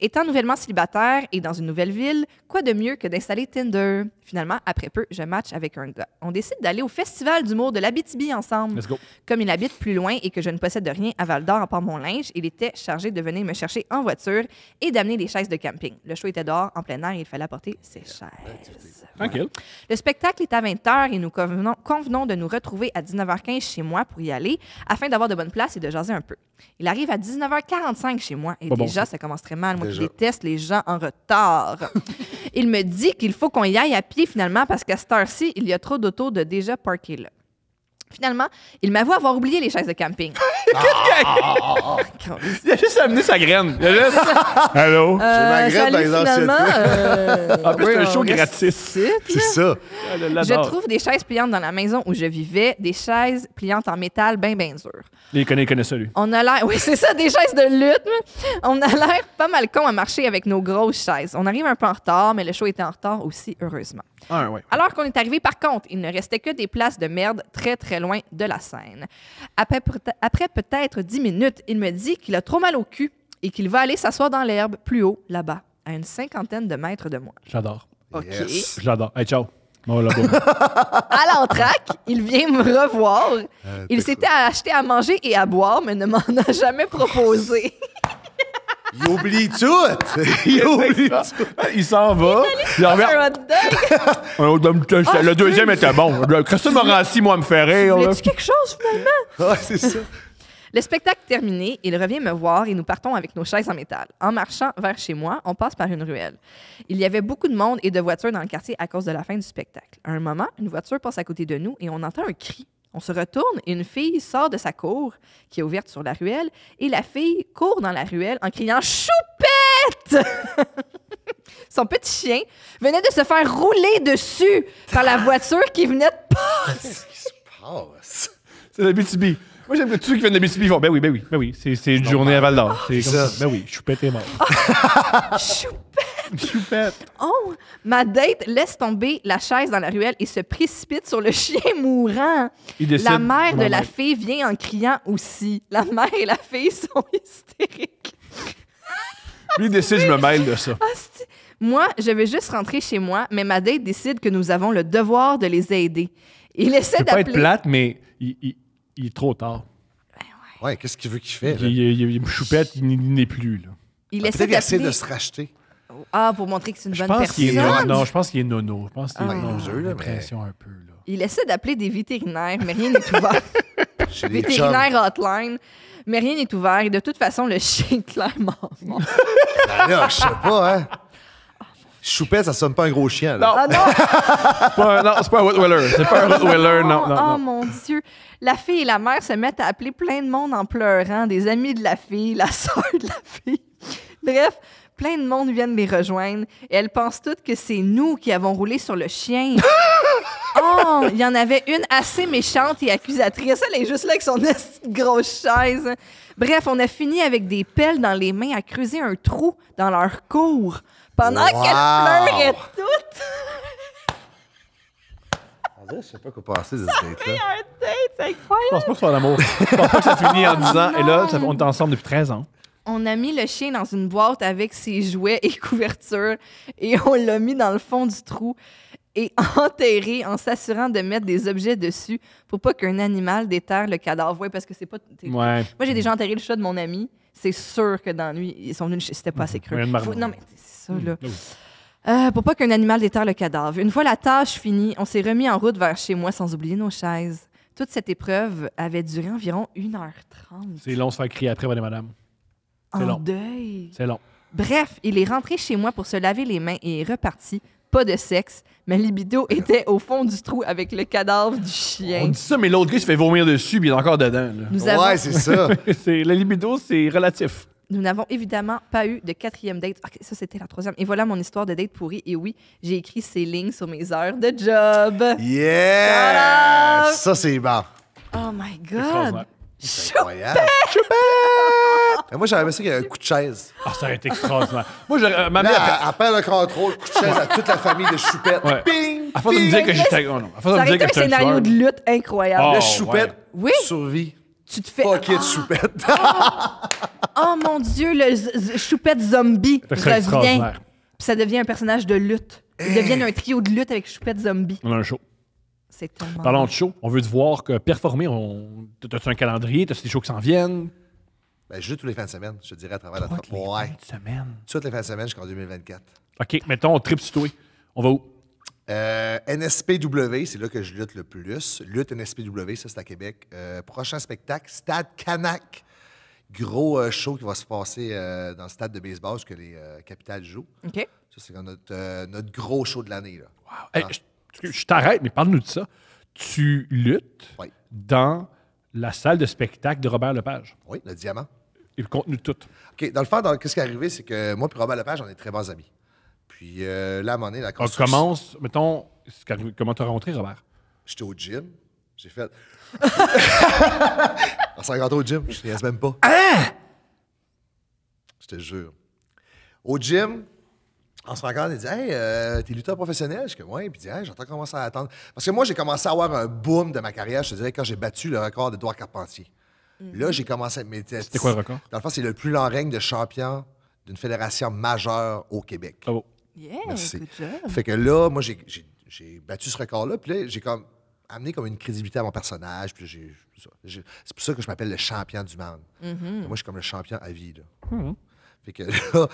Étant nouvellement célibataire et dans une nouvelle ville, quoi de mieux que d'installer Tinder? Finalement, après peu, je match avec un gars. On décide d'aller au Festival d'humour de l'Abitibi ensemble. Comme il habite plus loin et que je ne possède rien à Val d'Or à part mon linge, il était chargé de venir me chercher en voiture et d'amener des chaises de camping. Le show était dehors, en plein air, et il fallait apporter ses chaises. Tranquille. Le spectacle est à 20h et nous convenons, convenons de nous retrouver à 19h15 chez moi pour y aller afin d'avoir de bonnes places et de jaser un peu. Il arrive à 19h45 chez moi et déjà, ça. commence très mal. Moi, je déteste les gens en retard. [LAUGHS] il me dit qu'il faut qu'on y aille à pied finalement parce qu'à cette heure-ci, il y a trop d'autos de déjà parkées là. Finalement, il m'avoue avoir oublié les chaises de camping. [LAUGHS] Ah, ah, ah, [LAUGHS] il a juste amené sa graine. [LAUGHS] Euh, Allô? ma graine salut, dans les finalement, euh, En plus, c'est un show gratuit, C'est ça. Je trouve des chaises pliantes dans la maison où je vivais, des chaises pliantes en métal bien, bien dures. Il connaît, il connaît ça, lui. On a l'air, oui, c'est ça, des chaises de lutte. On a l'air pas mal con à marcher avec nos grosses chaises. On arrive un peu en retard, mais le show était en retard aussi, heureusement. Ah, Alors qu'on est arrivé, par contre, il ne restait que des places de merde très, très loin de la scène. Après, peut-être dix minutes, il me dit qu'il a trop mal au cul et qu'il va aller s'asseoir dans l'herbe plus haut, là-bas, à une cinquantaine de mètres de moi. J'adore. OK. J'adore. Hey, ciao. [LAUGHS] à l'entraque, il vient me revoir. Euh, il s'était acheté à manger et à boire, mais ne m'en a jamais proposé. [LAUGHS] Il oublie tout! [LAUGHS] Il oublie ah, tout! Il s'en va. Il regarde. Un autre [LAUGHS] ah, le deuxième était bon. Christophe Morassi, moi, me fait rire. Il quelque chose, finalement? [LAUGHS] c'est ça. Le spectacle terminé, il revient me voir et nous partons avec nos chaises en métal. En marchant vers chez moi, on passe par une ruelle. Il y avait beaucoup de monde et de voitures dans le quartier à cause de la fin du spectacle. À un moment, une voiture passe à côté de nous et on entend un cri. On se retourne et une fille sort de sa cour, qui est ouverte sur la ruelle, et la fille court dans la ruelle en criant Choupette [LAUGHS] Son petit chien venait de se faire rouler dessus par la voiture qui venait de passer. Qu'est-ce qui se passe C'est la BTB. Moi, j'aime que tous ceux qui viennent de BTB font Ben oui, ben oui, ben oui. C'est, c'est une journée à Val d'Or. Ah, c'est comme ça. Ben oui, Choupette est mort. Ah! [LAUGHS] [LAUGHS] Choupette Oh, ma date laisse tomber la chaise dans la ruelle et se précipite sur le chien mourant. la mère de la fille vient en criant aussi. La mère et la fille sont hystériques. Lui, il décide, je me mêle de ça. Moi, je vais juste rentrer chez moi, mais ma date décide que nous avons le devoir de les aider. Il essaie d'appeler. pas être plate, mais il, est trop tard. Ouais, qu'est-ce qu'il veut qu'il fasse? Il, Choupette, il n'est plus, là. Il essaie essaie de se racheter. Ah, pour montrer que c'est une bonne personne. non, je pense qu'il est nono. Je pense qu'il ah. est ah. l'impression un peu. Là. Il essaie d'appeler des vétérinaires, mais rien n'est [LAUGHS] ouvert. Vétérinaire hotline, mais rien n'est ouvert. Et de toute façon, le chien est clairement mort. [LAUGHS] Ben je sais pas, hein. Choupette, ça sonne pas un gros chien. Là. Ah, non, [LAUGHS] non. c'est pas un Rottweiler. C'est pas un Rottweiler, non, non, Oh mon Dieu. La fille et la mère se mettent à appeler plein de monde en pleurant, des amis de la fille, la soeur de la fille. Bref, plein de monde viennent les rejoindre. Et elles pensent toutes que c'est nous qui avons roulé sur le chien. [LAUGHS] oh, il y en avait une assez méchante et accusatrice. Elle est juste là avec son [LAUGHS] grosse chaise. Bref, on a fini avec des pelles dans les mains à creuser un trou dans leur cour pendant wow. qu'elles pleuraient toutes. Je sais pas quoi penser de ce c'est incroyable. Je pense pas que ce soit l'amour. Je pense pas que ça finit en disant, [LAUGHS] et là, on est ensemble depuis 13 ans on a mis le chien dans une boîte avec ses jouets et [LAUGHS] couvertures et on l'a mis dans le fond du trou et [LAUGHS] enterré en s'assurant de mettre des objets dessus pour pas qu'un animal déterre le cadavre. Oui, parce que c'est pas. Moi, j'ai déjà enterré le chat de mon ami. C'est sûr que dans lui, ils sont venus. C'était pas assez creux. Non, mais c'est ça, hmm. là. Oh. Euh, pour pas qu'un animal déterre le cadavre. Une fois la tâche finie, on s'est remis en route vers chez moi sans oublier nos chaises. Toute cette épreuve avait duré environ 1h30. C'est long, se faire crier après, madame. En deuil. C'est long. Bref, il est rentré chez moi pour se laver les mains et est reparti. Pas de sexe. Ma libido [LAUGHS] était au fond du trou avec le cadavre du chien. On dit ça, mais l'autre gars se fait vomir dessus puis il est encore dedans. c'est ça. [LAUGHS] la libido, c'est relatif. Nous n'avons évidemment pas eu de quatrième date. ça, c'était la troisième. Et voilà mon histoire de date pourrie. Et oui, j'ai écrit ces lignes sur mes heures de job. Yeah! Ça, c'est bon. Oh my God! Incroyable moi, j'aurais aimé ça qu'il y ait un coup de chaise. Ah, ça aurait été extraordinaire. moi, j'aurais. Euh, ma mère. elle, le contrôle, coup de chaise à toute la famille de Choupette. Ping! À force de me dire que j'étais. un un scénario de lutte incroyable. Oh, le Choupette survit. Tu te fais. Ok, ah! Choupette. [LAUGHS] Oh, oh mon Dieu, le choupette zombie Ça revient. ça devient un personnage de lutte. Ils eh. deviennent un trio de lutte avec choupette zombie. On a un show. C'est tellement. Parlons de show. On veut te voir que performer. On... T'as-tu un calendrier? T'as-tu des shows qui s'en viennent? Ben, je tous les fins de semaine, je dirais, à travers la trappe. Fins de semaine. Toutes les fins de semaine jusqu'en 2024. OK, mettons, on tripe situé. On va où? Euh, NSPW, c'est là que je lutte le plus. Lutte NSPW, ça, c'est à Québec. Euh, prochain spectacle, Stade Canac. Gros euh, show qui va se passer dans le stade de baseball que les Capitales jouent. OK. Ça, c'est notre, gros show de l'année. Wow. je, t'arrête, mais parle-nous de ça. Tu luttes dans la salle de spectacle de Robert Lepage. Oui, le diamant le contenu de tout. OK. Dans le fond, qu'est-ce qui est arrivé, c'est que moi et Robert Lepage, on est très bons amis. Puis euh, là, à un moment donné, la On commence, mettons, comment t'as rentré, Robert? J'étais au gym. J'ai fait... [LAUGHS] on s'est rencontrés au gym. Je n'y même pas. Hein? Je te jure. Au gym, on se rencontre et dit Hey, euh, t'es lutteur professionnel Je dis Ouais, puis dit Hey, j'entends commencer à attendre. Parce que moi, j'ai commencé à avoir un boom de ma carrière, je te dirais, quand j'ai battu le record d'Edouard Carpentier. Là, mhm. j'ai commencé à mettre. C'était quoi le record? Dans le fond, c'est le plus long règne de champion d'une fédération majeure au Québec. Ah yeah, Fait que là, moi, j'ai battu ce record-là. Puis là, j'ai comme amené comme une crédibilité à mon personnage. Puis c'est pour ça que je m'appelle le champion du monde. Mhm. Moi, je suis comme le champion à vie. Mhm. Fait que là,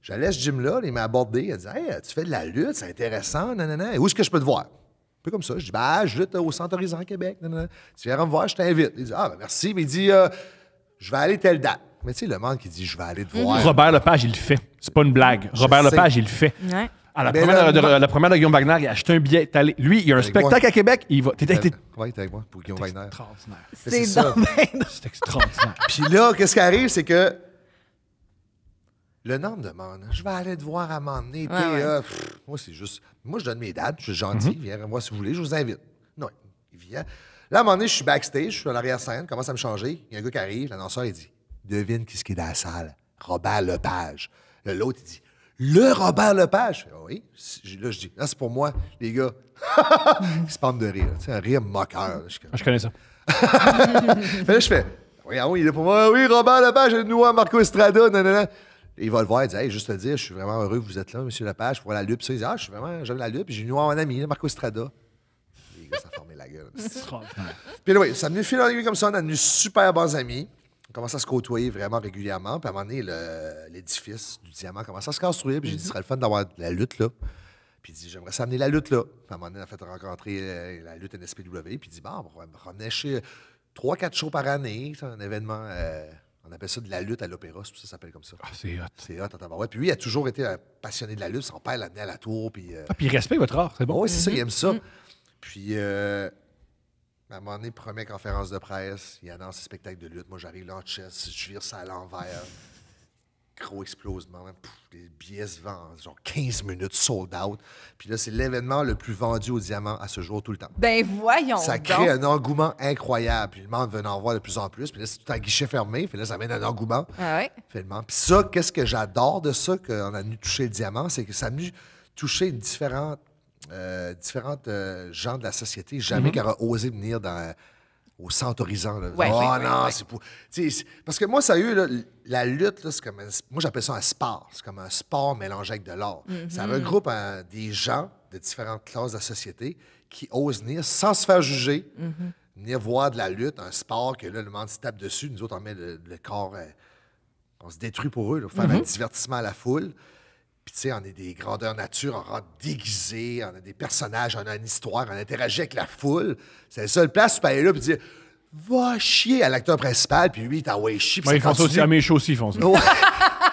j'allais à ce gym-là, il m'a abordé. Il a dit Hey, tu fais de la lutte, c'est intéressant, nanana. Où est-ce que je peux te voir un peu comme ça. Je dis, bah, j'étais au Centre Horizon Québec. Tu viens me voir, je t'invite. Il dit, ah, ben merci. Mais il dit, euh, je vais aller telle date. Mais tu sais, le monde qui dit, je vais aller te mhm. voir. Robert Lepage, il le fait. C'est pas une blague. Robert Lepage, il le fait. Ouais. À la, première, de, la première de Guillaume Wagner, il a acheté un billet. Lui, il y a un spectacle à Québec. Il va. T'es, ouais, avec moi pour Guillaume Wagner. C'est extraordinaire. C'est extraordinaire. Puis là, qu'est-ce qui arrive, c'est que le nom me demande. je vais aller te voir à un moment donné. Euh, moi, c'est juste. Moi, je donne mes dates, je suis gentil, mhm. viens moi si vous voulez, je vous invite. Non, il vient. Là, à un moment donné, je suis backstage, je suis à l'arrière-scène, commence à me changer. Il y a un gars qui arrive, l'annonceur, il dit Devine qui ce qui est dans la salle Robert Lepage. L'autre, il dit Le Robert Lepage ah Oui. Là, je dis Là, c'est pour moi, les gars. [LAUGHS] Ils se pendent de rire. C'est un rire moqueur. Ah, je, connais ça. Mais [LAUGHS] là, je fais Oui, oui, il est pour moi. Oui, Robert Lepage, nous, hein, Marco Estrada. Nanana il va le voir et dire hey, juste te dire, je suis vraiment heureux que vous êtes là, monsieur Lepage, pour la lutte. Puis ça, il dit Ah, je suis vraiment, j'aime la lutte. Puis j'ai une un ami, Marco Strada. Les gars, ça formé la gueule. [LAUGHS] puis oui, ça venu fil en aiguille comme ça. On a devenu super bons amis. On commence à se côtoyer vraiment régulièrement. Puis à un moment donné, l'édifice du diamant commence à se construire. Puis j'ai dit Ce serait le fun d'avoir de la lutte là. Puis il dit J'aimerais s'amener la lutte là. Puis à un moment donné, on a fait rencontrer euh, la lutte NSPW. Puis il dit Bon, on va chez 3-4 shows par année. C'est un événement. Euh, on appelle ça de la lutte à l'opéra, ça s'appelle comme ça. Ah, c'est hot. C'est hot, attends. Ouais, puis lui, il a toujours été passionné de la lutte. Son père l'a amené à la tour. Puis, euh, Ah, puis il respecte votre art, c'est bon. Ah oui, c'est ça, il mhm. aime ça. Mhm. Puis, euh, à un moment donné, première conférence de presse, il annonce ses spectacle de lutte. Moi, j'arrive là en je vire ça à l'envers micro explosement, les hein, billets se vendent, genre 15 minutes sold out. Puis là, c'est l'événement le plus vendu au diamant à ce jour tout le temps. Ben voyons. Ça crée un engouement incroyable. Puis le monde veut en voir de plus en plus. Puis là, c'est tout un guichet fermé. Puis là, ça mène un engouement. Ah Finalement. Puis ça, qu'est-ce que j'adore de ça, qu'on a venu toucher le diamant, c'est que ça a venu toucher euh, différentes, différentes euh, gens de la société, jamais mhm. qui auraient osé venir dans au centre oh ah, non, c'est pour. Parce que moi, sérieux, eu la lutte, c'est comme Moi, j'appelle ça un sport. C'est comme un sport mélangé avec de l'art. Mm-hmm. Ça regroupe euh, des gens de différentes classes de la société qui osent venir sans se faire juger, ni mm-hmm. venir voir de la lutte, un sport que là, le monde se tape dessus. Nous autres, on met le, corps. Euh, on se détruit pour eux, pour faire mm-hmm. un divertissement à la foule tu sais, on est des grandeurs nature, on rentre déguisé, on a des personnages, on a une histoire, on interagit avec la foule. C'est la seule place où tu peux aller là et dire Va chier à l'acteur principal, puis lui, il way chier. ils font ça aussi à ah, mes chaussures, ils font ça.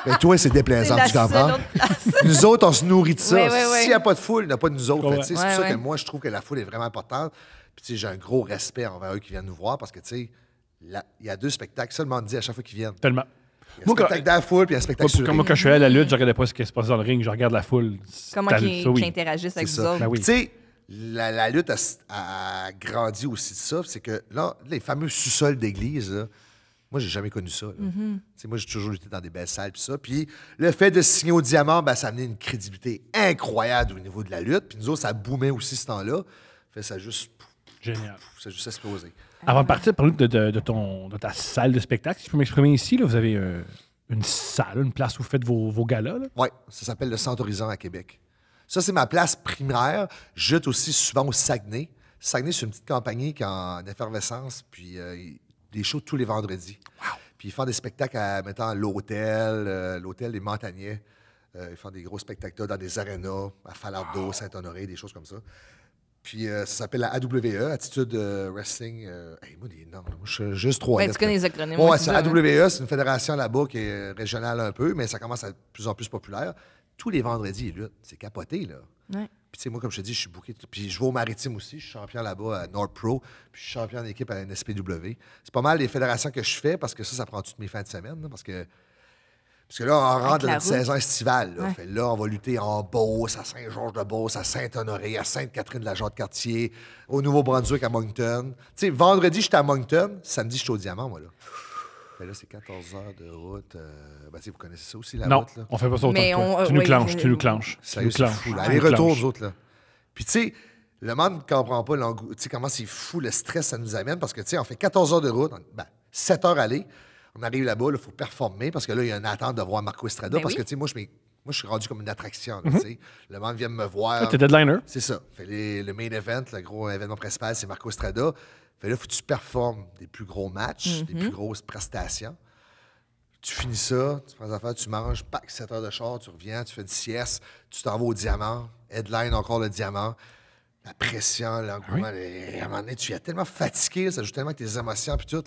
Mais toi, c'est déplaisant, tu comprends? nous autres, on se nourrit de ça. S'il n'y a pas de foule, il n'y a pas de nous autres. C'est pour ça que moi, je trouve que la foule est vraiment importante. Puis, j'ai un gros respect envers eux qui viennent nous voir parce que, tu il y a deux spectacles seulement dit à chaque fois qu'ils viennent. Tellement. Moi, quand t'as la foule, puis la spectacle sur Comme quand je suis à la lutte, je regardais pas ce qui se passe dans le ring, je regarde la foule. Comment ils interagissent avec vous autres. Ben tu sais, la, lutte a, grandi aussi de ça. C'est que là, les fameux sous-sols d'église, moi, j'ai jamais connu ça. Mm-hmm. Moi, j'ai toujours été dans des belles salles, puis ça. Puis le fait de signer au diamant, ben, ça a amené une crédibilité incroyable au niveau de la lutte. Puis nous autres, ça boomait aussi ce temps-là. Fait ça juste. Génial. ça a juste explosé. Avant de partir, parle-nous de, ta salle de spectacle. Si je peux m'exprimer ici, là, vous avez euh, une salle, une place où vous faites vos, vos galas. Oui, ça s'appelle le Centre Horizon à Québec. Ça, c'est ma place primaire. J'étais aussi souvent au Saguenay. Saguenay, c'est une petite compagnie qui est en effervescence, puis euh, il des shows tous les vendredis. Puis ils font des spectacles à, mettons, l'hôtel, euh, l'hôtel des Montagnais. ils font des gros spectacles dans des arénas, à Falardeau, Saint-Honoré, des choses comme ça. Puis euh, ça s'appelle la AWE, Attitude euh, Wrestling. Euh, moi, je suis juste trois. Ben, tu connais les acronymes. ouais, c'est AWE, hein. c'est une fédération là-bas qui est régionale un peu, mais ça commence à être de plus en plus populaire. Tous les vendredis, ils C'est capoté, là. Ouais. Puis, tu sais, moi, comme je te dis, je suis bouqué. Puis, je vais au maritime aussi. Je suis champion là-bas à Nord Pro. Puis, je suis champion d'équipe à NSPW. C'est pas mal les fédérations que je fais parce que ça, ça prend toutes mes fins de semaine. parce que parce que là, on rentre dans notre saison estivale. Là. on va lutter en Beauce, à Saint-Georges-de-Beauce, à Saint-Honoré, à sainte catherine de la cartier au Nouveau-Brunswick, à Moncton. Tu sais, vendredi, j'étais à Moncton. Samedi, j'étais au Diamant, moi, là. Mais là, c'est 14 heures de route. Euh, ben, tu sais, vous connaissez ça aussi, la route? Non, on fait pas ça autant euh, tu, nous clenches, tu nous clenches, ça, tu nous Fou, Allez, retour, vous autres, là. Puis, tu sais, le monde ne comprend pas comment c'est fou le stress ça nous amène parce que, tu sais, on fait 14 heures de route, ben, 7 heures aller, on arrive là-bas, il faut performer parce que là, il y a une attente de voir Marco Estrada. Ben parce que, tu sais, moi, je moi, je suis rendu comme une attraction. Mhm. Le monde vient me voir. T'es deadliner. C'est ça. le main event, le gros événement principal, c'est Marco Estrada. Fait là, faut que tu performes des plus gros matchs, des mhm. plus grosses prestations. Tu finis ça, tu prends affaires, tu manges, pack 7 heures de char, tu reviens, tu fais une sieste, tu t'en vas au diamant, headline encore le diamant la pression, l'engouement. Ah à un moment donné, tu es tellement fatigué, ça joue tellement avec tes émotions, puis tout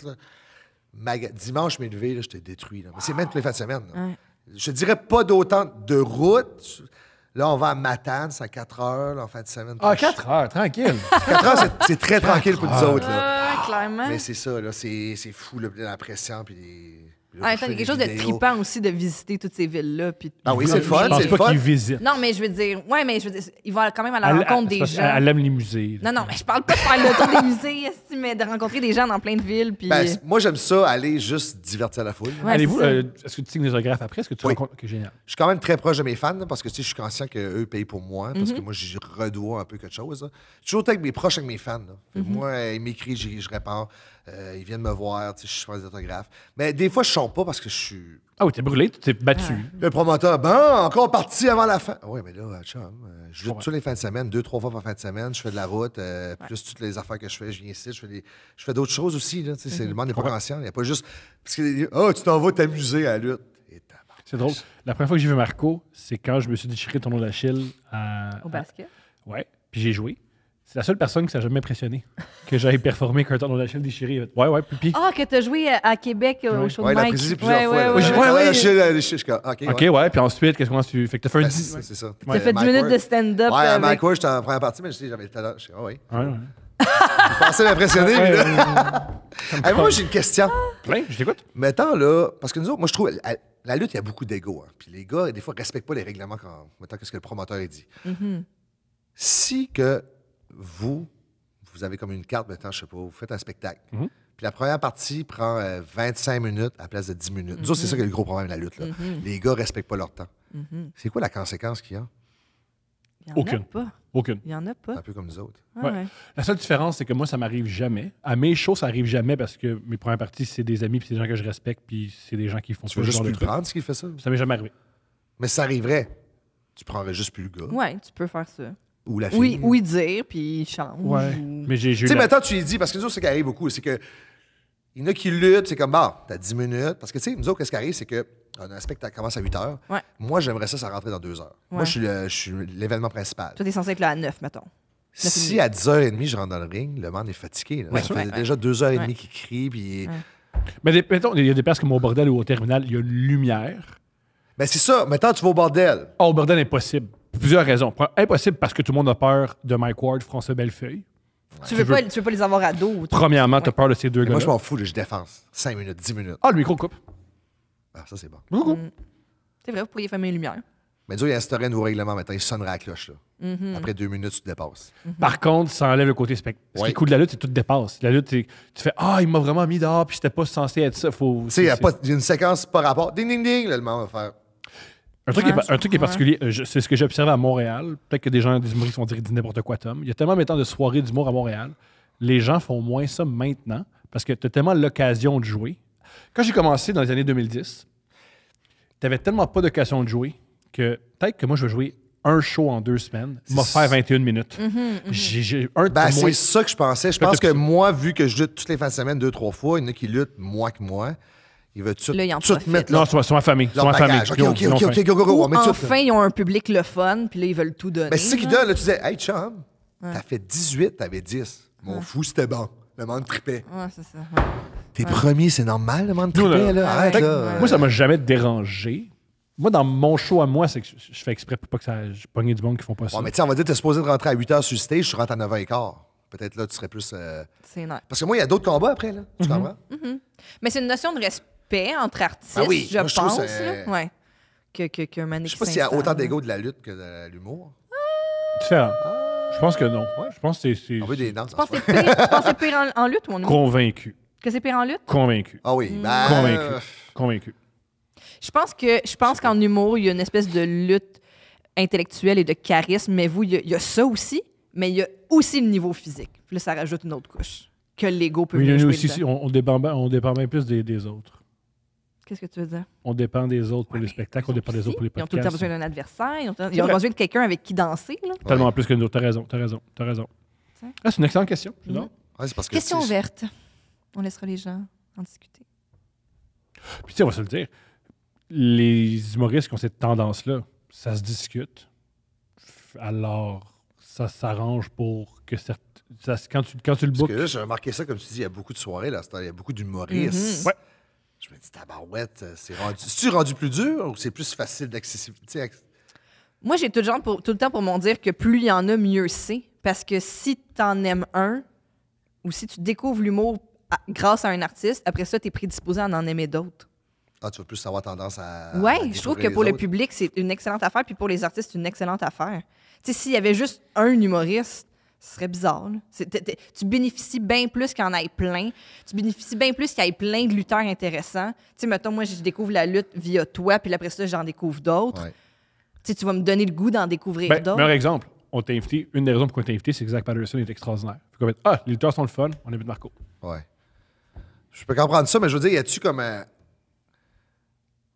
dimanche, je m'ai levé, j'étais détruit. Là. Mais c'est même ah. toutes les fins de semaine. Je dirais pas d'autant de route. Là, on va à Matane, c'est à 4 heures, en fin de semaine. Ah, 4 heures, tranquille. 4 [LAUGHS] heures, c'est très tranquille pour nous autres. Là. clairement. Mais c'est ça, là, c'est fou, la pression. Puis ah, il quelque chose de tripant aussi de visiter toutes ces villes-là. Puis... Ah oui, c'est le fun, pas qu'ils visitent. Non, mais je veux dire, ouais, mais je veux dire, il va quand même à la rencontre des gens. Elle aime les musées. Non, non, mais je parle pas de faire le tour des musées, mais de rencontrer des gens dans plein de villes. Puis... Ben, moi, j'aime ça, aller juste divertir la foule. Allez-vous, euh, est-ce que tu signes des autographes après? Est-ce que tu rencontres? génial. Je suis quand même très proche de mes fans parce que tu sais, je suis conscient qu'eux payent pour moi parce que mhm. moi, je redois un peu quelque chose. Je suis toujours avec mes proches, avec mes fans. Mhm. Moi, ils m'écrivent, je réponds. Euh, ils viennent me voir, je suis des autographes. Mais des fois, je chante pas parce que je suis. Ah oui, t'es brûlé, t'es battu. Le promoteur, ben, encore parti avant la fin. Oui, mais là, euh, chum, euh, je joue tous les fins de semaine, deux, trois fois par fin de semaine, je fais de la route, plus toutes les affaires que je fais, je viens ici, je fais, fais d'autres choses aussi. Là, mhm. Le monde n'est pas Il n'y a pas juste. Parce que, oh, tu t'en vas t'amuser à la lutte. C'est drôle. La première fois que j'ai vu Marco, c'est quand je me suis déchiré ton nom d'Achille Au basket. Ouais, puis j'ai joué. C'est la seule personne qui s'est jamais impressionné que j'aille performer la la l'échelle déchirée. Ouais, ouais, pipi. Ah, que t'as joué à, Québec euh, au show de Mike. Ouais, ouais, fois. Ouais, ouais, ouais. ouais, OK, ouais. OK, ouais. Puis ensuite, qu'est-ce que tu... Fait que t'as fait un... Ben, c'est ça. T'as fait 10 minutes de stand-up. Ouais, avec... Mike Ward, j'étais en première partie, mais j'avais le talent. Je sais, ouais. Ouais, ouais. Je pensais m'impressionner, mais là... [LAUGHS] moi, j'ai une question. Plein, je t'écoute. Mettons, là... Parce que nous autres, moi, je trouve... La lutte, il y a beaucoup d'ego. Hein. Puis les gars, des fois, respectent pas les règlements quand... Mettons, qu'est-ce que le promoteur dit. Mm-hmm. Si que vous, vous avez comme une carte, maintenant, je ne sais pas, vous faites un spectacle. Mhm. Puis la première partie prend 25 euh, minutes à la place de 10 minutes. c'est mhm. ça qui est le gros problème de la lutte. Mhm. Les gars ne respectent pas leur temps. C'est quoi la conséquence qu'il y a? Il en Aucune. a pas. Il n'y en a pas. Un peu comme nous autres. Ah la seule différence, c'est que moi, ça m'arrive jamais. À mes shows, ça arrive jamais parce que mes premières parties, c'est des amis, puis c'est des gens que je respecte, puis c'est des gens qui font. Tu veux juste plus prendre, ce qu'il fait ça. Ça m'est jamais arrivé. Mais ça arriverait. Tu prendrais juste plus le gars. Oui, tu peux faire ça. Ou la fille. Oui, oui dire, puis il change. Ouais. Mais j'ai Tu sais, maintenant, tu lui dis, parce que nous autres, ce qui arrive beaucoup, c'est que. Il y en a qui luttent, c'est comme, bah, t'as 10 minutes. Parce que, tu sais, nous autres, qu'est-ce qui arrive, c'est que un spectacle commence à 8 heures. Moi, j'aimerais ça, ça rentrait dans 2 heures. Moi, je suis l'événement principal. Toi, t'es censé être là à 9, mettons. si à 10h30, je rentre dans le ring, le monde est fatigué. Là. ça fait déjà 2h30 qu'il crie, puis. Mais mettons, il y a des places comme au bordel ou au terminal, il y a une lumière. Ben, c'est ça. Maintenant, tu vas au bordel. Oh, au bordel, impossible plusieurs raisons. Impossible parce que tout le monde a peur de Mike Ward, François Bellefeuille. Tu, veux veux... Pas, les avoir à dos. Premièrement, tu as peur de ces deux gars. Moi, je m'en fous, je défense. 5 minutes, 10 minutes. Ah, le micro coupe. Ah, ça, c'est bon. Mm. C'est vrai, vous pourriez fermer les lumières. Mais Dieu, il instaurait un nouveau règlement maintenant. Il sonnerait à la cloche. Là. Mm-hmm. Après deux minutes, tu te dépasses. Mm-hmm. Par contre, ça enlève le côté spectacle. Ce qui est de la lutte, c'est que te dépasses. La lutte, tu fais Ah, il m'a vraiment mis dehors, puis j'étais pas censé être ça. Tu sais, il y a une séquence par rapport. Ding, ding, ding. Là, le va faire un truc, qui est particulier, euh, c'est ce que j'ai observé à Montréal. Peut-être que des gens, des humoristes vont dire n'importe quoi, Tom. Il y a tellement maintenant de soirées d'humour à Montréal. Les gens font moins ça maintenant parce que tu as tellement l'occasion de jouer. Quand j'ai commencé dans les années 2010, tu n'avais tellement pas d'occasion de jouer que peut-être que moi, je vais jouer un show en deux semaines, m'a faire 21 minutes. Mm-hmm, mm-hmm. Ben, c'est ça que je pensais. Je pense que moi, vu que je lutte toutes les fins de semaine deux, trois fois, il y en a qui luttent moins que moi. Ils veut tout, là, tout mettre. Non, c'est ma famille. famille. enfin, ils ont un public le fun, puis là, ils veulent tout donner. Mais c'est qui donne, là, tu disais, hey, chum, t'as fait 18, t'avais 10. Mon fou, c'était bon. Le monde tripait. Ouais, c'est ça. T'es premier, c'est normal, le monde tripé là. Moi, ça m'a jamais dérangé. Moi, dans mon show à moi, c'est que je fais exprès pour pas que ça pogne du monde qui font pas ça. mais tu on va dire, t'es supposé de rentrer à 8 h sur le stage, je rentre à 9 h 15 peut-être là, tu serais plus. Euh, c'est C'est Parce que moi, il y a d'autres combats après, là. Tu mm-hmm. Mm-hmm. Mais c'est une notion de respect paix entre artistes, ben je, pense. Euh, je ça... ouais. sais pas s'il y a autant d'ego de la lutte que de l'humour. Je pense que non. Je pense que c'est. On des danses. Tu penses que c'est pire, en, lutte ou en humour? Convaincu. Que c'est pire en lutte? Convaincu. Ah oui. Hmm. Ben, Convaincu. Euh, Convaincu. Je pense que je pense qu'en humour, il y a une espèce de lutte intellectuelle et de charisme, mais vous, il y, a, ça aussi, mais il y a aussi le niveau physique. là, ça rajoute une autre couche que l'ego peut oui, aussi, on, dépend, bien plus des autres. Qu'est-ce que tu veux dire? On dépend des autres pour le les spectacles, on dépend des autres pour les podcasts. Ils ont tout le temps besoin d'un adversaire, ils ont, ils besoin de quelqu'un avec qui danser. Là. Ouais. Tellement plus que nous autres. T'as raison, t'as raison, t'as raison. Ah, c'est une excellente question. Mm question ouverte. On laissera les gens en discuter. Puis tu sais, on va se le dire. Les humoristes qui ont cette tendance-là, ça se discute. Alors, ça s'arrange pour que certains quand, tu, le bookes. Parce que là, j'ai remarqué ça, comme tu dis, il y a beaucoup de soirées, là. Il y a beaucoup d'humoristes. ouais. Je me dis, tabarouette, euh, c'est rendu, rendu plus dur ou c'est plus facile d'accessibilité? Moi, j'ai tout, tout, le temps pour m'en dire que plus il y en a, mieux c'est. Parce que si tu en aimes un, ou si tu découvres l'humour grâce à un artiste, après ça, tu es prédisposé à en aimer d'autres. Ah, tu vas plus avoir tendance à. Oui, je trouve que pour le public, c'est une excellente affaire, puis pour les artistes, c'est une excellente affaire. Tu sais, s'il y avait juste un humoriste, ce serait bizarre. tu bénéficies bien plus qu'il y en ait plein. Tu bénéficies bien plus qu'il y ait plein de lutteurs intéressants. Tu sais, mettons, moi, je découvre la lutte via toi, puis après ça, j'en découvre d'autres. Tu sais, tu vas me donner le goût d'en découvrir d'autres. Ben, d'autres. Meilleur exemple, on t'a invité. Une des raisons pourquoi on t'a invité, c'est que Zach Patterson est extraordinaire. Fait fait, ah, les lutteurs sont le fun, on invite Marco. Ouais. Je peux comprendre ça, mais je veux dire, y a-tu comme. Un... Euh,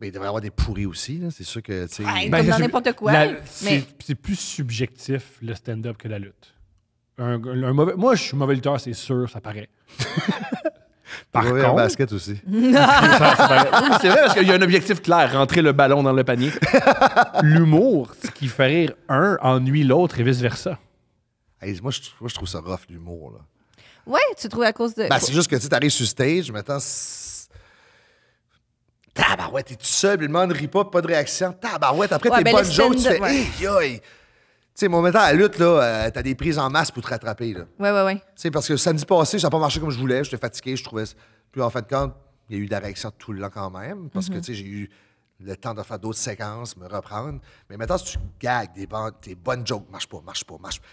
mais il devrait y avoir des pourris aussi, C'est sûr que. Ouais, ben, comme dans n'importe quoi. C'est plus subjectif le stand-up que la lutte. Un, un mauvais... Moi, je suis mauvais lutteur, c'est sûr, ça paraît. [LAUGHS] Par contre, en basket aussi. [LAUGHS] c'est vrai, parce qu'il y a un objectif clair, rentrer le ballon dans le panier. [LAUGHS] L'humour, ce qui fait rire un, ennuie l'autre et vice-versa. moi, je, trouve ça rough, l'humour. Là. Ouais, tu trouves à cause de. bah c'est juste que tu arrives sur stage, maintenant. Tabarouette, t'es tout seul, le monde ne rit pas, pas de réaction. Tabarouette, après tes ben, bonnes jokes, tu fais. Tu sais, mon métal à la lutte, là, euh, t'as des prises en masse pour te rattraper, là. oui, oui. Tu parce que samedi passé, ça n'a pas marché comme je voulais. J'étais fatigué, je trouvais. Puis en fin de compte, il y a eu de la réaction tout le long quand même, parce que, mm-hmm. tu sais, j'ai eu le temps de faire d'autres séquences, me reprendre. Mais maintenant, si tu gagnes des bonnes, tes bonnes jokes, marche pas, marche pas, marche pas.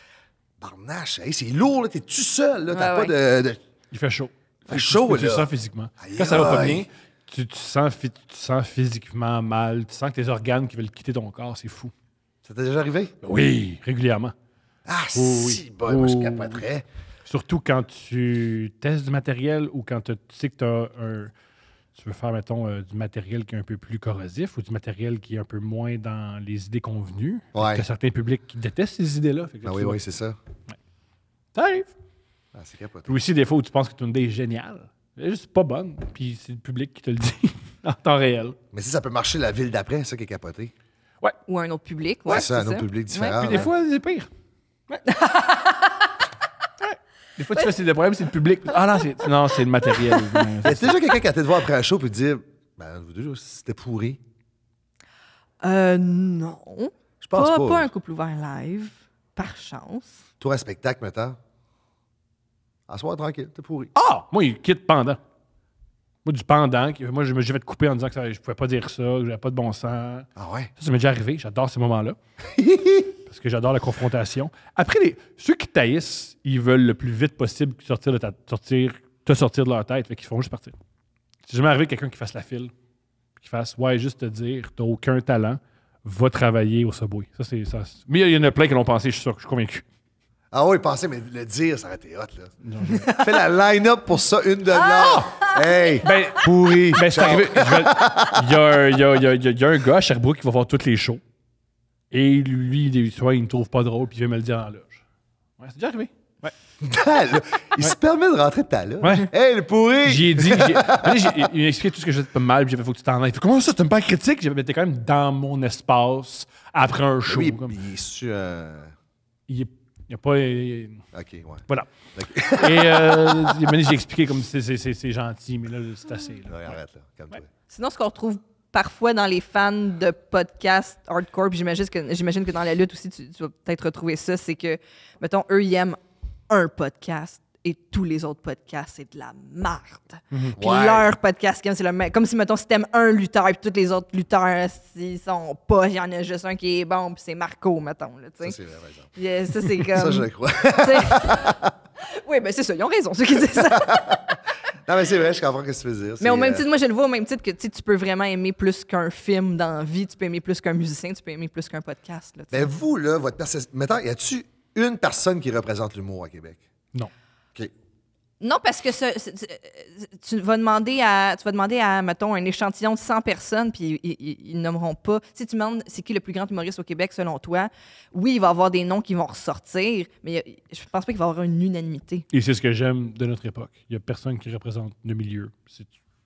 Barnache, c'est lourd, là, t'es tout seul, là, t'as pas De, Il fait chaud. Il fait chaud, là. Tu sens physiquement. Quand ça va pas bien, tu, tu, sens, sens, physiquement mal, tu sens que tes organes qui veulent quitter ton corps, c'est fou. Ça t'est déjà arrivé? Oui, régulièrement. Ah, si, oui. moi, je capoterais. Surtout quand tu testes du matériel ou quand tu sais que tu as un. Tu veux faire, mettons, euh, du matériel qui est un peu plus corrosif ou du matériel qui est un peu moins dans les idées convenues. Ouais. certains publics qui détestent ces idées-là. Ah oui, oui, c'est ça. Ça arrive. Ah, c'est capoté. Ou aussi, des fois où tu penses que ton idée est géniale, elle est juste pas bonne. Puis c'est le public qui te le dit [LAUGHS] en temps réel. Mais si ça peut marcher la ville d'après, c'est ça qui est capoté. Ou un autre public. Ouais, c'est ça, un autre public différent. Et Puis des fois, c'est pire. [LAUGHS] Des fois, tu fais, c'est le problème, c'est le public. Ah non, c'est, non, c'est le matériel. [LAUGHS] C'est déjà quelqu'un qui a été te voir après un show et dire Ben, vous deux, c'était pourri. Euh, non. Je pense pas. Pas, un couple ouvert live, par chance. Toi, un spectacle, maintenant. À soir, tranquille, t'es pourri. Ah Moi, il quitte pendant. Moi, du pendant. Moi, je me vais te couper en disant que je pouvais pas dire ça, que n'avais pas de bon sens. Ah ouais? Ça, ça m'est déjà arrivé. J'adore ces moments-là. [LAUGHS] parce que j'adore la confrontation. Après, les, ceux qui taillissent, ils veulent le plus vite possible sortir de sortir, te sortir de leur tête. Fait qu'ils font juste partir. C'est jamais arrivé quelqu'un qui fasse la file. Qui fasse, ouais, juste te dire, t'as aucun talent, va travailler au Subway. Ça, c'est Mais il y, y, en a plein qui l'ont pensé, je suis sûr, je suis convaincu. Ah oui, pensez, mais le dire, ça aurait été hot, là. Fais la line-up pour ça, une de l'heure. Ah! Hey! Ben, pourri. Ben, suis arrivé. Il y, a, un gars à Sherbrooke qui va voir toutes les shows. Et lui, lui soit il ne trouve pas drôle, puis il vient me le dire en loge. Ouais, c'est déjà arrivé. Ouais. il se permet de rentrer de ta loge. Ouais. Hey, le pourri! [LAUGHS] J'ai dit, il m'a expliqué tout ce que je faisais pas mal, puis j'ai fait, faut que tu t'en ailles. Comment ça, Tu pas critique? J'avais été quand même dans mon espace après un show. Oui, comme. il est euh, Il est il n'y a pas. Euh, OK, ouais. Voilà. Et euh, j'ai expliqué comme c'est gentil, mais là, c'est assez. arrête, là. Sinon, ce qu'on retrouve parfois dans les fans de podcasts hardcore, puis j'imagine que, que dans la lutte aussi, tu vas peut-être retrouver ça, c'est que, mettons, eux, ils aiment un podcast et tous les autres podcasts, c'est de la merde. Mhm. Puis leur podcast, c'est le Comme si, mettons, si t'aimes un lutteur, puis tous les autres lutteurs, s'ils sont pas, il y en a juste un qui est bon, puis c'est Marco, mettons. Là, ça, c'est vrai, par ça, c'est [LAUGHS] comme. ça, je crois. [LAUGHS] oui, mais ben, c'est ça, ils ont raison, ceux qui disent ça. [LAUGHS] non, mais c'est vrai, je comprends ce que tu veux dire. Mais au même euh, titre, moi, je le vois au même titre que tu peux vraiment aimer plus qu'un film dans la vie, tu peux aimer plus qu'un musicien, tu peux aimer plus qu'un podcast. Là, ben, vous, là, votre personne. Mettons, y a-tu une personne qui représente l'humour à Québec? Non. Non, parce que tu vas demander à, tu vas demander à, mettons, un échantillon de 100 personnes, puis ils, ne nommeront pas. Si tu demandes c'est qui le plus grand humoriste au Québec selon toi, oui, il va y avoir des noms qui vont ressortir, mais je pense pas qu'il va y avoir une unanimité. Et c'est ce que j'aime de notre époque. Il y a personne qui représente le milieu.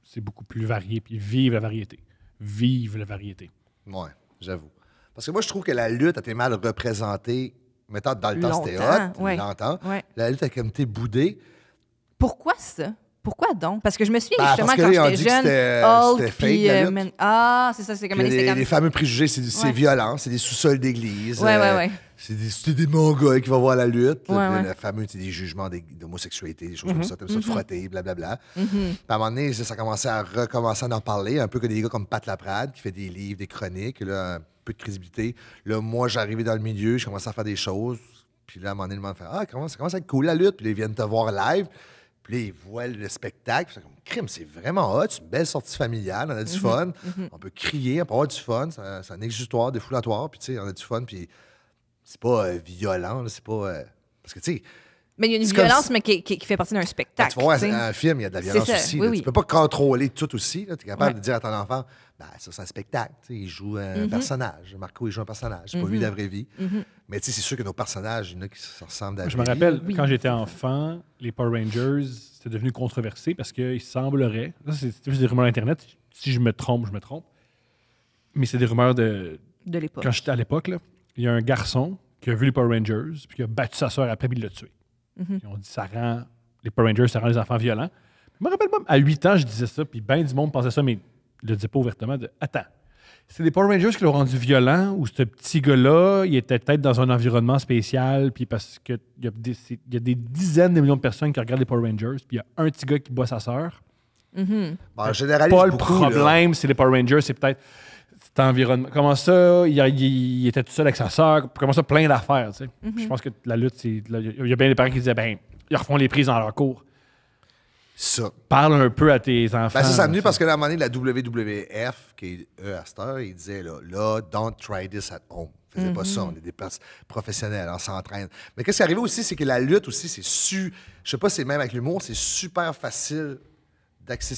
C'est beaucoup plus varié, puis vive la variété. Vive la variété. Oui, j'avoue. Parce que moi, je trouve que la lutte a été mal représentée, mettons, dans le temps, c'était hot, ouais. La lutte a comme été boudée pourquoi ça? Pourquoi donc? Parce que je me souviens bah, justement quand j'étais jeune, euh, old, puis, euh, ah, c'est ça, c'est comme les, les, fameux préjugés, c'est ouais. violent, c'est des sous-sols d'église. Euh, c'est des, mongols qui vont voir la lutte. Le, fameux, des jugements d'homosexualité, des choses comme mm-hmm. ça, comme ça, de mm-hmm. frotter, blablabla. Mm À un moment donné, ça, a commencé à recommencer à en parler, un peu que des gars comme Pat Laprade, qui fait des livres, des chroniques, là, un peu de crédibilité. Là, moi, j'arrivais dans le milieu, je commençais à faire des choses. Puis là, à un moment donné, le monde fait Ah, comment ça commence à être cool la lutte. Puis ils viennent te voir live. Puis là, ils voient le spectacle. C'est comme, crime, c'est vraiment hot. C'est une belle sortie familiale. On a du mhm. fun. Mhm. On peut crier, on peut avoir du fun. C'est un exutoire défoulatoire. Puis, tu sais, on a du fun. Puis, c'est pas euh, violent. C'est pas. Euh, parce que, tu sais, mais il y a une violence, mais qui, fait partie d'un spectacle. Ben, tu un film, il y a de la violence aussi. Tu ne Tu peux pas contrôler tout aussi. Tu es capable de dire à ton enfant, ben, ça, c'est un spectacle. Il joue un mhm. personnage. Marco, il joue un personnage. C'est pas lui de mhm. la vraie vie. Mhm. Mais c'est sûr que nos personnages, il y en a qui se ressemblent à Je me rappelle, quand j'étais enfant, les Power Rangers, c'était devenu controversé parce qu'ils semblerait, ça, c'est des rumeurs Internet, si je me trompe, je me trompe, mais c'est des rumeurs de... De l'époque. Quand j'étais à l'époque, il y a un garçon qui a vu les Power Rangers, puis qui a battu sa soeur après, puis il l'a tué. Mhm. Ils ont On dit ça rend. Les Power Rangers, ça rend les enfants violents. Je me rappelle pas, à 8 ans, je disais ça, puis bien du monde pensait ça, mais je le disais pas ouvertement de Attends, c'est les Power Rangers qui l'ont rendu violent ou ce petit gars-là, il était peut-être dans un environnement spécial, puis parce qu'il y, y, a des dizaines de millions de personnes qui regardent les Power Rangers, puis il y a un petit gars qui boit sa sœur. Mm -hmm. pas le problème, c'est les Power Rangers, c'est peut-être cet environnement. Comment ça, il, était tout seul avec sa soeur. Comment ça, plein d'affaires. Tu sais. Mhm. Je pense que la lutte, il y a bien des parents qui disaient, ben, ils refont les prises dans leur cours. Ça. Parle un peu à tes enfants. Ben, ça, ça venu parce que un moment donné, la WWF, qui est eux à cette heure, ils disaient, là, don't try this at home. faisais pas mhm. ça. On est des professionnels, on s'entraîne. Mais qu'est-ce qui est arrivé aussi, c'est que la lutte aussi, c'est su. Je sais pas, c'est même avec l'humour, c'est super facile d'accès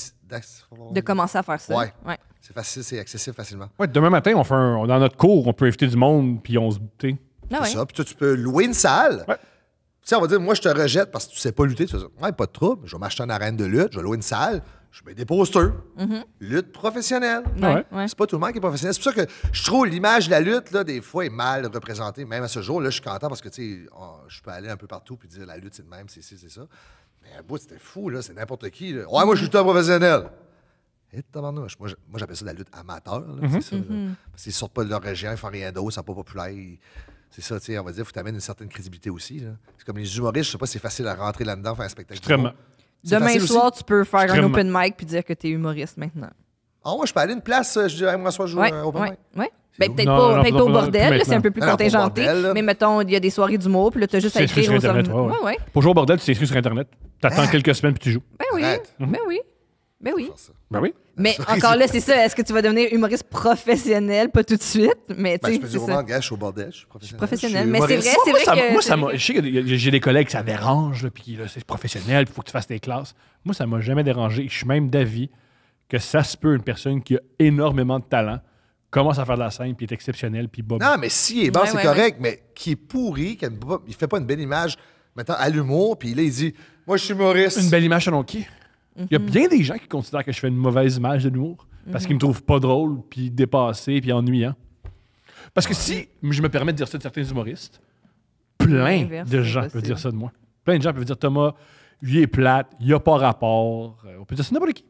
de commencer à faire ça. C'est facile, c'est accessible facilement. Ouais, demain matin, on fait dans notre cours, on peut éviter du monde, puis on se. Ah c'est ça. Puis toi, tu peux louer une salle. on va dire, moi, je te rejette parce que tu sais pas lutter. Tu vas dire, ouais, pas de trouble, je vais m'acheter une arène de lutte, je vais louer une salle, je mets des posters. Mm-hmm. Lutte professionnelle. C'est pas tout le monde qui est professionnel. C'est pour ça que je trouve l'image de la lutte, là, des fois, est mal représentée. Même à ce jour, là, je suis content parce que, tu sais, je peux aller un peu partout puis dire la lutte, c'est le même, c'est c'est ça bout, c'était fou, là. C'est n'importe qui. Ouais, moi, je suis un professionnel. Et nous, Moi, j'appelle ça de la lutte amateur. Mm-hmm, c'est ça, mm-hmm. Parce qu'ils sortent pas de leur région, ils font rien d'autre, ils sont pas populaires. C'est ça, tu sais, on va dire, faut t'amener une certaine crédibilité aussi. C'est comme les humoristes, je sais pas, si c'est facile à rentrer là-dedans, faire un spectacle. Demain soir, tu peux faire un open mic puis dire que tu es humoriste maintenant. Ah moi je peux aller une place, euh, je dirais, moi, soit je joue un euh, open mic. Ben, peut-être pas, au bordel, c'est un peu plus contingenté. mais mettons, il y a des soirées d'humour, puis là, t'as juste à écrire aux Internet, Pour jouer au bordel, tu t'inscris sur Internet. T'attends attends ah. quelques semaines, puis tu joues. Ben oui. Ben oui. Ben oui. Ben oui. Mais [LAUGHS] encore là, c'est ça. Est-ce que tu vas devenir humoriste professionnel? Pas tout de suite, mais ben, tu sais. Ben, je peux dire au suis au bordel, je suis professionnel. mais c'est vrai, c'est vrai moi, que. Moi, ça m'a. Je sais que j'ai des collègues que ça dérange, puis là, c'est professionnel, puis il faut que tu fasses tes classes. Moi, ça m'a jamais dérangé. Je suis même d'avis que ça se peut une personne qui a énormément de talent commence à faire de la scène, puis est exceptionnel, puis Bob. Non, mais si, est c'est correct, mais qui est pourri, qui ne fait pas une belle image, maintenant, à l'humour, puis là, il dit Moi, je suis Maurice. Une belle image selon qui Il y a mhm. bien des gens qui considèrent que je fais une mauvaise image de l'humour parce qu'ils me mhm. trouvent pas drôle, puis dépassé, puis ennuyant. Parce que si je me permets de dire ça de certains humoristes, plein de gens peuvent dire ça de moi. Plein de gens peuvent dire Thomas, lui est plate, il a pas rapport. Euh, on peut dire ça n'importe qui.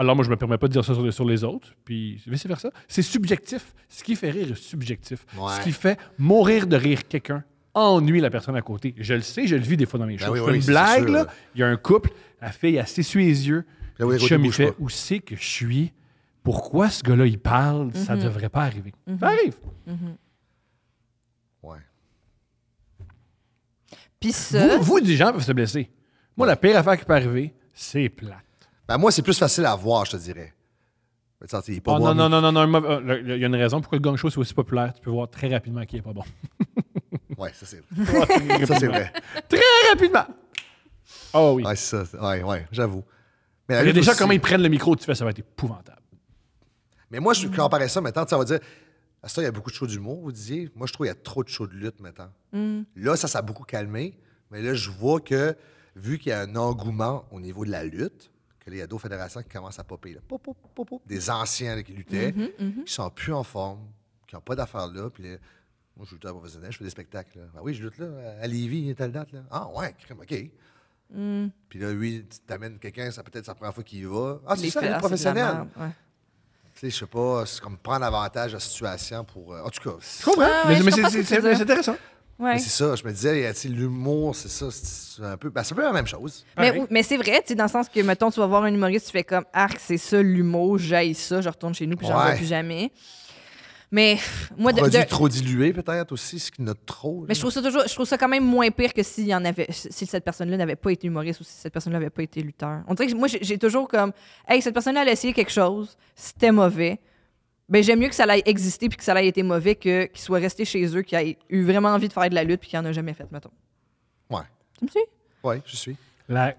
Alors, moi, je ne me permets pas de dire ça sur, les autres, puis vice ça C'est subjectif. Ce qui fait rire est subjectif. Ce qui fait mourir de rire quelqu'un ennuie la personne à côté. Je le sais, je le vis des fois dans mes choses. Ben shows. une blague, là, il y a un couple, la fille, a s'essuie les yeux. Ben je fait Où c'est que je suis Pourquoi ce gars-là, il parle Ça ne mhm. devrait pas arriver. Ça mhm. arrive. Mhm. Ouais. Puis ça. Vous, vous, gens peuvent se blesser. Moi, la pire affaire qui peut arriver, c'est plat. Ben, moi, c'est plus facile à voir, je te dirais. il pas ah, non, non, non, non, non, euh, il y a une raison pourquoi le gang show c'est aussi populaire. Tu peux voir très rapidement qui est pas bon. [LAUGHS] ouais, ça c'est vrai. ça c'est vrai. Très rapidement. Oh oui. Ouais, c'est ça. Ouais, ouais, j'avoue. Mais déjà comment ils prennent le micro, tu fais ça va être épouvantable. Mais moi, je on ça maintenant, ça va dire. À ça, il y a beaucoup de shows d'humour, vous disiez. Moi, je trouve qu'il y a trop de shows de lutte maintenant. Mm. Là, ça, s'est beaucoup calmé. Mais là, je vois que, vu qu'il y a un engouement au niveau de la lutte, il y a d'autres fédérations qui commencent à popper. Là. Pop, pop, pop, Des anciens qui luttaient, mm-hmm, mm-hmm. qui sont plus en forme, qui n'ont pas d'affaires là. Puis moi, je lutte lutteur professionnel, je fais des spectacles. Là. Ben oui, je lutte là, à Lévis, telle date. Là. Ah ouais, OK. Mm. Puis là, lui, tu t'amènes quelqu'un, ça peut-être sa première fois qu'il y va. Ah, c'est ça, le ah, professionnel. Tu sais, je sais pas, c'est comme prendre avantage de la situation pour. Euh, en tout cas. Ah, c'est intéressant. C'est ça, je me disais, l'humour, c'est ça, ben, c'est un peu. la même chose. Mais, c'est vrai, dans le sens que, mettons, tu vas voir un humoriste, tu fais comme, arc, ah, c'est ça l'humour, j'aille ça, je retourne chez nous, puis j'en vois plus jamais. Mais moi, de, trop dilué peut-être aussi, ce qui note trop. Mais je trouve ça toujours, je trouve ça quand même moins pire que s'il y en avait, si cette personne-là n'avait pas été humoriste ou si cette personne-là n'avait pas été lutteur. On dirait que moi, j'ai toujours comme, hey, cette personne-là a essayé quelque chose, c'était mauvais ben, j'aime mieux que ça ait existé puis que ça ait été mauvais que qu'ils soient restés chez eux, qu'ils aient eu vraiment envie de faire de la lutte puis qu'ils n'en a jamais fait, mettons. Ouais. Tu me suis? Ouais, je suis. La...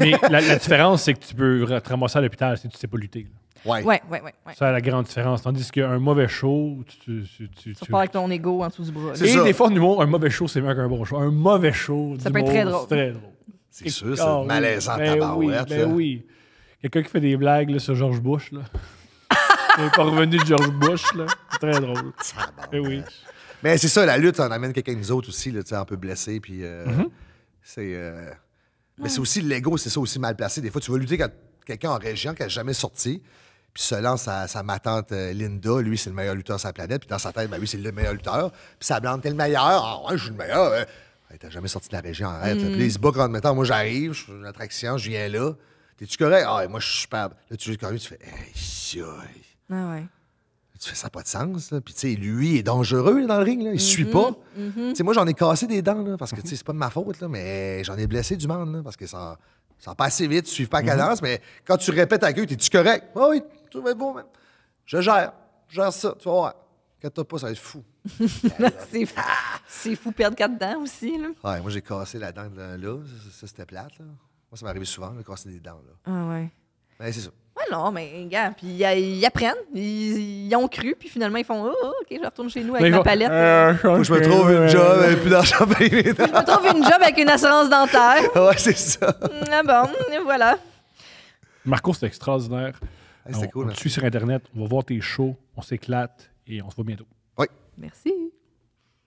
Mais la, différence, c'est que tu peux te ramasser à l'hôpital si tu sais pas lutter. Ouais. Ouais, ouais, ouais, ouais. la grande différence. Tandis qu'un mauvais show, tu. Tu, tu, avec ton ego en dessous du bras. Et des fois, un mauvais show, c'est mieux qu'un bon show. Un mauvais show, ça peut être très drôle. C'est très drôle. C'est sûr, c'est ah malaisant, ben oui, tabarouette. Ben oui quelqu'un qui fait des blagues sur George Bush. Là. [LAUGHS] Il n'est pas revenu de George Bush. là. C'est très drôle. Mais eh oui. Mais c'est ça, la lutte, on amène quelqu'un des autres aussi, là, tu un peu blessé. Puis euh, mhm. c'est. Euh, mais c'est aussi l'ego, c'est ça aussi mal placé. Des fois, tu vas lutter contre quelqu'un en région qui n'a jamais sorti. Puis se lance à sa matante euh, Linda, lui, c'est le meilleur lutteur sur la planète. Puis dans sa tête, ben, lui, c'est le meilleur lutteur. Puis sa blonde, t'es le meilleur. Ah ouais, je suis le meilleur. Il Ouais, jamais sorti de la région, arrête. Mm. Puis il se bat contre, même, moi, j'arrive, je suis une attraction, je viens là. T'es-tu correct? Ah, moi, je suis superbe. Là, tu même, tu fais, hey, Ah ouais. Tu fais ça pas de sens. Puis, tu sais, lui, il est dangereux dans le ring. Là. Il ne suit mm-hmm, pas. Mm-hmm. Tu sais, moi, j'en ai cassé des dents, là, parce que, mm-hmm. tu sais, c'est pas de ma faute, là, mais j'en ai blessé du monde, là, parce que ça, ça passe vite, tu suives pas la cadence, mais quand tu répètes à gueule, t'es-tu correct? Ah oui, tout va être bon, même. Je gère. Je gère ça, tu vas voir. Quand t'as pas, ça va être fou. [LAUGHS] c'est fou. Ah! fou perdre quatre dents aussi, là. Ouais, moi, j'ai cassé la dent là. Ça, c'était plate, là. Moi, ça m'arrive souvent de casser des dents. Là. Ah ouais. Ben, c'est ça. Ouais, non, mais gars, puis ils, apprennent, ils, ont cru, puis finalement ils font oh, oh OK, je retourne chez nous avec ma palette. Euh, je me trouve une job avec euh, plus d'argent payé. je me trouve une job avec une assurance dentaire. [LAUGHS] ouais, c'est ça. Mm, ah bon, voilà. Marco, c'est extraordinaire. C'était cool, on hein. te suit sur Internet, on va voir tes shows, on s'éclate et on se voit bientôt. Oui. Merci.